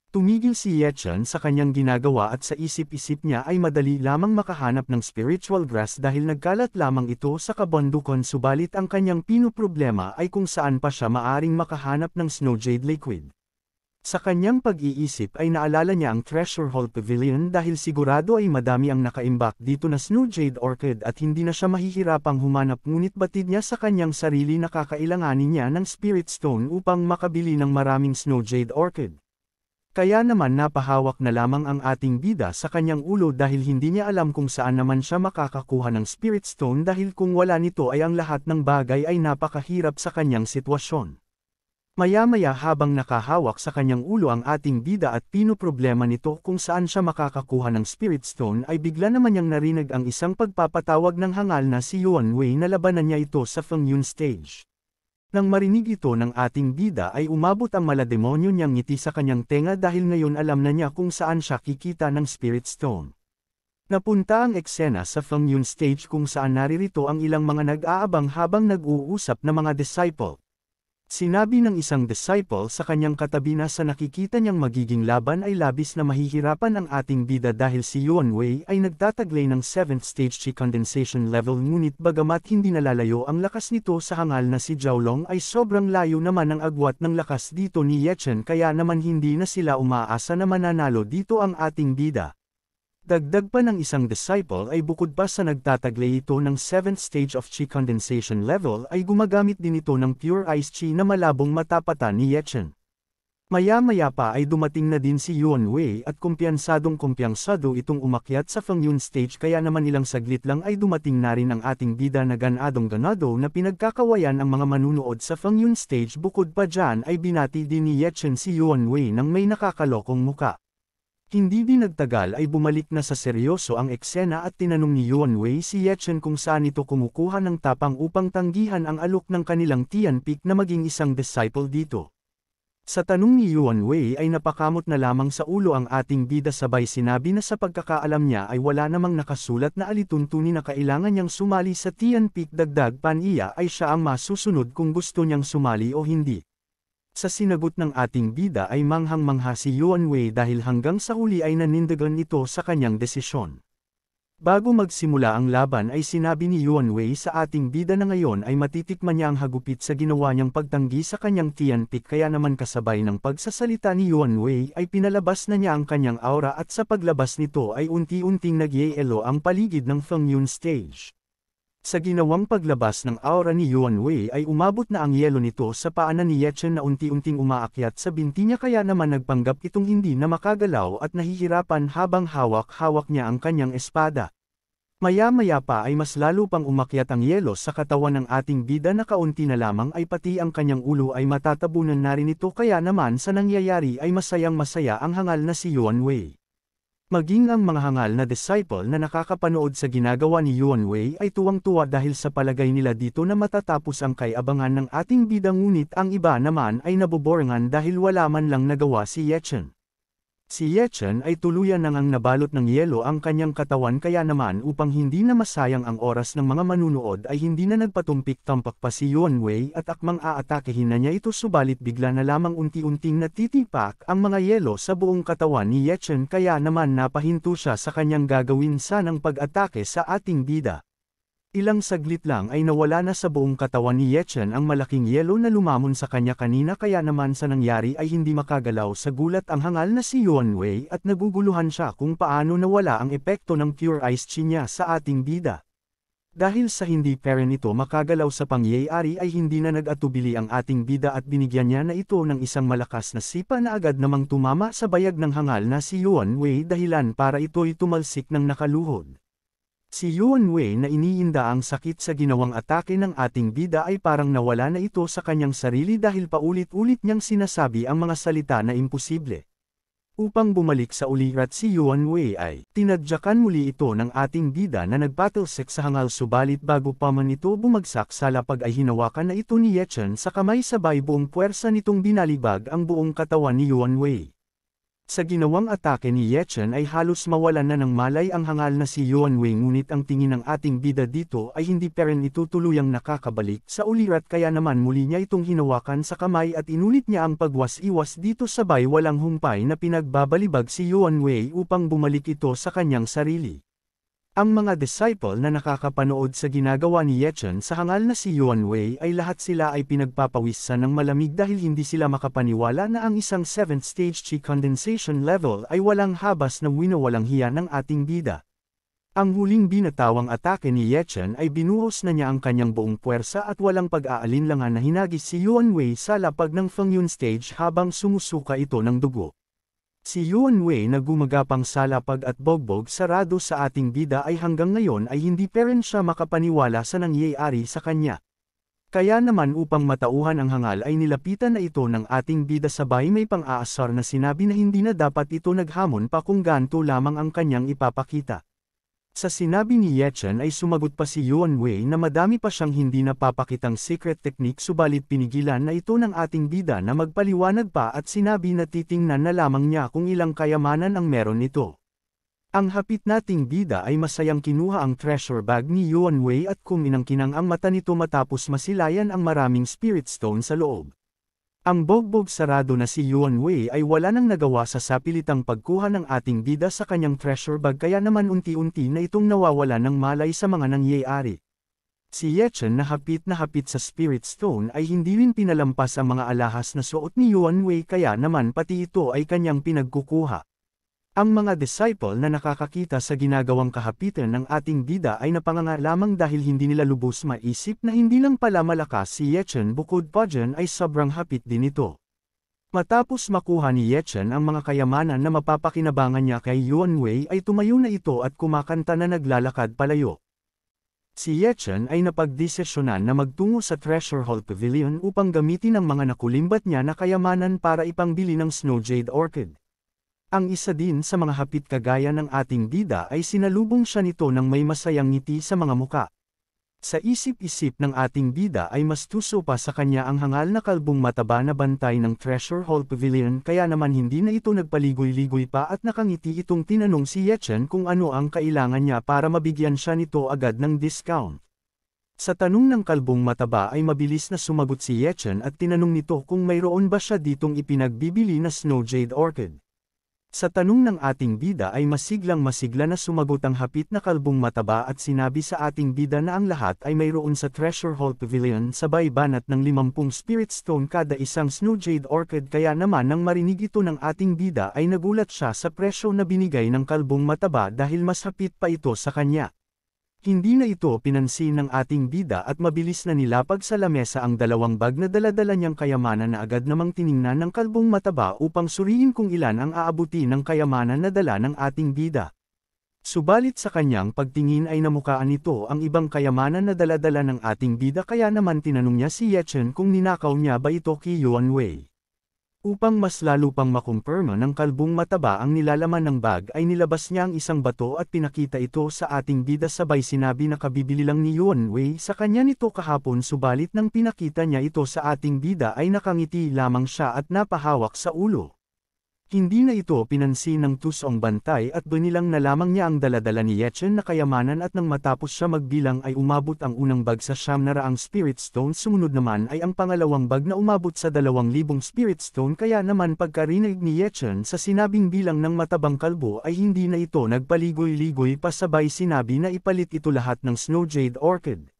S1: Tumigil si Yechan sa kanyang ginagawa at sa isip-isip niya ay madali lamang makahanap ng spiritual grass dahil nagkalat lamang ito sa kabandukon subalit ang kanyang pinoproblema ay kung saan pa siya maaring makahanap ng Snow Jade Liquid. Sa kanyang pag-iisip ay naalala niya ang Treasure Hall Pavilion dahil sigurado ay madami ang nakaimbak dito na Snow Jade Orchid at hindi na siya mahihirapang humanap ngunit batid niya sa kanyang sarili na kakailanganin niya ng Spirit Stone upang makabili ng maraming Snow Jade Orchid. Kaya naman napahawak na lamang ang ating bida sa kanyang ulo dahil hindi niya alam kung saan naman siya makakakuha ng Spirit Stone dahil kung wala nito ay ang lahat ng bagay ay napakahirap sa kanyang sitwasyon. Maya-maya habang nakahawak sa kanyang ulo ang ating bida at pinoproblema nito kung saan siya makakakuha ng Spirit Stone ay bigla naman niyang narinig ang isang pagpapatawag ng hangal na si Yuan Wei na labanan niya ito sa Feng Yun stage. Nang marinig ito ng ating bida ay umabot ang malademonyo niyang ngiti sa kanyang tenga dahil ngayon alam na niya kung saan siya kikita ng Spirit Stone. Napunta ang eksena sa Feng Yun stage kung saan naririto ang ilang mga nag-aabang habang nag-uusap na mga disciple. Sinabi ng isang disciple sa kanyang katabi na sa nakikita niyang magiging laban ay labis na mahihirapan ang ating bida dahil si Yuan Wei ay nagtataglay ng 7th stage Qi condensation level ngunit bagamat hindi nalalayo ang lakas nito sa hangal na si Long ay sobrang layo naman ang agwat ng lakas dito ni Yechen kaya naman hindi na sila umaasa na mananalo dito ang ating bida. Dagdag pa ng isang disciple ay bukod pa sa nagtataglay ito ng 7th stage of chi condensation level ay gumagamit din ito ng pure ice chi na malabong matapatan ni Yechen. Maya-maya pa ay dumating na din si Yuan Wei at kumpiyansadong kumpiyansado itong umakyat sa Fengyun stage kaya naman ilang saglit lang ay dumating na rin ang ating bida na ganadong ganado na pinagkakawayan ang mga manunood sa Fengyun stage bukod pa dyan ay binati din ni Yechen si Yuan Wei ng may nakakalokong muka. Hindi din nagtagal ay bumalik na sa seryoso ang eksena at tinanong ni Yuan Wei si Yechen kung saan ito kumukuha ng tapang upang tanggihan ang alok ng kanilang Tianpik na maging isang disciple dito. Sa tanong ni Yuan Wei ay napakamot na lamang sa ulo ang ating bida sabay sinabi na sa pagkakaalam niya ay wala namang nakasulat na alituntunin na kailangan niyang sumali sa Tianpik dagdag paniya ay siya ang masusunod kung gusto niyang sumali o hindi. Sa sinagot ng ating bida ay manghang-mangha si Yuan Wei dahil hanggang sa huli ay nanindagan ito sa kanyang desisyon. Bago magsimula ang laban ay sinabi ni Yuan Wei sa ating bida na ngayon ay matitikman niya ang hagupit sa ginawa niyang pagtanggi sa kanyang Tianpit kaya naman kasabay ng pagsasalita ni Yuan Wei ay pinalabas na niya ang kanyang aura at sa paglabas nito ay unti-unting nagyayelo ang paligid ng Fengyun stage. Sa ginawang paglabas ng aura ni Yuan Wei ay umabot na ang yelo nito sa paanan ni Yechen na unti-unting umaakyat sa binti niya kaya naman nagpanggap itong hindi na makagalaw at nahihirapan habang hawak-hawak niya ang kanyang espada. Maya-maya pa ay mas lalo pang umakyat ang yelo sa katawan ng ating bida na kaunti na lamang ay pati ang kanyang ulo ay matatabunan na rin ito kaya naman sa nangyayari ay masayang masaya ang hangal na si Yuan Wei. Maging ang mga hangal na disciple na nakakapanood sa ginagawa ni Yuan Wei ay tuwang-tuwa dahil sa palagay nila dito na matatapos ang kayabangan ng ating bida ngunit ang iba naman ay naboborangan dahil wala man lang nagawa si Yechen. Si Yechen ay tuluyan nang ang nabalot ng yelo ang kanyang katawan kaya naman upang hindi na masayang ang oras ng mga manunood ay hindi na nagpatumpik-tampak pa si Yuanwei at akmang aatakehin na niya ito subalit bigla na lamang unti-unting natitipak ang mga yelo sa buong katawan ni Yechen kaya naman napahinto siya sa kanyang gagawin sanang pag-atake sa ating bida. Ilang saglit lang ay nawala na sa buong katawan ni Yechen ang malaking yelo na lumamon sa kanya kanina kaya naman sa nangyari ay hindi makagalaw sa gulat ang hangal na si Yuan Wei at naguguluhan siya kung paano nawala ang epekto ng pure ice chi niya sa ating bida. Dahil sa hindi pera nito makagalaw sa pangyayari ay hindi na nag-atubili ang ating bida at binigyan niya na ito ng isang malakas na sipa na agad namang tumama sa bayag ng hangal na si Yuan Wei dahilan para ito'y tumalsik ng nakaluhod. Si Yuan Wei na iniinda ang sakit sa ginawang atake ng ating bida ay parang nawala na ito sa kanyang sarili dahil paulit-ulit niyang sinasabi ang mga salita na imposible. Upang bumalik sa ulirat si Yuan Wei ay, tinadyakan muli ito ng ating bida na nagbattlesek sa hangal subalit bago pa man ito bumagsak sa lapag ay hinawakan na ito ni Yechen sa kamay sabay buong puwersa nitong binalibag ang buong katawan ni Yuan Wei. Sa ginawang atake ni Yechen ay halos mawalan na ng malay ang hangal na si Yuan Wei ngunit ang tingin ng ating bida dito ay hindi pa rin ito tuluyang nakakabalik sa ulirat kaya naman muli niya itong hinawakan sa kamay at inulit niya ang pagwas-iwas dito sabay walang humpay na pinagbabalibag si Yuan Wei upang bumalik ito sa kanyang sarili. Ang mga disciple na nakakapanood sa ginagawa ni Yechen sa hangal na si Yuan Wei ay lahat sila ay pinagpapawisan ng malamig dahil hindi sila makapaniwala na ang isang 7th stage chi condensation level ay walang habas na winawalang hiya ng ating bida. Ang huling binatawang atake ni Yechen ay binuhos na niya ang kanyang buong puwersa at walang pag-aalinlangan na hinagis si Yuan Wei sa lapag ng Fengyun stage habang sumusuka ito ng dugo. Si Yuan Wei na gumagapang salapag at bogbog sarado sa ating bida ay hanggang ngayon ay hindi pa rin siya makapaniwala sa nangyayari sa kanya. Kaya naman upang matauhan ang hangal ay nilapitan na ito ng ating bida sabay may pang-aasar na sinabi na hindi na dapat ito naghamon pa kung ganto lamang ang kanyang ipapakita. Sa sinabi ni Yechen ay sumagot pa si Yuan Wei na madami pa siyang hindi napapakitang secret technique subalit pinigilan na ito ng ating bida na magpaliwanag pa at sinabi na titingnan na lamang niya kung ilang kayamanan ang meron nito. Ang hapit nating bida ay masayang kinuha ang treasure bag ni Yuan Wei at kuminang-kinang ang mata nito matapos masilayan ang maraming spirit stone sa loob. Ang bogbog sarado na si Yuan Wei ay wala nang nagawa sa sapilitang pagkuha ng ating bida sa kanyang treasure bag kaya naman unti-unti na itong nawawala ng malay sa mga nangyayari. Si Ye Chen na hapit na hapit sa Spirit Stone ay hindi rin pinalampas ang mga alahas na suot ni Yuan Wei kaya naman pati ito ay kanyang pinagkukuha. Ang mga disciple na nakakakita sa ginagawang kahapitan ng ating bida ay napanganga lamang dahil hindi nila lubos maisip na hindi lang pala malakas si Yechen bukod pa dyan ay sobrang hapit din ito. Matapos makuha ni Yechen ang mga kayamanan na mapapakinabangan niya kay Yuan Wei ay tumayo na ito at kumakanta na naglalakad palayo. Si Yechen ay napagdesisyonan na magtungo sa Treasure Hall Pavilion upang gamitin ang mga nakulimbat niya na kayamanan para ipangbili ng Snow Jade Orchid. Ang isa din sa mga hapit kagaya ng ating bida ay sinalubong siya nito ng may masayang ngiti sa mga muka. Sa isip-isip ng ating bida ay mas tuso pa sa kanya ang hangal na kalbong mataba na bantay ng Treasure Hall Pavilion kaya naman hindi na ito nagpaligoy-ligoy pa at nakangiti itong tinanong si Yechen kung ano ang kailangan niya para mabigyan siya nito agad ng discount. Sa tanong ng kalbong mataba ay mabilis na sumagot si Yechen at tinanong nito kung mayroon ba siya ditong ipinagbibili na Snow Jade Orchid. Sa tanong ng ating bida ay masiglang masigla na sumagot ang hapit na kalbong mataba at sinabi sa ating bida na ang lahat ay mayroon sa Treasure Hall Pavilion sabay banat ng 50 Spirit Stone kada isang Snow Jade Orchid kaya naman nang marinig ito ng ating bida ay nagulat siya sa presyo na binigay ng kalbong mataba dahil mas hapit pa ito sa kanya. Hindi na ito pinansin ng ating bida at mabilis na nilapag sa lamesa ang dalawang bag na daladala niyang kayamanan na agad namang tiningnan ng kalbong mataba upang suriin kung ilan ang aabuti ng kayamanan na dala ng ating bida. Subalit sa kanyang pagtingin ay namukaan nito ang ibang kayamanan na daladala ng ating bida kaya naman tinanong niya si Yechen kung ninakaw niya ba ito kay Yuan Wei. Upang mas lalo pang makumpirma ng kalbong mataba ang nilalaman ng bag ay nilabas niya ang isang bato at pinakita ito sa ating bida sabay sinabi na kabibili lang ni Yuan Wei sa kanya nito kahapon subalit nang pinakita niya ito sa ating bida ay nakangiti lamang siya at napahawak sa ulo. Hindi na ito pinansin ng tusong bantay at binilang na lamang niya ang daladala ni Yechen na kayamanan at nang matapos siya magbilang ay umabot ang unang bag sa siyam na raang spirit stone sumunod naman ay ang pangalawang bag na umabot sa dalawang libong spirit stone kaya naman pagkarinig ni Yechen sa sinabing bilang ng matabang kalbo ay hindi na ito nagpaligoy-ligoy pa sabay sinabi na ipalit ito lahat ng snow jade orchid.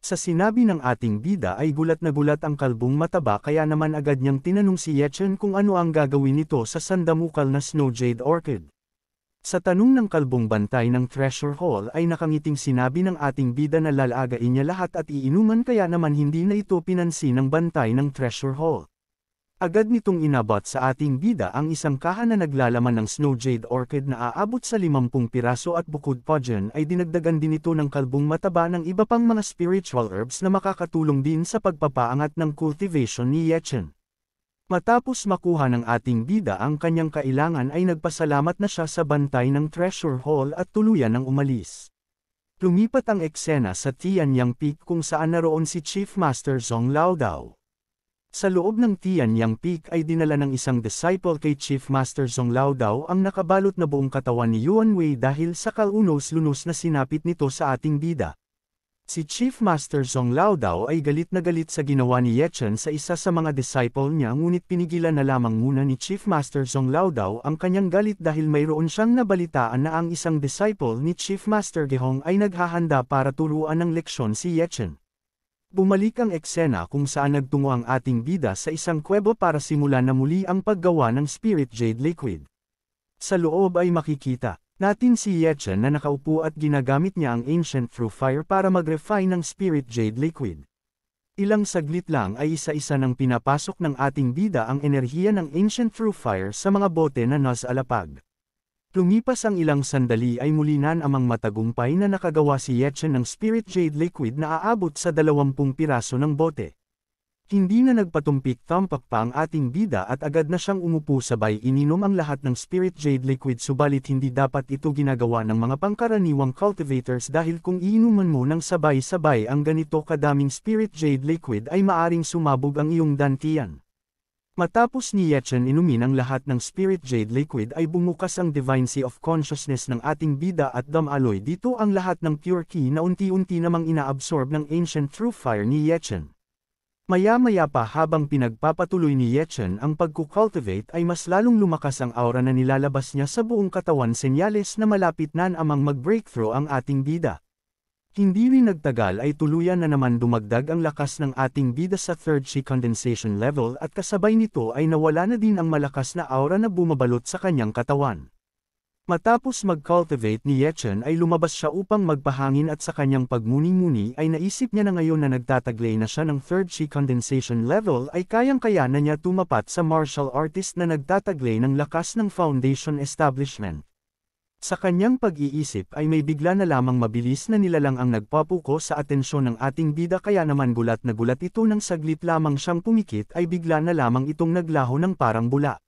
S1: Sa sinabi ng ating bida ay gulat na gulat ang kalbong mataba kaya naman agad niyang tinanong si Yechen kung ano ang gagawin nito sa sandamukal na Snow Jade Orchid. Sa tanong ng kalbong bantay ng Treasure Hall ay nakangiting sinabi ng ating bida na lalagain niya lahat at iinuman kaya naman hindi na ito pinansin ng bantay ng Treasure Hall. Agad nitong inabot sa ating bida ang isang kahan na naglalaman ng snow jade orchid na aabot sa 50 piraso at bukod pa dyan ay dinagdagan din ito ng kalbong mataba ng iba pang mga spiritual herbs na makakatulong din sa pagpapaangat ng cultivation ni Yechen. Matapos makuha ng ating bida ang kanyang kailangan ay nagpasalamat na siya sa bantay ng treasure hall at tuluyan ng umalis. Lumipat ang eksena sa Tianyang Peak kung saan naroon si Chief Master Zhong Lao Dao. Sa loob ng Tianyang Peak ay dinala ng isang disciple kay Chief Master Zhong Lao Dao ang nakabalot na buong katawan ni Yuan Wei dahil sa kalunos-lunos na sinapit nito sa ating bida. Si Chief Master Zhong Lao Dao ay galit na galit sa ginawa ni Yechen sa isa sa mga disciple niya ngunit pinigilan na lamang muna ni Chief Master Zhong Lao Dao ang kanyang galit dahil mayroon siyang nabalitaan na ang isang disciple ni Chief Master Gehong ay naghahanda para turuan ng leksyon si Yechen. Bumalik ang eksena kung saan nagtungo ang ating bida sa isang kwebo para simulan na muli ang paggawa ng Spirit Jade Liquid. Sa loob ay makikita natin si Yechen na nakaupo at ginagamit niya ang Ancient Through Fire para mag-refine ng Spirit Jade Liquid. Ilang saglit lang ay isa-isa nang pinapasok ng ating bida ang enerhiya ng Ancient Through Fire sa mga bote na nasa alapag. Lumipas ang ilang sandali ay muli nan amang matagumpay na nakagawa si Yechen ng Spirit Jade Liquid na aabot sa 20 piraso ng bote. Hindi na nagpatumpik-tampak pa ang ating bida at agad na siyang umupo sabay ininom ang lahat ng Spirit Jade Liquid subalit hindi dapat ito ginagawa ng mga pangkaraniwang cultivators dahil kung iinuman mo ng sabay-sabay ang ganito kadaming Spirit Jade Liquid ay maaring sumabog ang iyong dantian. Matapos ni Yetchen inumin ang lahat ng Spirit Jade Liquid ay bumukas ang Divine Sea of Consciousness ng ating bida at damaloy dito ang lahat ng pure key na unti-unti namang inaabsorb ng Ancient True Fire ni Yechen. Maya-maya pa habang pinagpapatuloy ni Yechen ang pagkukultivate ay mas lalong lumakas ang aura na nilalabas niya sa buong katawan senyales na malapit na namang mag-breakthrough ang ating bida. Hindi rin nagtagal ay tuluyan na naman dumagdag ang lakas ng ating bida sa third sea condensation level at kasabay nito ay nawala na din ang malakas na aura na bumabalot sa kanyang katawan. Matapos mag-cultivate ni Yechen ay lumabas siya upang magpahangin at sa kanyang pagmuni-muni ay naisip niya na ngayon na nagtataglay na siya ng third sea condensation level ay kayang-kaya na niya tumapat sa martial artist na nagtataglay ng lakas ng foundation establishment. Sa kanyang pag-iisip ay may bigla na lamang mabilis na nilalang ang nagpapuko sa atensyon ng ating bida kaya naman gulat na gulat ito ng saglit lamang siyang pumikit ay bigla na lamang itong naglaho ng parang bula.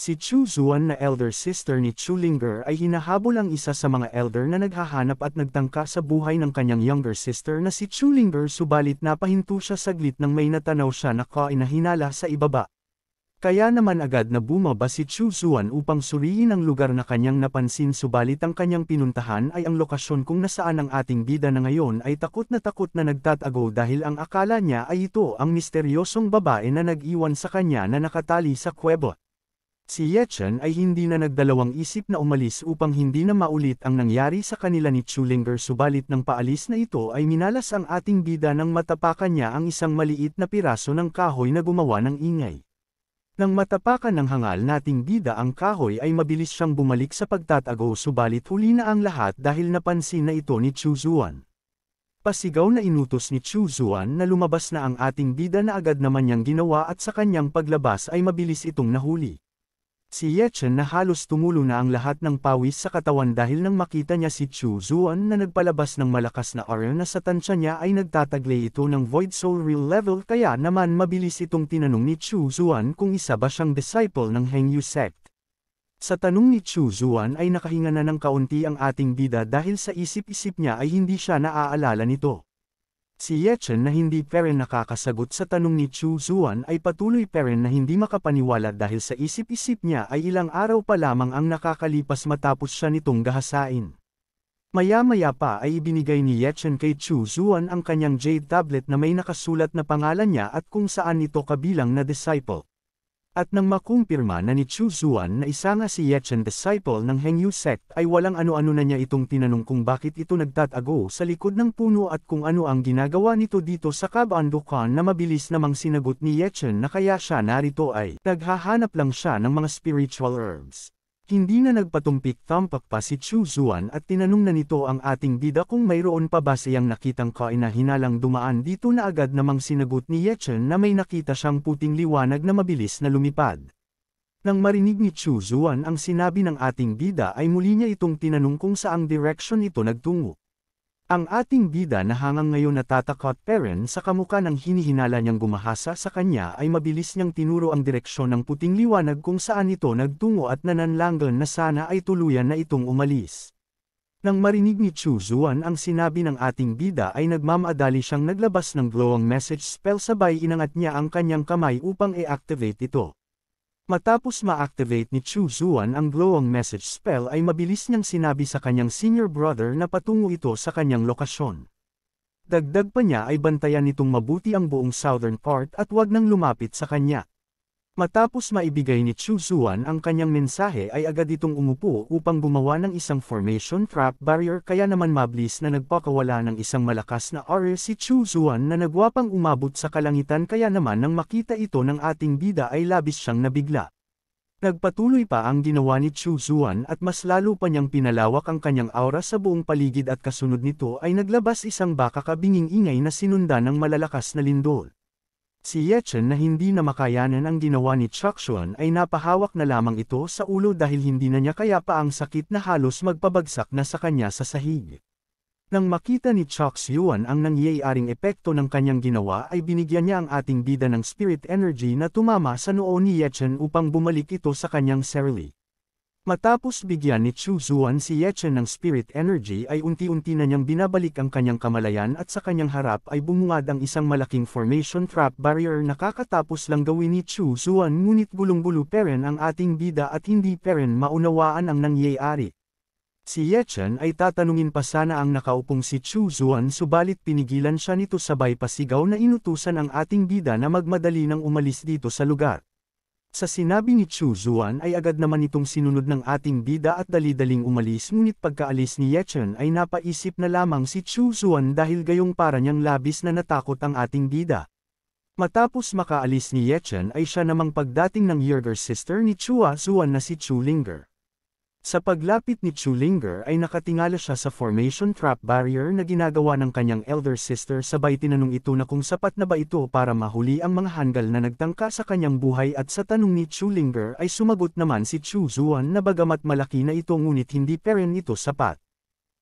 S1: Si Chu Zuan na elder sister ni Chu Linger ay hinahabol ang isa sa mga elder na naghahanap at nagtangka sa buhay ng kanyang younger sister na si Chu Linger subalit napahinto siya saglit nang may natanaw siya na kain na hinala sa ibaba. Kaya naman agad na bumaba si Chu Zuan upang suriin ang lugar na kanyang napansin subalit ang kanyang pinuntahan ay ang lokasyon kung nasaan ang ating bida na ngayon ay takot na takot na nagtatago dahil ang akala niya ay ito ang misteryosong babae na nag-iwan sa kanya na nakatali sa kwebo. Si Ye Chen ay hindi na nagdalawang isip na umalis upang hindi na maulit ang nangyari sa kanila ni Chu Linger subalit nang paalis na ito ay minalas ang ating bida nang matapakan niya ang isang maliit na piraso ng kahoy na gumawa ng ingay. Nang matapakan ng hangal nating bida ang kahoy ay mabilis siyang bumalik sa pagtatago subalit huli na ang lahat dahil napansin na ito ni Chu Zuan. Pasigaw na inutos ni Chu Zuan na lumabas na ang ating bida na agad naman niyang ginawa at sa kanyang paglabas ay mabilis itong nahuli. Si Yechen na halos tumulo na ang lahat ng pawis sa katawan dahil nang makita niya si Chu Zuan na nagpalabas ng malakas na aura na sa tansya niya ay nagtataglay ito ng Void Soul Real Level kaya naman mabilis itong tinanong ni Chu Zuan kung isa ba siyang disciple ng Hengyu Sect. Sa tanong ni Chu Zuan ay nakahinga na ng kaunti ang ating bida dahil sa isip-isip niya ay hindi siya naaalala nito. Si Yechen na hindi pa rin nakakasagot sa tanong ni Chu Zuan ay patuloy pa rin na hindi makapaniwala dahil sa isip-isip niya ay ilang araw pa lamang ang nakakalipas matapos siya nitong gahasain. Maya-maya pa ay ibinigay ni Yechen kay Chu Zuan ang kanyang jade tablet na may nakasulat na pangalan niya at kung saan ito kabilang na disciple at nang makumpirma na ni Chu Zuan na isa nga si Yechen disciple ng Hengyu sect ay walang ano-ano na niya itong tinanong kung bakit ito nagtatago sa likod ng puno at kung ano ang ginagawa nito dito sa Kabandukan na mabilis namang sinagot ni Yechen na kaya siya narito ay naghahanap lang siya ng mga spiritual herbs. Hindi na nagpatumpik-tampak pa si Chu Zuan at tinanong na nito ang ating bida kung mayroon pa ba siyang nakitang kain na hinalang dumaan dito na agad namang sinagot ni Yechen na may nakita siyang puting liwanag na mabilis na lumipad. Nang marinig ni Chu Zuan ang sinabi ng ating bida ay muli niya itong tinanong kung saang direksyon ito nagtungo. Ang ating bida na hangang ngayon natatakot Perrin sa kamukha ng hinihinala niyang gumahasa sa kanya ay mabilis niyang tinuro ang direksyon ng puting liwanag kung saan ito nagtungo at nananlanggan na sana ay tuluyan na itong umalis. Nang marinig ni Chu Zuan ang sinabi ng ating bida ay nagmamadali siyang naglabas ng glowang message spell sabay inangat niya ang kanyang kamay upang i-activate ito. Matapos ma-activate ni Chu Zuan ang glowong message spell ay mabilis niyang sinabi sa kanyang senior brother na patungo ito sa kanyang lokasyon. Dagdag pa niya ay bantayan nitong mabuti ang buong southern part at wag nang lumapit sa kanya. Matapos maibigay ni Chu Zuan ang kanyang mensahe ay agad itong umupo upang gumawa ng isang formation trap barrier kaya naman mablis na nagpakawala ng isang malakas na aura si Chu Zuan na nagwapang umabot sa kalangitan kaya naman nang makita ito ng ating bida ay labis siyang nabigla. Nagpatuloy pa ang ginawa ni Chu Zuan at mas lalo pa niyang pinalawak ang kanyang aura sa buong paligid at kasunod nito ay naglabas isang baka kabinging ingay na sinunda ng malalakas na lindol. Si Yechen na hindi na makayanan ang ginawa ni Xuan ay napahawak na lamang ito sa ulo dahil hindi na niya kaya pa ang sakit na halos magpabagsak na sa kanya sa sahig. Nang makita ni Chucks Xuan ang nangyayaring epekto ng kanyang ginawa ay binigyan niya ang ating bida ng spirit energy na tumama sa noo ni Yechen upang bumalik ito sa kanyang sarili. Matapos bigyan ni Chu Zuan si Yechen ng spirit energy ay unti-unti na niyang binabalik ang kanyang kamalayan at sa kanyang harap ay bumungad ang isang malaking formation trap barrier na kakatapos lang gawin ni Chu Zuan ngunit bulong-bulo pa rin ang ating bida at hindi pa rin maunawaan ang nangyayari. Si Yechen ay tatanungin pa sana ang nakaupong si Chu Zuan subalit pinigilan siya nito sabay pasigaw na inutusan ang ating bida na magmadali nang umalis dito sa lugar. Sa sinabi ni Chu Zuan ay agad naman itong sinunod ng ating bida at dalidaling umalis ngunit pagkaalis ni Yechen ay napaisip na lamang si Chu Zuan dahil gayong para niyang labis na natakot ang ating bida. Matapos makaalis ni Yechen ay siya namang pagdating ng younger sister ni Chua Zuan na si Chu Linger. Sa paglapit ni Chulinger ay nakatingala siya sa formation trap barrier na ginagawa ng kanyang elder sister sabay tinanong ito na kung sapat na ba ito para mahuli ang mga hanggal na nagtangka sa kanyang buhay at sa tanong ni Chulinger ay sumagot naman si Chu Zuan na bagamat malaki na ito ngunit hindi pa rin ito sapat.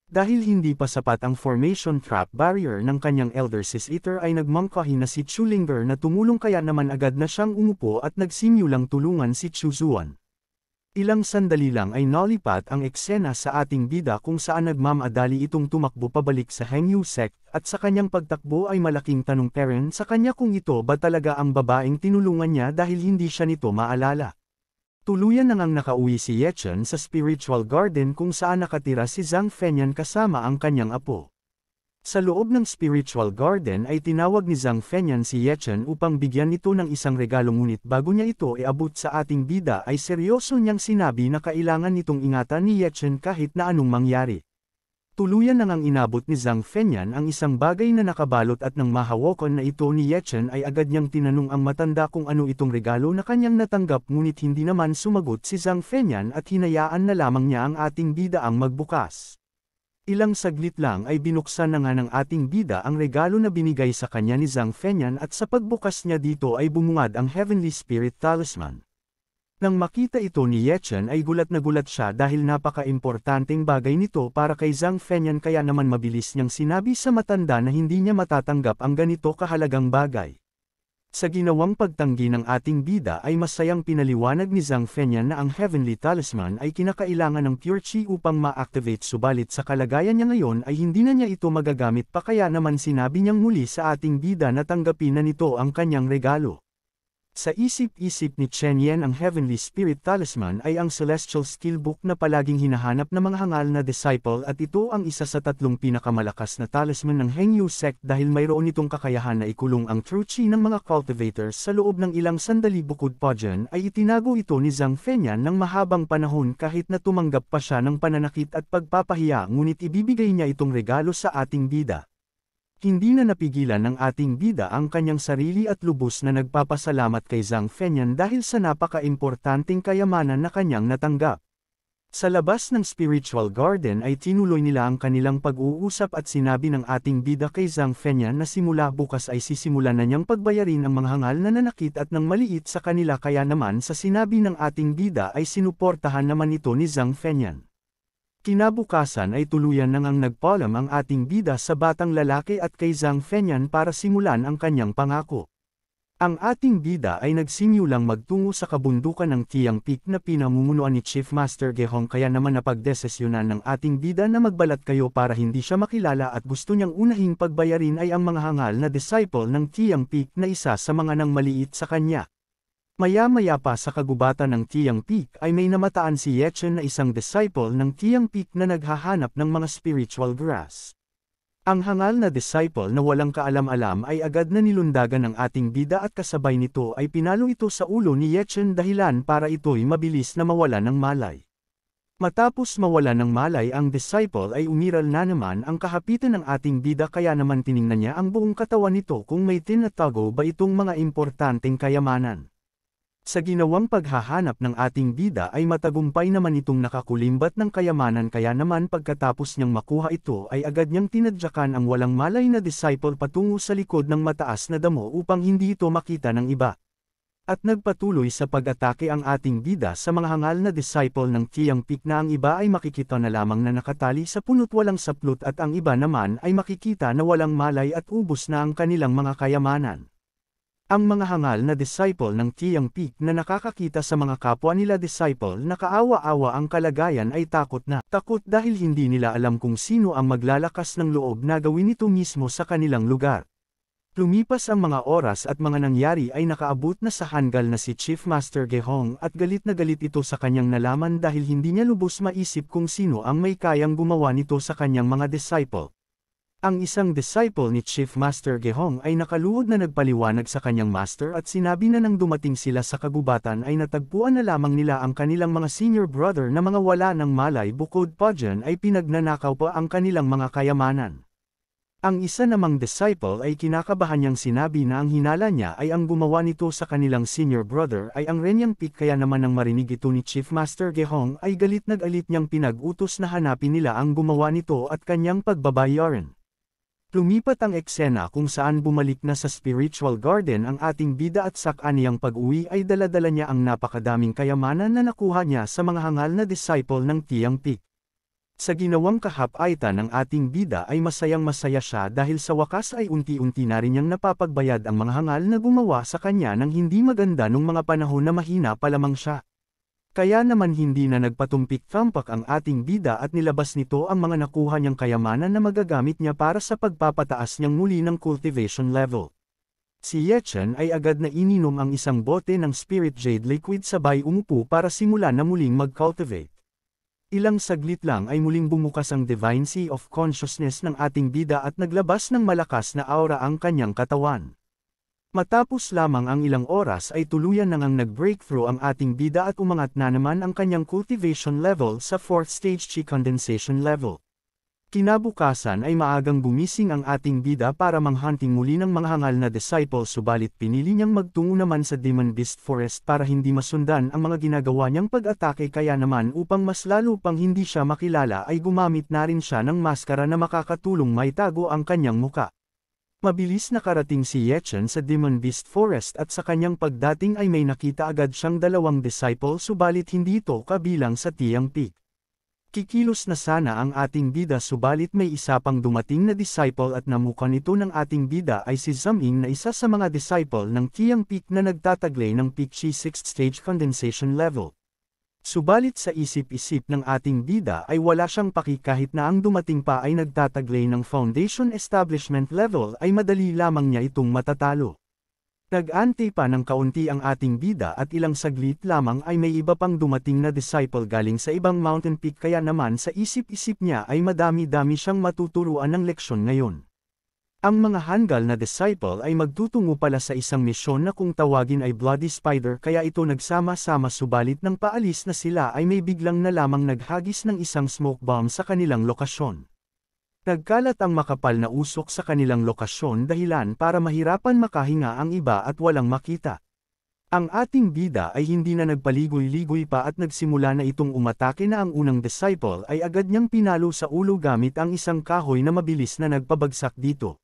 S1: Dahil hindi pa sapat ang formation trap barrier ng kanyang elder sister ay nagmangkahi na si Chulinger na tumulong kaya naman agad na siyang umupo at nagsimulang tulungan si Chu Zuan. Ilang sandali lang ay nolipat ang eksena sa ating bida kung saan nagmamadali itong tumakbo pabalik sa Hengyu sect at sa kanyang pagtakbo ay malaking tanong Teren sa kanya kung ito ba talaga ang babaeng tinulungan niya dahil hindi siya nito maalala. Tuluyan nang ngang nakauwi si Yechen sa spiritual garden kung saan nakatira si Zhang Fenyan kasama ang kanyang apo. Sa loob ng spiritual garden ay tinawag ni Zhang Fenyan si Yechen upang bigyan ito ng isang regalo ngunit bago niya ito iabot sa ating bida ay seryoso niyang sinabi na kailangan nitong ingatan ni Yechen kahit na anong mangyari. Tuluyan nang ang inabot ni Zhang Fenyan ang isang bagay na nakabalot at nang mahawakan na ito ni Yechen ay agad niyang tinanong ang matanda kung ano itong regalo na kanyang natanggap ngunit hindi naman sumagot si Zhang Fenyan at hinayaan na lamang niya ang ating bida ang magbukas. Ilang saglit lang ay binuksan na nga ng ating bida ang regalo na binigay sa kanya ni Zhang Fenyan at sa pagbukas niya dito ay bumungad ang Heavenly Spirit Talisman. Nang makita ito ni Yechen ay gulat na gulat siya dahil napaka-importanting bagay nito para kay Zhang Fenyan kaya naman mabilis niyang sinabi sa matanda na hindi niya matatanggap ang ganito kahalagang bagay. Sa ginawang pagtanggi ng ating bida ay masayang pinaliwanag ni Zhang Fenyan na ang Heavenly Talisman ay kinakailangan ng Pure Chi upang ma-activate subalit sa kalagayan niya ngayon ay hindi na niya ito magagamit pa kaya naman sinabi niyang muli sa ating bida na tanggapin na nito ang kanyang regalo. Sa isip-isip ni Chen Yan ang Heavenly Spirit Talisman ay ang celestial skill book na palaging hinahanap ng mga hangal na disciple at ito ang isa sa tatlong pinakamalakas na talisman ng Hengyu sect dahil mayroon itong kakayahan na ikulong ang true chi ng mga cultivators sa loob ng ilang sandali bukod pa dyan ay itinago ito ni Zhang Fenyan ng mahabang panahon kahit na tumanggap pa siya ng pananakit at pagpapahiya ngunit ibibigay niya itong regalo sa ating bida. Hindi na napigilan ng ating bida ang kanyang sarili at lubos na nagpapasalamat kay Zhang Fenyan dahil sa napaka-importanting kayamanan na kanyang natanggap. Sa labas ng spiritual garden ay tinuloy nila ang kanilang pag-uusap at sinabi ng ating bida kay Zhang Fenyan na simula bukas ay sisimulan na niyang pagbayarin ang mga hangal na nanakit at ng maliit sa kanila kaya naman sa sinabi ng ating bida ay sinuportahan naman ito ni Zhang Fenyan. Kinabukasan ay tuluyan nang ang nagpalam ang ating bida sa batang lalaki at kay Zhang Fenyan para simulan ang kanyang pangako. Ang ating bida ay nagsimulang magtungo sa kabundukan ng Tiang Peak na pinamumunuan ni Chief Master Gehong kaya naman napagdesesyonan ng ating bida na magbalat kayo para hindi siya makilala at gusto niyang unahing pagbayarin ay ang mga hangal na disciple ng Tiang Peak na isa sa mga nang maliit sa kanya. Maya-maya pa sa kagubatan ng Tiang Peak ay may namataan si Yechen na isang disciple ng Tiang Peak na naghahanap ng mga spiritual grass. Ang hangal na disciple na walang kaalam-alam ay agad na nilundagan ng ating bida at kasabay nito ay pinalo ito sa ulo ni Yechen dahilan para ito'y mabilis na mawala ng malay. Matapos mawala ng malay ang disciple ay umiral na naman ang kahapitan ng ating bida kaya naman tiningnan niya ang buong katawan nito kung may tinatago ba itong mga importanteng kayamanan. Sa ginawang paghahanap ng ating bida ay matagumpay naman itong nakakulimbat ng kayamanan kaya naman pagkatapos niyang makuha ito ay agad niyang tinadyakan ang walang malay na disciple patungo sa likod ng mataas na damo upang hindi ito makita ng iba. At nagpatuloy sa pag-atake ang ating bida sa mga hangal na disciple ng Tiang Peak na ang iba ay makikita na lamang na nakatali sa punot walang saplot at ang iba naman ay makikita na walang malay at ubos na ang kanilang mga kayamanan. Ang mga hangal na disciple ng Tiang Peak na nakakakita sa mga kapwa nila disciple na kaawa-awa ang kalagayan ay takot na. Takot dahil hindi nila alam kung sino ang maglalakas ng loob na gawin ito mismo sa kanilang lugar. Lumipas ang mga oras at mga nangyari ay nakaabot na sa hangal na si Chief Master Gehong at galit na galit ito sa kanyang nalaman dahil hindi niya lubos maisip kung sino ang may kayang gumawa nito sa kanyang mga disciple. Ang isang disciple ni Chief Master Gehong ay nakaluhod na nagpaliwanag sa kanyang master at sinabi na nang dumating sila sa kagubatan ay natagpuan na lamang nila ang kanilang mga senior brother na mga wala ng malay bukod pa dyan ay pinagnanakaw pa ang kanilang mga kayamanan. Ang isa namang disciple ay kinakabahan niyang sinabi na ang hinala niya ay ang gumawa nito sa kanilang senior brother ay ang Renyang Peak kaya naman nang marinig ito ni Chief Master Gehong ay galit nag-alit niyang pinag-utos na hanapin nila ang gumawa nito at kanyang pagbabayaran. Lumipat ang eksena kung saan bumalik na sa spiritual garden ang ating bida at sa kaniyang pag-uwi ay daladala niya ang napakadaming kayamanan na nakuha niya sa mga hangal na disciple ng Tiang Peak. Sa ginawang kahapaitan ng ating bida ay masayang masaya siya dahil sa wakas ay unti-unti na rin niyang napapagbayad ang mga hangal na gumawa sa kanya ng hindi maganda nung mga panahon na mahina pa lamang siya. Kaya naman hindi na nagpatumpik Trumpak ang ating bida at nilabas nito ang mga nakuha niyang kayamanan na magagamit niya para sa pagpapataas niyang muli ng cultivation level. Si Yechen ay agad na ininom ang isang bote ng Spirit Jade Liquid sabay umupo para simula na muling mag-cultivate. Ilang saglit lang ay muling bumukas ang divine sea of consciousness ng ating bida at naglabas ng malakas na aura ang kanyang katawan. Matapos lamang ang ilang oras ay tuluyan nang ang nag-breakthrough ang ating bida at umangat na naman ang kanyang cultivation level sa 4th stage Qi condensation level. Kinabukasan ay maagang gumising ang ating bida para manghunting muli ng mga hangal na disciple subalit pinili niyang magtungo naman sa Demon Beast Forest para hindi masundan ang mga ginagawa niyang pag-atake kaya naman upang mas lalo pang hindi siya makilala ay gumamit na rin siya ng maskara na makakatulong maitago ang kanyang muka. Mabilis na karating si Yechen sa Demon Beast Forest at sa kanyang pagdating ay may nakita agad siyang dalawang disciple subalit hindi ito kabilang sa Tiang Peak. Kikilos na sana ang ating bida subalit may isa pang dumating na disciple at namukha nito ng ating bida ay si Zaming na isa sa mga disciple ng Tiang Peak na nagtataglay ng Peak Chi 6th Stage Condensation Level. Subalit sa isip-isip ng ating bida ay wala siyang paki kahit na ang dumating pa ay nagtataglay ng foundation establishment level ay madali lamang niya itong matatalo. Nag-ante pa ng kaunti ang ating bida at ilang saglit lamang ay may iba pang dumating na disciple galing sa ibang mountain peak kaya naman sa isip-isip niya ay madami-dami siyang matuturuan ng leksyon ngayon. Ang mga Hangal na disciple ay magtutungo pala sa isang misyon na kung tawagin ay Bloody Spider kaya ito nagsama-sama subalit nang paalis na sila ay may biglang na lamang naghagis ng isang smoke bomb sa kanilang lokasyon. Nagkalat ang makapal na usok sa kanilang lokasyon dahilan para mahirapan makahinga ang iba at walang makita. Ang ating bida ay hindi na nagpaligoy-ligoy pa at nagsimula na itong umatake na ang unang disciple ay agad niyang pinalo sa ulo gamit ang isang kahoy na mabilis na nagpabagsak dito.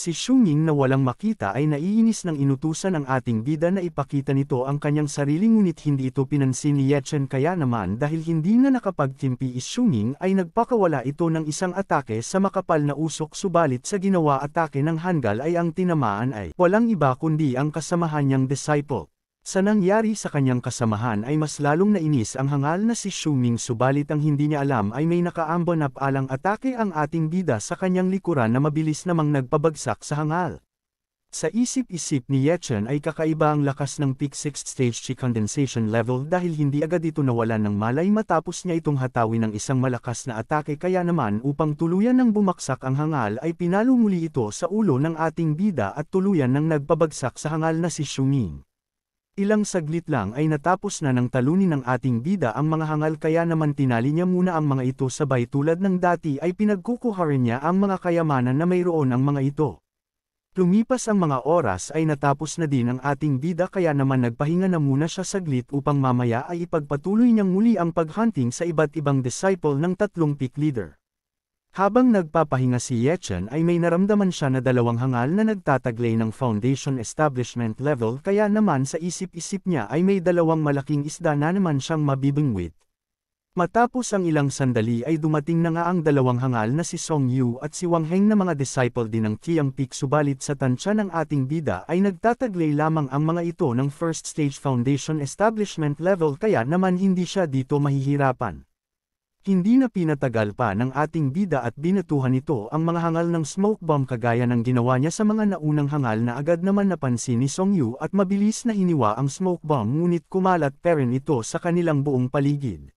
S1: Si Xungying na walang makita ay naiinis ng inutusan ang ating bida na ipakita nito ang kanyang sarili ngunit hindi ito pinansin ni Yechen kaya naman dahil hindi na nakapagtimpi is Xungying ay nagpakawala ito ng isang atake sa makapal na usok subalit sa ginawa atake ng Hangal ay ang tinamaan ay walang iba kundi ang kasamahan niyang disciple. Sa nangyari sa kanyang kasamahan ay mas lalong nainis ang hangal na si Shuming subalit ang hindi niya alam ay may nakaambon up alang atake ang ating bida sa kanyang likuran na mabilis namang nagpabagsak sa hangal. Sa isip-isip ni Yechen ay kakaiba ang lakas ng peak 6th stage chi condensation level dahil hindi agad ito nawalan ng malay matapos niya itong hatawin ng isang malakas na atake kaya naman upang tuluyan ng bumagsak ang hangal ay pinalo muli ito sa ulo ng ating bida at tuluyan ng nagpabagsak sa hangal na si Shuming. Ilang saglit lang ay natapos na ng talunin ng ating bida ang mga hangal kaya naman tinali niya muna ang mga ito sabay tulad ng dati ay pinagkukuha rin niya ang mga kayamanan na mayroon ang mga ito. Lumipas ang mga oras ay natapos na din ang ating bida kaya naman nagpahinga na muna siya saglit upang mamaya ay ipagpatuloy niyang muli ang paghunting sa iba't ibang disciple ng tatlong peak leader. Habang nagpapahinga si Yechen ay may naramdaman siya na dalawang hangal na nagtataglay ng foundation establishment level kaya naman sa isip-isip niya ay may dalawang malaking isda na naman siyang mabibingwit. Matapos ang ilang sandali ay dumating na nga ang dalawang hangal na si Song Yu at si Wang Heng na mga disciple din ng Tiang Peak subalit sa tansya ng ating bida ay nagtataglay lamang ang mga ito ng first stage foundation establishment level kaya naman hindi siya dito mahihirapan. Hindi na pinatagal pa ng ating bida at binatuhan ito ang mga hangal ng smoke bomb kagaya ng ginawa niya sa mga naunang hangal na agad naman napansin ni Song Yu at mabilis na iniwa ang smoke bomb ngunit kumalat pa rin ito sa kanilang buong paligid.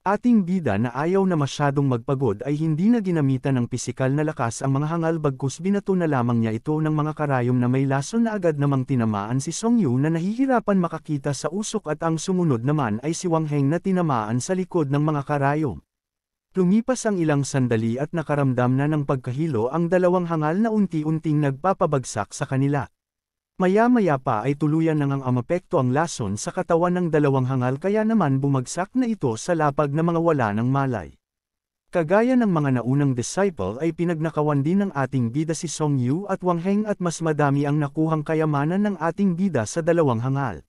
S1: Ating bida na ayaw na masyadong magpagod ay hindi na ginamitan ng pisikal na lakas ang mga hangal bagkus binato na lamang niya ito ng mga karayom na may lason na agad namang tinamaan si Song Yu na nahihirapan makakita sa usok at ang sumunod naman ay si Wang Heng na tinamaan sa likod ng mga karayom. Lumipas ang ilang sandali at nakaramdam na ng pagkahilo ang dalawang hangal na unti-unting nagpapabagsak sa kanila. Maya-maya pa ay tuluyan nang ang amapekto ang lason sa katawan ng dalawang hangal kaya naman bumagsak na ito sa lapag na mga wala ng malay. Kagaya ng mga naunang disciple ay pinagnakawan din ng ating bida si Song Yu at Wang Heng at mas madami ang nakuhang kayamanan ng ating bida sa dalawang hangal.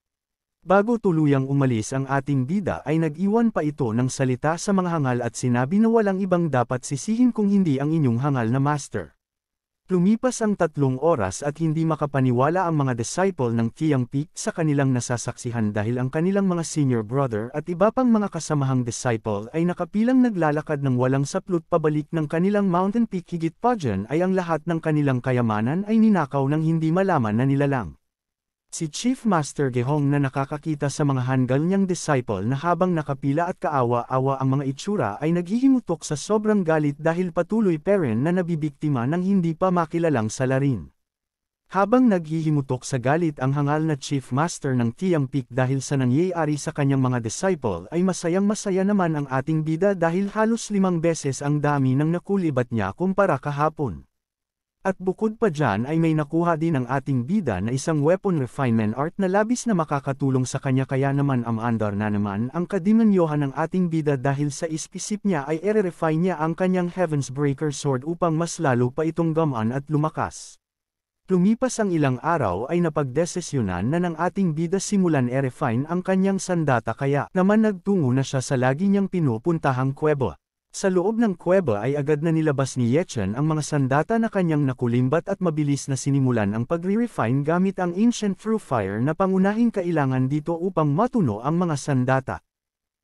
S1: Bago tuluyang umalis ang ating bida ay nag-iwan pa ito ng salita sa mga hangal at sinabi na walang ibang dapat sisihin kung hindi ang inyong hangal na master. Lumipas ang tatlong oras at hindi makapaniwala ang mga disciple ng Tiang Peak sa kanilang nasasaksihan dahil ang kanilang mga senior brother at iba pang mga kasamahang disciple ay nakapilang naglalakad ng walang saplot pabalik ng kanilang mountain peak higit pa dyan ay ang lahat ng kanilang kayamanan ay ninakaw ng hindi malaman na nilalang. Si Chief Master Gehong na nakakakita sa mga hanggal niyang disciple na habang nakapila at kaawa-awa ang mga itsura ay naghihimutok sa sobrang galit dahil patuloy peren na nabibiktima ng hindi pa makilalang salarin. Habang naghihimutok sa galit ang hangal na Chief Master ng Tiang Peak dahil sa nangyayari sa kanyang mga disciple ay masayang-masaya naman ang ating bida dahil halos limang beses ang dami ng nakulibat niya kumpara kahapon. At bukod pa dyan ay may nakuha din ang ating bida na isang weapon refinement art na labis na makakatulong sa kanya kaya naman ang andar na naman ang kadimanyohan ng ating bida dahil sa ispisip niya ay ere-refine niya ang kanyang Heavens Breaker Sword upang mas lalo pa itong gaman at lumakas. Lumipas ang ilang araw ay napagdesesyonan na ng ating bida simulan e-refine ang kanyang sandata kaya naman nagtungo na siya sa lagi niyang pinupuntahang kuweba. Sa loob ng kuweba ay agad na nilabas ni Yechen ang mga sandata na kanyang nakulimbat at mabilis na sinimulan ang pagre-refine gamit ang ancient through fire na pangunahing kailangan dito upang matuno ang mga sandata.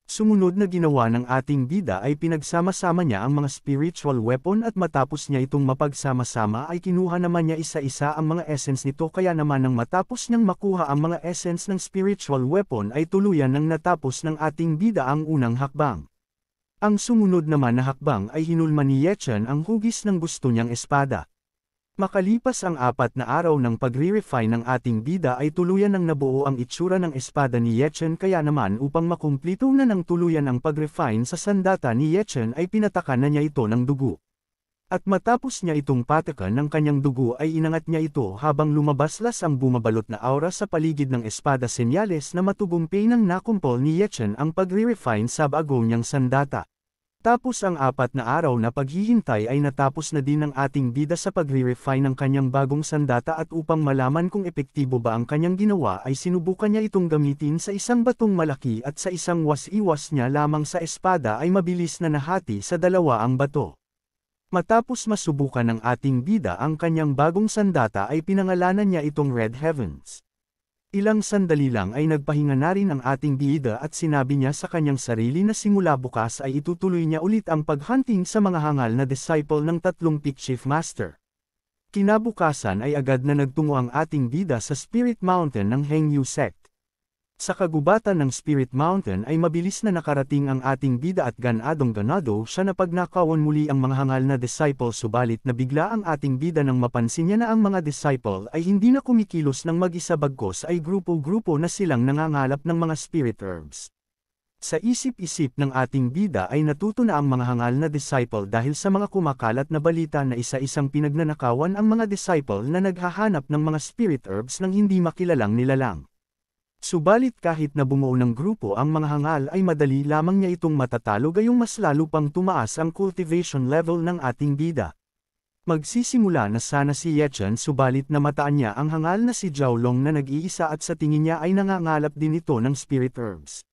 S1: Sumunod na ginawa ng ating bida ay pinagsama-sama niya ang mga spiritual weapon at matapos niya itong mapagsama-sama ay kinuha naman niya isa-isa ang mga essence nito kaya naman nang matapos niyang makuha ang mga essence ng spiritual weapon ay tuluyan nang natapos ng ating bida ang unang hakbang. Ang sumunod naman na hakbang ay hinulma ni Yechen ang hugis ng gusto niyang espada. Makalipas ang apat na araw ng pagre-refine ng ating bida ay tuluyan ng nabuo ang itsura ng espada ni Yechen kaya naman upang makumplito na ng tuluyan ang pag-refine sa sandata ni Yechen ay pinatakan na niya ito ng dugo. At matapos niya itong patakan ng kanyang dugo ay inangat niya ito habang lumabaslas ang bumabalot na aura sa paligid ng espada senyales na matugumpay ng nakumpol ni Yechen ang pagre-refine sa bago niyang sandata. Tapos ang apat na araw na paghihintay ay natapos na din ng ating bida sa pagre-refine ng kanyang bagong sandata at upang malaman kung epektibo ba ang kanyang ginawa ay sinubukan niya itong gamitin sa isang batong malaki at sa isang was-iwas niya lamang sa espada ay mabilis na nahati sa dalawa ang bato. Matapos masubukan ng ating bida ang kanyang bagong sandata ay pinangalanan niya itong Red Heavens. Ilang sandali lang ay nagpahinga na rin ang ating bida at sinabi niya sa kanyang sarili na simula bukas ay itutuloy niya ulit ang paghunting sa mga hangal na disciple ng tatlong Peak Chief Master. Kinabukasan ay agad na nagtungo ang ating bida sa Spirit Mountain ng Hengyu Sect. Sa kagubatan ng Spirit Mountain ay mabilis na nakarating ang ating bida at ganadong ganado siya na muli ang mga hangal na disciple subalit na bigla ang ating bida nang mapansin niya na ang mga disciple ay hindi na kumikilos ng mag-isa bagkos ay grupo-grupo na silang nangangalap ng mga spirit herbs. Sa isip-isip ng ating bida ay natuto na ang mga hangal na disciple dahil sa mga kumakalat na balita na isa-isang pinagnanakawan ang mga disciple na naghahanap ng mga spirit herbs nang hindi makilalang nilalang. Subalit kahit na bumuo ng grupo ang mga hangal ay madali lamang niya itong matatalo gayong mas lalo pang tumaas ang cultivation level ng ating bida. Magsisimula na sana si Yechen subalit na mataan niya ang hangal na si Jiaolong na nag-iisa at sa tingin niya ay nangangalap din ito ng spirit herbs.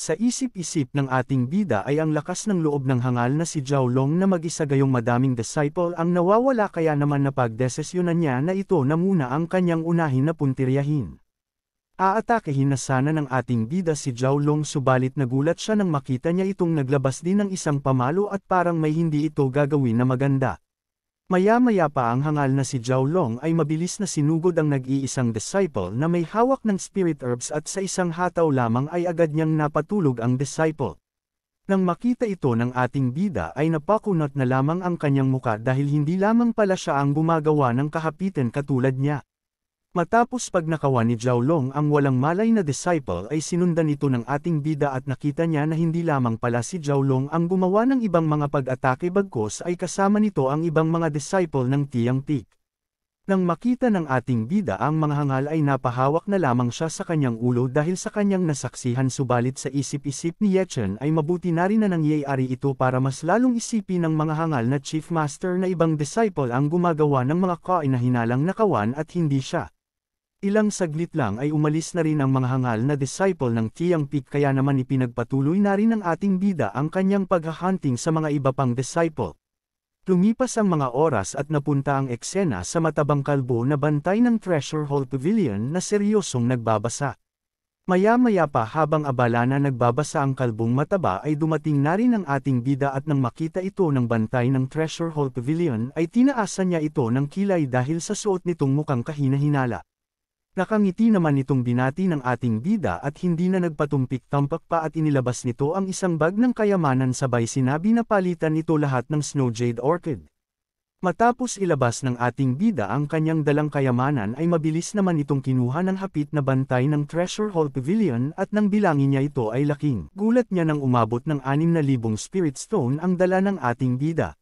S1: Sa isip-isip ng ating bida ay ang lakas ng loob ng hangal na si Jiaolong na mag-isa gayong madaming disciple ang nawawala kaya naman na napagdesesyonan niya na ito na muna ang kanyang unahin na puntiryahin. Aatakehin na sana ng ating bida si Zhao Long subalit nagulat siya nang makita niya itong naglabas din ng isang pamalo at parang may hindi ito gagawin na maganda. Maya-maya pa ang hangal na si Zhao Long ay mabilis na sinugod ang nag-iisang disciple na may hawak ng spirit herbs at sa isang hataw lamang ay agad niyang napatulog ang disciple. Nang makita ito ng ating bida ay napakunot na lamang ang kanyang muka dahil hindi lamang pala siya ang gumagawa ng kahapitan katulad niya. Matapos pag nakawa ni Zhao Long ang walang malay na disciple ay sinundan ito ng ating bida at nakita niya na hindi lamang pala si Zhao Long ang gumawa ng ibang mga pag-atake bagkos ay kasama nito ang ibang mga disciple ng Tiang Tik. Nang makita ng ating bida ang mga hangal ay napahawak na lamang siya sa kanyang ulo dahil sa kanyang nasaksihan subalit sa isip-isip ni Yechen ay mabuti na rin na nangyayari ito para mas lalong isipin ng mga hangal na chief master na ibang disciple ang gumagawa ng mga kain na hinalang nakawan at hindi siya. Ilang saglit lang ay umalis na rin ang mga hangal na disciple ng Tiang Peak kaya naman ipinagpatuloy na rin ng ating bida ang kanyang paghahunting sa mga iba pang disciple. Lumipas ang mga oras at napunta ang eksena sa matabang kalbo na bantay ng Treasure Hall Pavilion na seryosong nagbabasa. Maya-maya pa habang abala na nagbabasa ang kalbong mataba ay dumating na rin ang ating bida at nang makita ito ng bantay ng Treasure Hall Pavilion ay tinaasan niya ito ng kilay dahil sa suot nitong mukhang kahinahinala. Nakangiti naman itong binati ng ating bida at hindi na nagpatumpik-tampak pa at inilabas nito ang isang bag ng kayamanan sabay sinabi na palitan ito lahat ng Snow Jade Orchid. Matapos ilabas ng ating bida ang kanyang dalang kayamanan ay mabilis naman itong kinuha ng hapit na bantay ng Treasure Hall Pavilion at nang bilangin niya ito ay laking. Gulat niya nang umabot ng 6,000 Spirit Stone ang dala ng ating bida.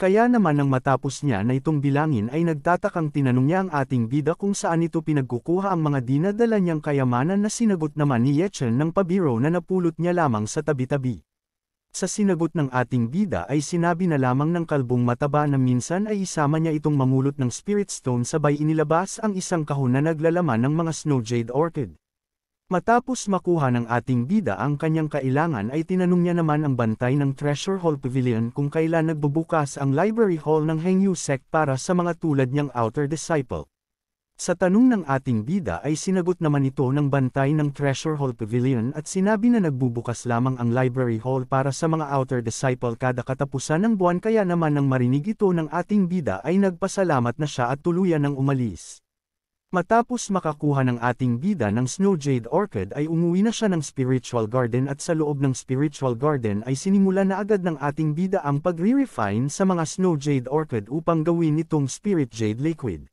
S1: Kaya naman nang matapos niya na itong bilangin ay nagtatakang tinanong niya ang ating bida kung saan ito pinagkukuha ang mga dinadala niyang kayamanan na sinagot naman ni Yechen ng pabiro na napulot niya lamang sa tabi-tabi. Sa sinagot ng ating bida ay sinabi na lamang ng kalbong mataba na minsan ay isama niya itong mamulot ng spirit stone sabay inilabas ang isang kahon na naglalaman ng mga snow jade orchid. Matapos makuha ng ating bida ang kanyang kailangan ay tinanong niya naman ang bantay ng Treasure Hall Pavilion kung kailan nagbubukas ang Library Hall ng Hengyu Sect para sa mga tulad niyang Outer Disciple. Sa tanong ng ating bida ay sinagot naman ito ng bantay ng Treasure Hall Pavilion at sinabi na nagbubukas lamang ang Library Hall para sa mga Outer Disciple kada katapusan ng buwan kaya naman nang marinig ito ng ating bida ay nagpasalamat na siya at tuluyan ng umalis. Matapos makakuha ng ating bida ng Snow Jade Orchid ay umuwi na siya ng Spiritual Garden at sa loob ng Spiritual Garden ay sinimula na agad ng ating bida ang pagre-refine sa mga Snow Jade Orchid upang gawin itong Spirit Jade Liquid.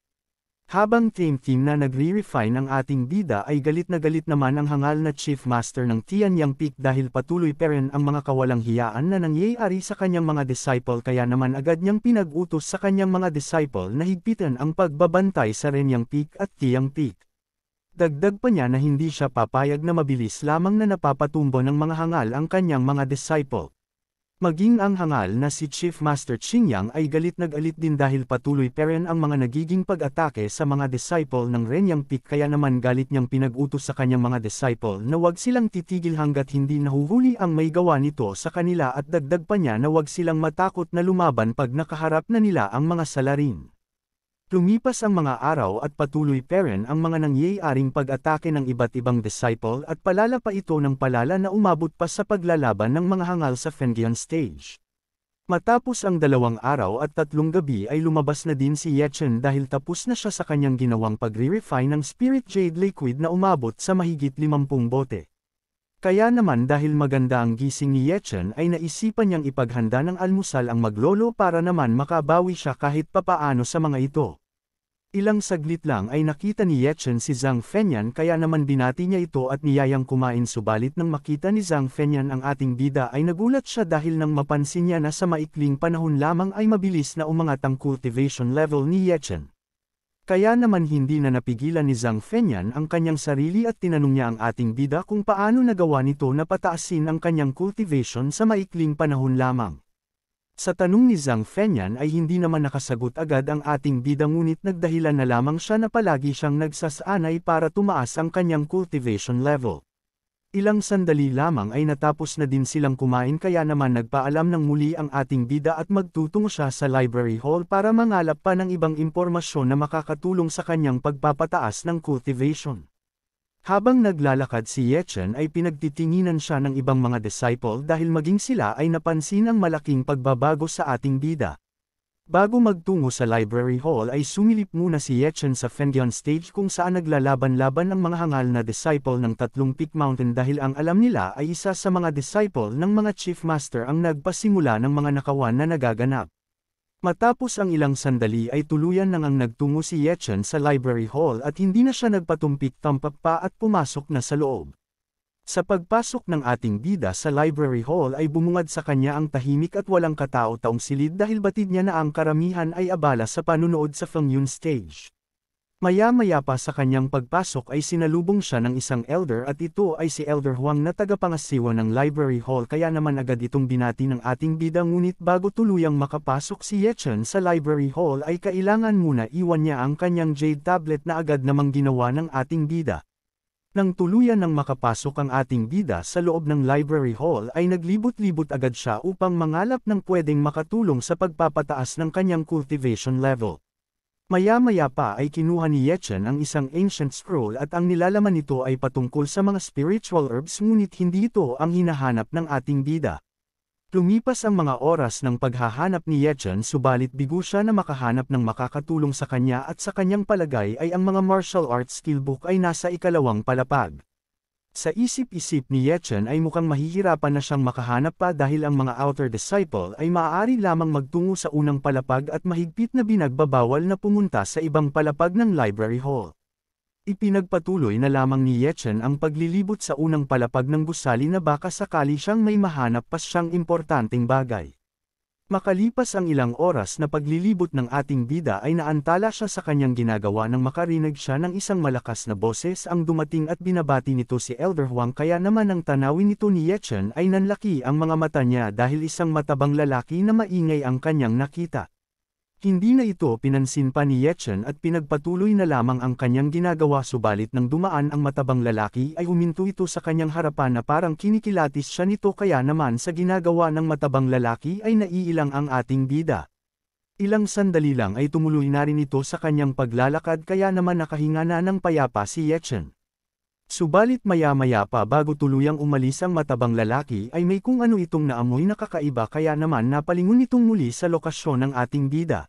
S1: Habang team-team na nagre-refine ang ating bida ay galit na galit naman ang hangal na chief master ng Tianyang Peak dahil patuloy pa rin ang mga kawalang hiyaan na nangyayari sa kanyang mga disciple kaya naman agad niyang pinag-utos sa kanyang mga disciple na higpitan ang pagbabantay sa Renyang Peak at Tiang Peak. Dagdag pa niya na hindi siya papayag na mabilis lamang na napapatumbo ng mga hangal ang kanyang mga disciple. Maging ang hangal na si Chief Master Qingyang ay galit nagalit din dahil patuloy pa rin ang mga nagiging pag-atake sa mga disciple ng Renyang Peak kaya naman galit niyang pinag-utos sa kanyang mga disciple na wag silang titigil hanggat hindi nahuhuli ang may gawa nito sa kanila at dagdag pa niya na wag silang matakot na lumaban pag nakaharap na nila ang mga salarin. Lumipas ang mga araw at patuloy pa ang mga nangyayaring pag-atake ng iba't ibang disciple at palala pa ito ng palala na umabot pa sa paglalaban ng mga hangal sa Fengian stage. Matapos ang dalawang araw at tatlong gabi ay lumabas na din si Yechen dahil tapos na siya sa kanyang ginawang pagre-refine ng Spirit Jade Liquid na umabot sa mahigit 50 bote. Kaya naman dahil maganda ang gising ni Yechen ay naisipan niyang ipaghanda ng almusal ang maglolo para naman makabawi siya kahit papaano sa mga ito. Ilang saglit lang ay nakita ni Yechen si Zhang Fenyan kaya naman binati niya ito at niyayang kumain subalit nang makita ni Zhang Fenyan ang ating bida ay nagulat siya dahil nang mapansin niya na sa maikling panahon lamang ay mabilis na umangat ang cultivation level ni Yechen. Kaya naman hindi na napigilan ni Zhang Fenyan ang kanyang sarili at tinanong niya ang ating bida kung paano nagawa nito na pataasin ang kanyang cultivation sa maikling panahon lamang. Sa tanong ni Zhang Fenyan ay hindi naman nakasagot agad ang ating bida ngunit nagdahilan na lamang siya na palagi siyang nagsasanay para tumaas ang kanyang cultivation level. Ilang sandali lamang ay natapos na din silang kumain kaya naman nagpaalam ng muli ang ating bida at magtutungo siya sa library hall para mangalap pa ng ibang impormasyon na makakatulong sa kanyang pagpapataas ng cultivation. Habang naglalakad si Yechen ay pinagtitinginan siya ng ibang mga disciple dahil maging sila ay napansin ang malaking pagbabago sa ating bida, Bago magtungo sa Library Hall ay sumilip muna si Yechen sa Fendian stage kung saan naglalaban-laban ang mga hangal na disciple ng tatlong Peak Mountain dahil ang alam nila ay isa sa mga disciple ng mga Chief Master ang nagpasimula ng mga nakawan na nagaganap. Matapos ang ilang sandali ay tuluyan nang ang nagtungo si Yechen sa Library Hall at hindi na siya nagpatumpik-tampak pa at pumasok na sa loob. Sa pagpasok ng ating bida sa Library Hall ay bumungad sa kanya ang tahimik at walang katao-taong silid dahil batid niya na ang karamihan ay abala sa panunood sa Fengyun stage. Maya-maya pa sa kanyang pagpasok ay sinalubong siya ng isang elder at ito ay si Elder Huang na tagapangasiwa ng Library Hall kaya naman agad itong binati ng ating bida ngunit bago tuluyang makapasok si Yechen sa Library Hall ay kailangan muna iwan niya ang kanyang jade tablet na agad namang ginawa ng ating bida. Nang tuluyan ng makapasok ang ating bida sa loob ng library hall ay naglibot-libot agad siya upang mangalap ng pwedeng makatulong sa pagpapataas ng kanyang cultivation level. Maya-maya pa ay kinuha ni Yechen ang isang ancient scroll at ang nilalaman nito ay patungkol sa mga spiritual herbs ngunit hindi ito ang hinahanap ng ating bida. Lumipas ang mga oras ng paghahanap ni Yechen subalit bigo siya na makahanap ng makakatulong sa kanya at sa kanyang palagay ay ang mga martial arts skillbook ay nasa ikalawang palapag. Sa isip-isip ni Yechen ay mukhang mahihirapan na siyang makahanap pa dahil ang mga outer disciple ay maaari lamang magtungo sa unang palapag at mahigpit na binagbabawal na pumunta sa ibang palapag ng library hall. Ipinagpatuloy na lamang ni Yechen ang paglilibot sa unang palapag ng gusali na baka sakali siyang may mahanap pa siyang importanteng bagay. Makalipas ang ilang oras na paglilibot ng ating bida ay naantala siya sa kanyang ginagawa nang makarinig siya ng isang malakas na boses ang dumating at binabati nito si Elder Huang kaya naman ang tanawin nito ni Yechen ay nanlaki ang mga mata niya dahil isang matabang lalaki na maingay ang kanyang nakita. Hindi na ito pinansin pa ni Yechen at pinagpatuloy na lamang ang kanyang ginagawa subalit nang dumaan ang matabang lalaki ay huminto ito sa kanyang harapan na parang kinikilatis siya nito kaya naman sa ginagawa ng matabang lalaki ay naiilang ang ating bida. Ilang sandali lang ay tumuloy na rin ito sa kanyang paglalakad kaya naman nakahinga na ng payapa si Yechen. Subalit maya-maya pa bago tuluyang umalis ang matabang lalaki ay may kung ano itong naamoy na kakaiba kaya naman napalingon itong muli sa lokasyon ng ating bida.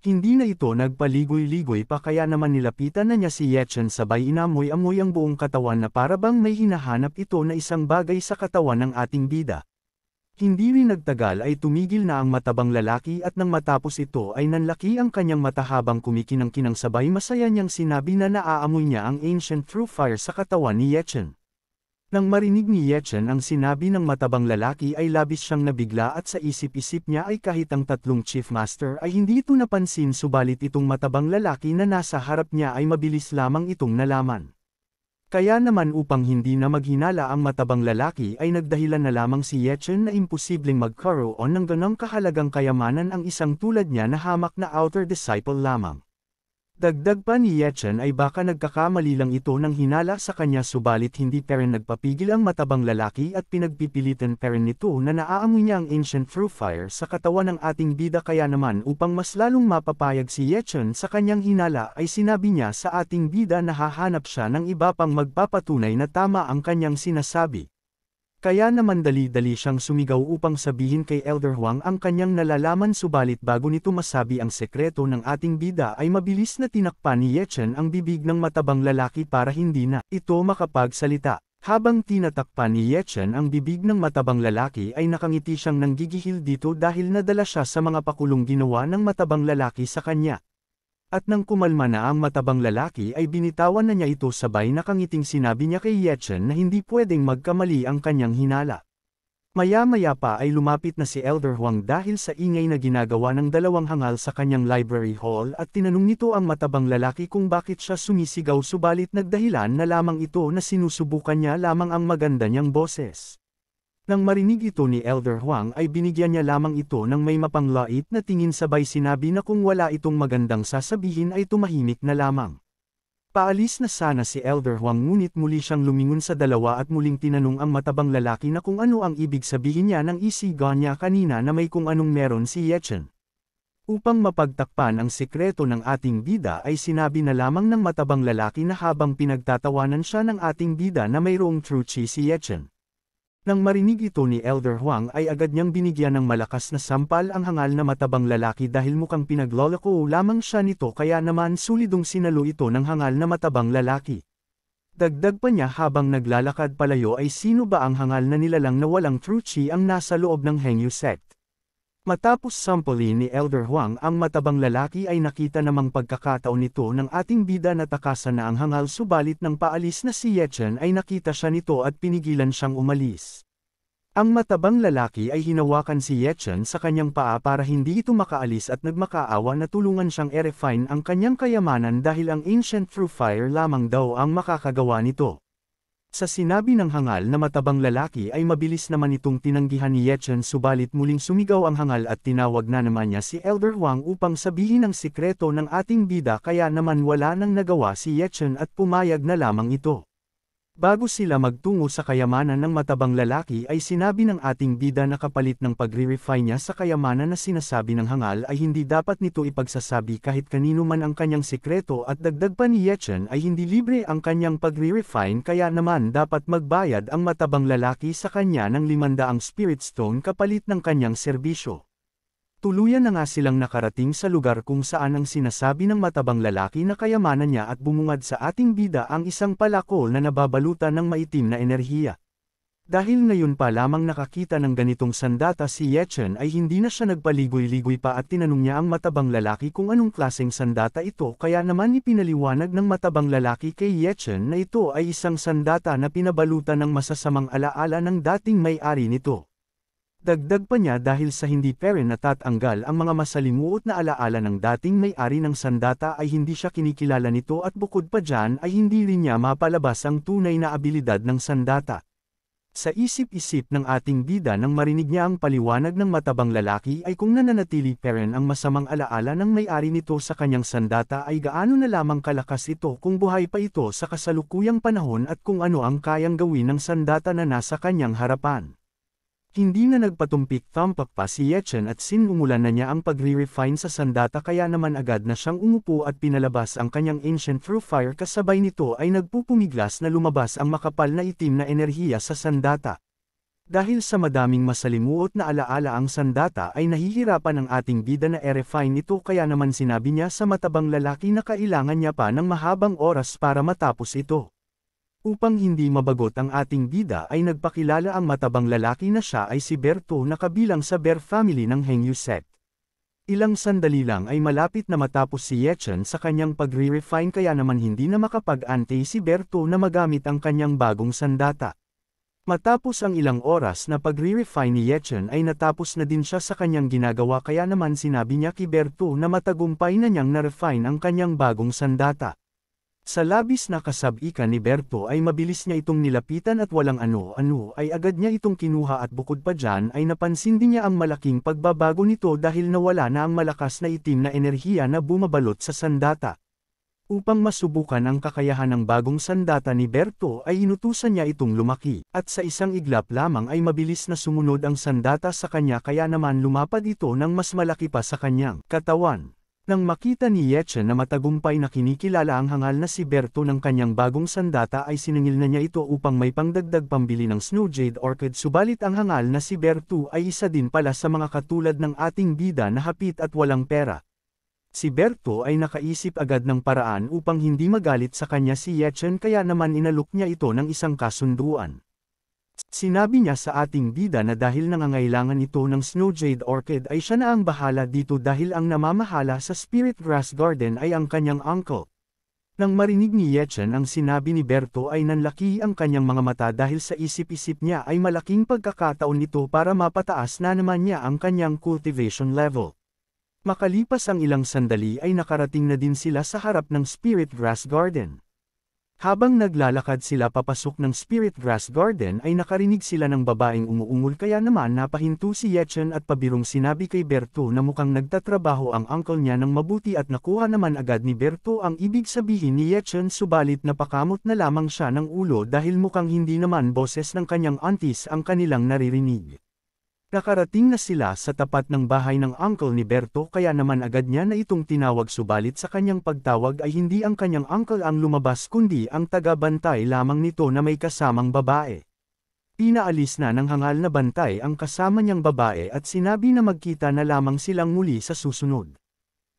S1: Hindi na ito nagpaligoy-ligoy pa kaya naman nilapitan na niya si Yechen sabay inamoy-amoy ang buong katawan na parabang may hinahanap ito na isang bagay sa katawan ng ating bida. Hindi rin nagtagal ay tumigil na ang matabang lalaki at nang matapos ito ay nanlaki ang kanyang mata habang kumikinang-kinang sabay masaya niyang sinabi na naaamoy niya ang ancient true fire sa katawan ni Yechen. Nang marinig ni Yechen ang sinabi ng matabang lalaki ay labis siyang nabigla at sa isip-isip niya ay kahit ang tatlong chief master ay hindi ito napansin subalit itong matabang lalaki na nasa harap niya ay mabilis lamang itong nalaman. Kaya naman upang hindi na maghinala ang matabang lalaki ay nagdahilan na lamang si Yechen na imposibleng magkaroon ng ganang kahalagang kayamanan ang isang tulad niya na hamak na outer disciple lamang. Dagdag pa ni Yechen ay baka nagkakamali lang ito ng hinala sa kanya subalit hindi pa rin nagpapigil ang matabang lalaki at pinagpipilitan pa rin nito na naaamoy niya ang ancient through fire sa katawan ng ating bida kaya naman upang mas lalong mapapayag si Yechen sa kanyang hinala ay sinabi niya sa ating bida na hahanap siya ng iba pang magpapatunay na tama ang kanyang sinasabi. Kaya naman dali-dali siyang sumigaw upang sabihin kay Elder Huang ang kanyang nalalaman subalit bago nito masabi ang sekreto ng ating bida ay mabilis na tinakpan ni Yechen ang bibig ng matabang lalaki para hindi na ito makapagsalita. Habang tinatakpan ni Yechen ang bibig ng matabang lalaki ay nakangiti siyang nanggigihil dito dahil nadala siya sa mga pakulong ginawa ng matabang lalaki sa kanya. At nang kumalma na ang matabang lalaki ay binitawan na niya ito sabay na kangiting sinabi niya kay Yechen na hindi pwedeng magkamali ang kanyang hinala. Maya-maya pa ay lumapit na si Elder Huang dahil sa ingay na ginagawa ng dalawang hangal sa kanyang library hall at tinanong nito ang matabang lalaki kung bakit siya sumisigaw subalit nagdahilan na lamang ito na sinusubukan niya lamang ang maganda niyang boses. Nang marinig ito ni Elder Huang ay binigyan niya lamang ito ng may mapanglait na tingin sabay sinabi na kung wala itong magandang sasabihin ay tumahimik na lamang. Paalis na sana si Elder Huang ngunit muli siyang lumingon sa dalawa at muling tinanong ang matabang lalaki na kung ano ang ibig sabihin niya ng isigaw niya kanina na may kung anong meron si Yechen. Upang mapagtakpan ang sekreto ng ating bida ay sinabi na lamang ng matabang lalaki na habang pinagtatawanan siya ng ating bida na mayroong true chi si Yechen. Nang marinig ito ni Elder Huang ay agad niyang binigyan ng malakas na sampal ang hangal na matabang lalaki dahil mukhang pinagloloko lamang siya nito kaya naman sulidong sinalo ito ng hangal na matabang lalaki. Dagdag pa niya habang naglalakad palayo ay sino ba ang hangal na nilalang na walang truchi ang nasa loob ng Hengyu sect. Matapos sampulin ni Elder Huang ang matabang lalaki ay nakita namang pagkakataon nito ng ating bida na takasan na ang hangal subalit nang paalis na si Yechen ay nakita siya nito at pinigilan siyang umalis. Ang matabang lalaki ay hinawakan si Yechen sa kanyang paa para hindi ito makaalis at nagmakaawa na tulungan siyang erefine ang kanyang kayamanan dahil ang ancient through fire lamang daw ang makakagawa nito. Sa sinabi ng hangal na matabang lalaki ay mabilis naman itong tinanggihan ni Yechen subalit muling sumigaw ang hangal at tinawag na naman niya si Elder Huang upang sabihin ang sikreto ng ating bida kaya naman wala nang nagawa si Yechen at pumayag na lamang ito. Bago sila magtungo sa kayamanan ng matabang lalaki ay sinabi ng ating bida na kapalit ng pagre-refine niya sa kayamanan na sinasabi ng hangal ay hindi dapat nito ipagsasabi kahit kanino man ang kanyang sekreto at dagdag pa ni Yechen ay hindi libre ang kanyang pagre-refine kaya naman dapat magbayad ang matabang lalaki sa kanya ng limandaang spirit stone kapalit ng kanyang serbisyo. Tuluyan na nga silang nakarating sa lugar kung saan ang sinasabi ng matabang lalaki na kayamanan niya at bumungad sa ating bida ang isang palakol na nababalutan ng maitim na enerhiya. Dahil ngayon pa lamang nakakita ng ganitong sandata si Yechen ay hindi na siya nagpaligoy-ligoy pa at tinanong niya ang matabang lalaki kung anong klaseng sandata ito kaya naman ipinaliwanag ng matabang lalaki kay Yechen na ito ay isang sandata na pinabalutan ng masasamang alaala ng dating may-ari nito. Dagdag pa niya dahil sa hindi pere natatanggal ang mga masalimuot na alaala ng dating may-ari ng sandata ay hindi siya kinikilala nito at bukod pa dyan ay hindi rin niya mapalabas ang tunay na abilidad ng sandata. Sa isip-isip ng ating bida nang marinig niya ang paliwanag ng matabang lalaki ay kung nananatili peren ang masamang alaala ng may-ari nito sa kanyang sandata ay gaano na lamang kalakas ito kung buhay pa ito sa kasalukuyang panahon at kung ano ang kayang gawin ng sandata na nasa kanyang harapan. Hindi na nagpatumpik-tampak pa si Yechen at sinumulan na niya ang pagre-refine sa sandata kaya naman agad na siyang umupo at pinalabas ang kanyang ancient through fire kasabay nito ay nagpupumiglas na lumabas ang makapal na itim na enerhiya sa sandata. Dahil sa madaming masalimuot na alaala ang sandata ay nahihirapan ang ating bida na e-refine ito kaya naman sinabi niya sa matabang lalaki na kailangan niya pa ng mahabang oras para matapos ito. Upang hindi mabagot ang ating bida ay nagpakilala ang matabang lalaki na siya ay si Berto na kabilang sa Ber family ng Heng Yuset. Ilang sandali lang ay malapit na matapos si Yechen sa kanyang pagre-refine kaya naman hindi na makapag ante si Berto na magamit ang kanyang bagong sandata. Matapos ang ilang oras na pagre-refine ni Yechen ay natapos na din siya sa kanyang ginagawa kaya naman sinabi niya kay Berto na matagumpay na niyang na-refine ang kanyang bagong sandata. Sa labis na kasabikan ni Berto ay mabilis niya itong nilapitan at walang ano-ano ay agad niya itong kinuha at bukod pa dyan ay napansin din niya ang malaking pagbabago nito dahil nawala na ang malakas na itim na enerhiya na bumabalot sa sandata. Upang masubukan ang kakayahan ng bagong sandata ni Berto ay inutusan niya itong lumaki, at sa isang iglap lamang ay mabilis na sumunod ang sandata sa kanya kaya naman lumapad ito ng mas malaki pa sa kanyang katawan. Nang makita ni Yeche na matagumpay na kinikilala ang hangal na si Berto ng kanyang bagong sandata ay siningil na niya ito upang may pangdagdag pambili ng Snow Jade Orchid subalit ang hangal na si Berto ay isa din pala sa mga katulad ng ating bida na hapit at walang pera. Si Berto ay nakaisip agad ng paraan upang hindi magalit sa kanya si Yechen kaya naman inalok niya ito ng isang kasunduan. Sinabi niya sa ating bida na dahil nangangailangan ito ng snow jade orchid ay siya na ang bahala dito dahil ang namamahala sa spirit grass garden ay ang kanyang uncle. Nang marinig ni Yechen ang sinabi ni Berto ay nanlaki ang kanyang mga mata dahil sa isip-isip niya ay malaking pagkakataon ito para mapataas na naman niya ang kanyang cultivation level. Makalipas ang ilang sandali ay nakarating na din sila sa harap ng spirit grass garden. Habang naglalakad sila papasok ng Spirit Grass Garden ay nakarinig sila ng babaeng umuungol kaya naman napahinto si Yechen at pabirong sinabi kay Berto na mukhang nagtatrabaho ang uncle niya ng mabuti at nakuha naman agad ni Berto ang ibig sabihin ni Yechen subalit napakamot na lamang siya ng ulo dahil mukhang hindi naman boses ng kanyang aunties ang kanilang naririnig. Nakarating na sila sa tapat ng bahay ng uncle ni Berto kaya naman agad niya na itong tinawag subalit sa kanyang pagtawag ay hindi ang kanyang uncle ang lumabas kundi ang tagabantay lamang nito na may kasamang babae. Pinaalis na ng hangal na bantay ang kasama niyang babae at sinabi na magkita na lamang silang muli sa susunod.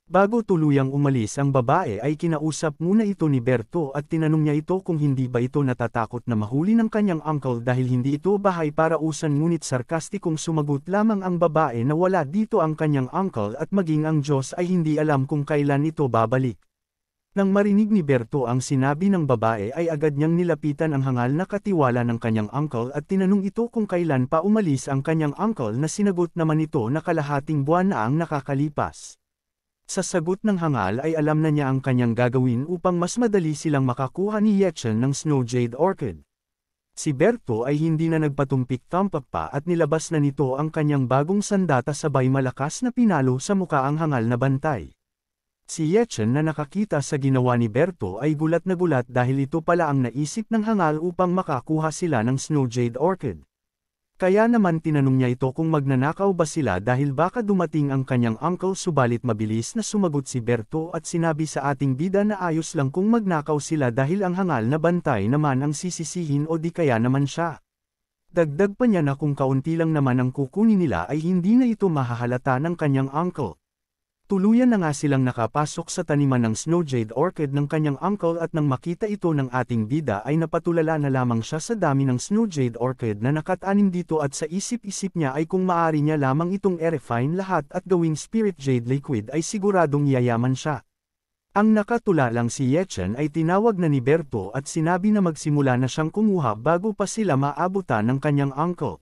S1: Bago tuluyang umalis ang babae ay kinausap muna ito ni Berto at tinanong niya ito kung hindi ba ito natatakot na mahuli ng kanyang uncle dahil hindi ito bahay para usan ngunit sarkastikong sumagot lamang ang babae na wala dito ang kanyang uncle at maging ang Diyos ay hindi alam kung kailan ito babalik. Nang marinig ni Berto ang sinabi ng babae ay agad niyang nilapitan ang hangal na katiwala ng kanyang uncle at tinanong ito kung kailan pa umalis ang kanyang uncle na sinagot naman ito na kalahating buwan na ang nakakalipas. Sa sagot ng hangal ay alam na niya ang kanyang gagawin upang mas madali silang makakuha ni Yechen ng Snow Jade Orchid. Si Berto ay hindi na nagpatumpik-tampak pa at nilabas na nito ang kanyang bagong sandata sabay malakas na pinalo sa mukha ang hangal na bantay. Si Yechen na nakakita sa ginawa ni Berto ay gulat na gulat dahil ito pala ang naisip ng hangal upang makakuha sila ng Snow Jade Orchid. Kaya naman tinanong niya ito kung magnanakaw ba sila dahil baka dumating ang kanyang uncle subalit mabilis na sumagot si Berto at sinabi sa ating bida na ayos lang kung magnakaw sila dahil ang hangal na bantay naman ang sisisihin o di kaya naman siya. Dagdag pa niya na kung kaunti lang naman ang kukunin nila ay hindi na ito mahahalata ng kanyang uncle. Tuluyan na nga silang nakapasok sa taniman ng snowjade orchid ng kanyang uncle at nang makita ito ng ating bida ay napatulala na lamang siya sa dami ng snowjade orchid na nakatanim dito at sa isip-isip niya ay kung maari niya lamang itong erefine lahat at gawing spirit jade liquid ay siguradong yayaman siya. Ang nakatula lang si Yechen ay tinawag na ni Berto at sinabi na magsimula na siyang kumuha bago pa sila maabutan ng kanyang uncle.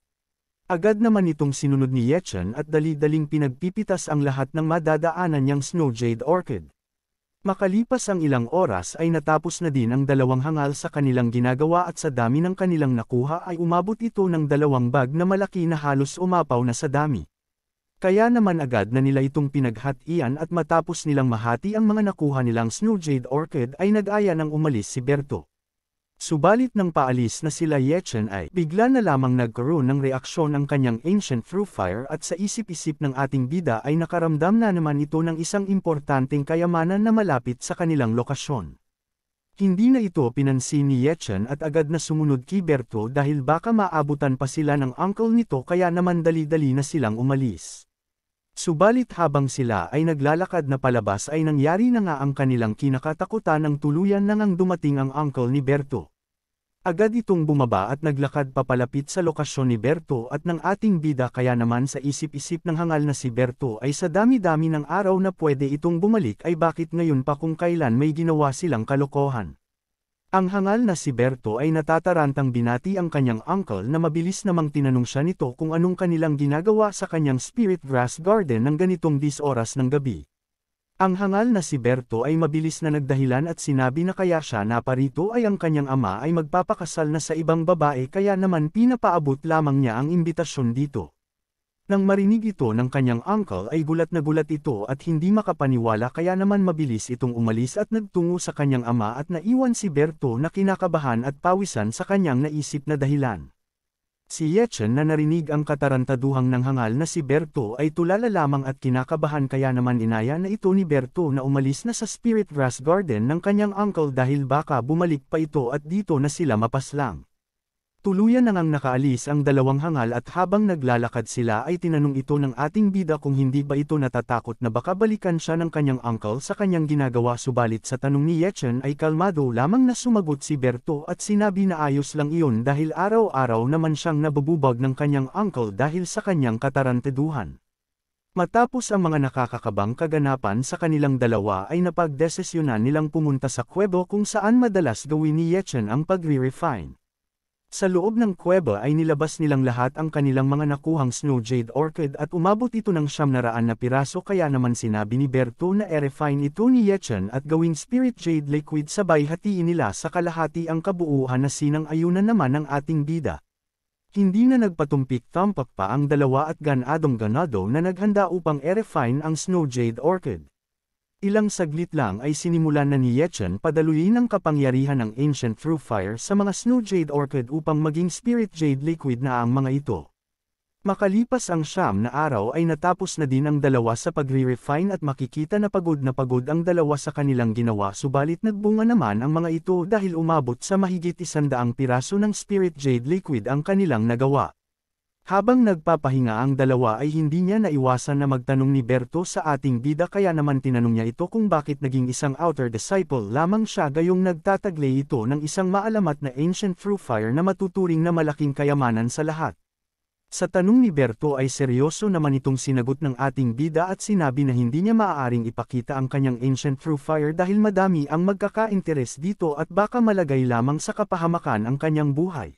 S1: Agad naman itong sinunod ni Yechen at dali-daling pinagpipitas ang lahat ng madadaanan niyang jade Orchid. Makalipas ang ilang oras ay natapos na din ang dalawang hangal sa kanilang ginagawa at sa dami ng kanilang nakuha ay umabot ito ng dalawang bag na malaki na halos umapaw na sa dami. Kaya naman agad na nila itong pinaghatian at matapos nilang mahati ang mga nakuha nilang snow jade Orchid ay nag-aya ng umalis si Berto. Subalit nang paalis na sila Yechen ay bigla na lamang nagkaroon ng reaksyon ang kanyang ancient through fire at sa isip-isip ng ating bida ay nakaramdam na naman ito ng isang importanteng kayamanan na malapit sa kanilang lokasyon. Hindi na ito pinansin ni Yechen at agad na sumunod kay Berto dahil baka maabutan pa sila ng uncle nito kaya naman dali-dali na silang umalis. Subalit habang sila ay naglalakad na palabas ay nangyari na nga ang kanilang kinakatakutan ng tuluyan na ngang dumating ang uncle ni Berto. Agad itong bumaba at naglakad papalapit sa lokasyon ni Berto at ng ating bida kaya naman sa isip-isip ng hangal na si Berto ay sa dami-dami ng araw na pwede itong bumalik ay bakit ngayon pa kung kailan may ginawa silang kalokohan. Ang hangal na si Berto ay natatarantang binati ang kanyang uncle na mabilis namang tinanong siya nito kung anong kanilang ginagawa sa kanyang spirit grass garden ng ganitong 10 oras ng gabi. Ang hangal na si Berto ay mabilis na nagdahilan at sinabi na kaya siya naparito ay ang kanyang ama ay magpapakasal na sa ibang babae kaya naman pinapaabot lamang niya ang imbitasyon dito. Nang marinig ito ng kanyang uncle ay gulat na gulat ito at hindi makapaniwala kaya naman mabilis itong umalis at nagtungo sa kanyang ama at naiwan si Berto na kinakabahan at pawisan sa kanyang naisip na dahilan. Si Yechen na narinig ang katarantaduhang ng hangal na si Berto ay tulala lamang at kinakabahan kaya naman inaya na ito ni Berto na umalis na sa Spirit Grass Garden ng kanyang uncle dahil baka bumalik pa ito at dito na sila mapaslang. Tuluyan na ngang nakaalis ang dalawang hangal at habang naglalakad sila ay tinanong ito ng ating bida kung hindi ba ito natatakot na baka balikan siya ng kanyang uncle sa kanyang ginagawa subalit sa tanong ni Yechen ay kalmado lamang na sumagot si Berto at sinabi na ayos lang iyon dahil araw-araw naman siyang nabububag ng kanyang uncle dahil sa kanyang kataranteduhan. Matapos ang mga nakakakabang kaganapan sa kanilang dalawa ay napagdesisyonan nilang pumunta sa kwebo kung saan madalas gawin ni Yechen ang pagre-refine. Sa loob ng kuweba ay nilabas nilang lahat ang kanilang mga nakuhang snow jade orchid at umabot ito ng siyam na raan na piraso kaya naman sinabi ni Berto na erefine ito ni Yechen at gawing spirit jade liquid sabay hatiin nila sa kalahati ang kabuuhan na sinang ayunan naman ng ating bida. Hindi na nagpatumpik tampak pa ang dalawa at ganadong ganado na naghanda upang erefine ang snow jade orchid. Ilang saglit lang ay sinimulan na ni Yechen padaluyin ang kapangyarihan ng Ancient Through Fire sa mga Snow Jade Orchid upang maging Spirit Jade Liquid na ang mga ito. Makalipas ang siyam na araw ay natapos na din ang dalawa sa pagre-refine at makikita na pagod na pagod ang dalawa sa kanilang ginawa subalit nagbunga naman ang mga ito dahil umabot sa mahigit isandaang piraso ng Spirit Jade Liquid ang kanilang nagawa. Habang nagpapahinga ang dalawa ay hindi niya naiwasan na magtanong ni Berto sa ating bida kaya naman tinanong niya ito kung bakit naging isang outer disciple lamang siya gayong nagtataglay ito ng isang maalamat na ancient through fire na matuturing na malaking kayamanan sa lahat. Sa tanong ni Berto ay seryoso naman itong sinagot ng ating bida at sinabi na hindi niya maaaring ipakita ang kanyang ancient through fire dahil madami ang magkaka-interes dito at baka malagay lamang sa kapahamakan ang kanyang buhay.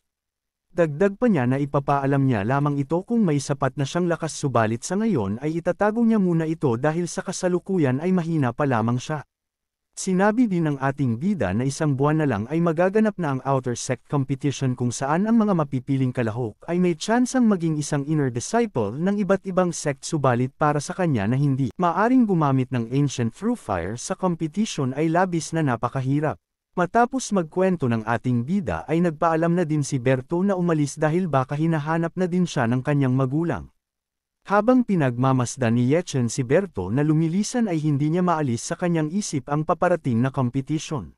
S1: Dagdag pa niya na ipapaalam niya lamang ito kung may sapat na siyang lakas subalit sa ngayon ay itatago niya muna ito dahil sa kasalukuyan ay mahina pa lamang siya. Sinabi din ng ating bida na isang buwan na lang ay magaganap na ang outer sect competition kung saan ang mga mapipiling kalahok ay may tsansang maging isang inner disciple ng iba't ibang sect subalit para sa kanya na hindi maaring gumamit ng ancient through fire sa competition ay labis na napakahirap. Matapos magkwento ng ating bida ay nagpaalam na din si Berto na umalis dahil baka hinahanap na din siya ng kanyang magulang. Habang pinagmamasdan ni Yechen si Berto na lumilisan ay hindi niya maalis sa kanyang isip ang paparating na competition.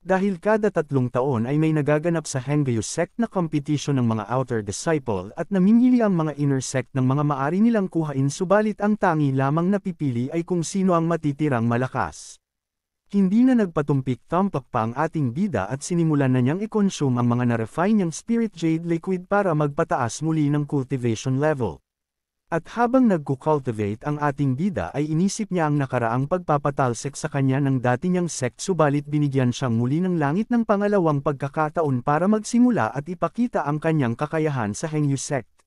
S1: Dahil kada tatlong taon ay may nagaganap sa Hengayus sect na competition ng mga outer disciple at namimili ang mga inner sect ng mga maari nilang kuhain subalit ang tangi lamang napipili ay kung sino ang matitirang malakas. Hindi na nagpatumpik-tampak pa ang ating bida at sinimulan na niyang i-consume ang mga na-refine niyang Spirit Jade Liquid para magpataas muli ng cultivation level. At habang nagku-cultivate ang ating bida ay inisip niya ang nakaraang pagpapatalsik sa kanya ng dati niyang sect subalit binigyan siya muli ng langit ng pangalawang pagkakataon para magsimula at ipakita ang kanyang kakayahan sa Hengyu sect.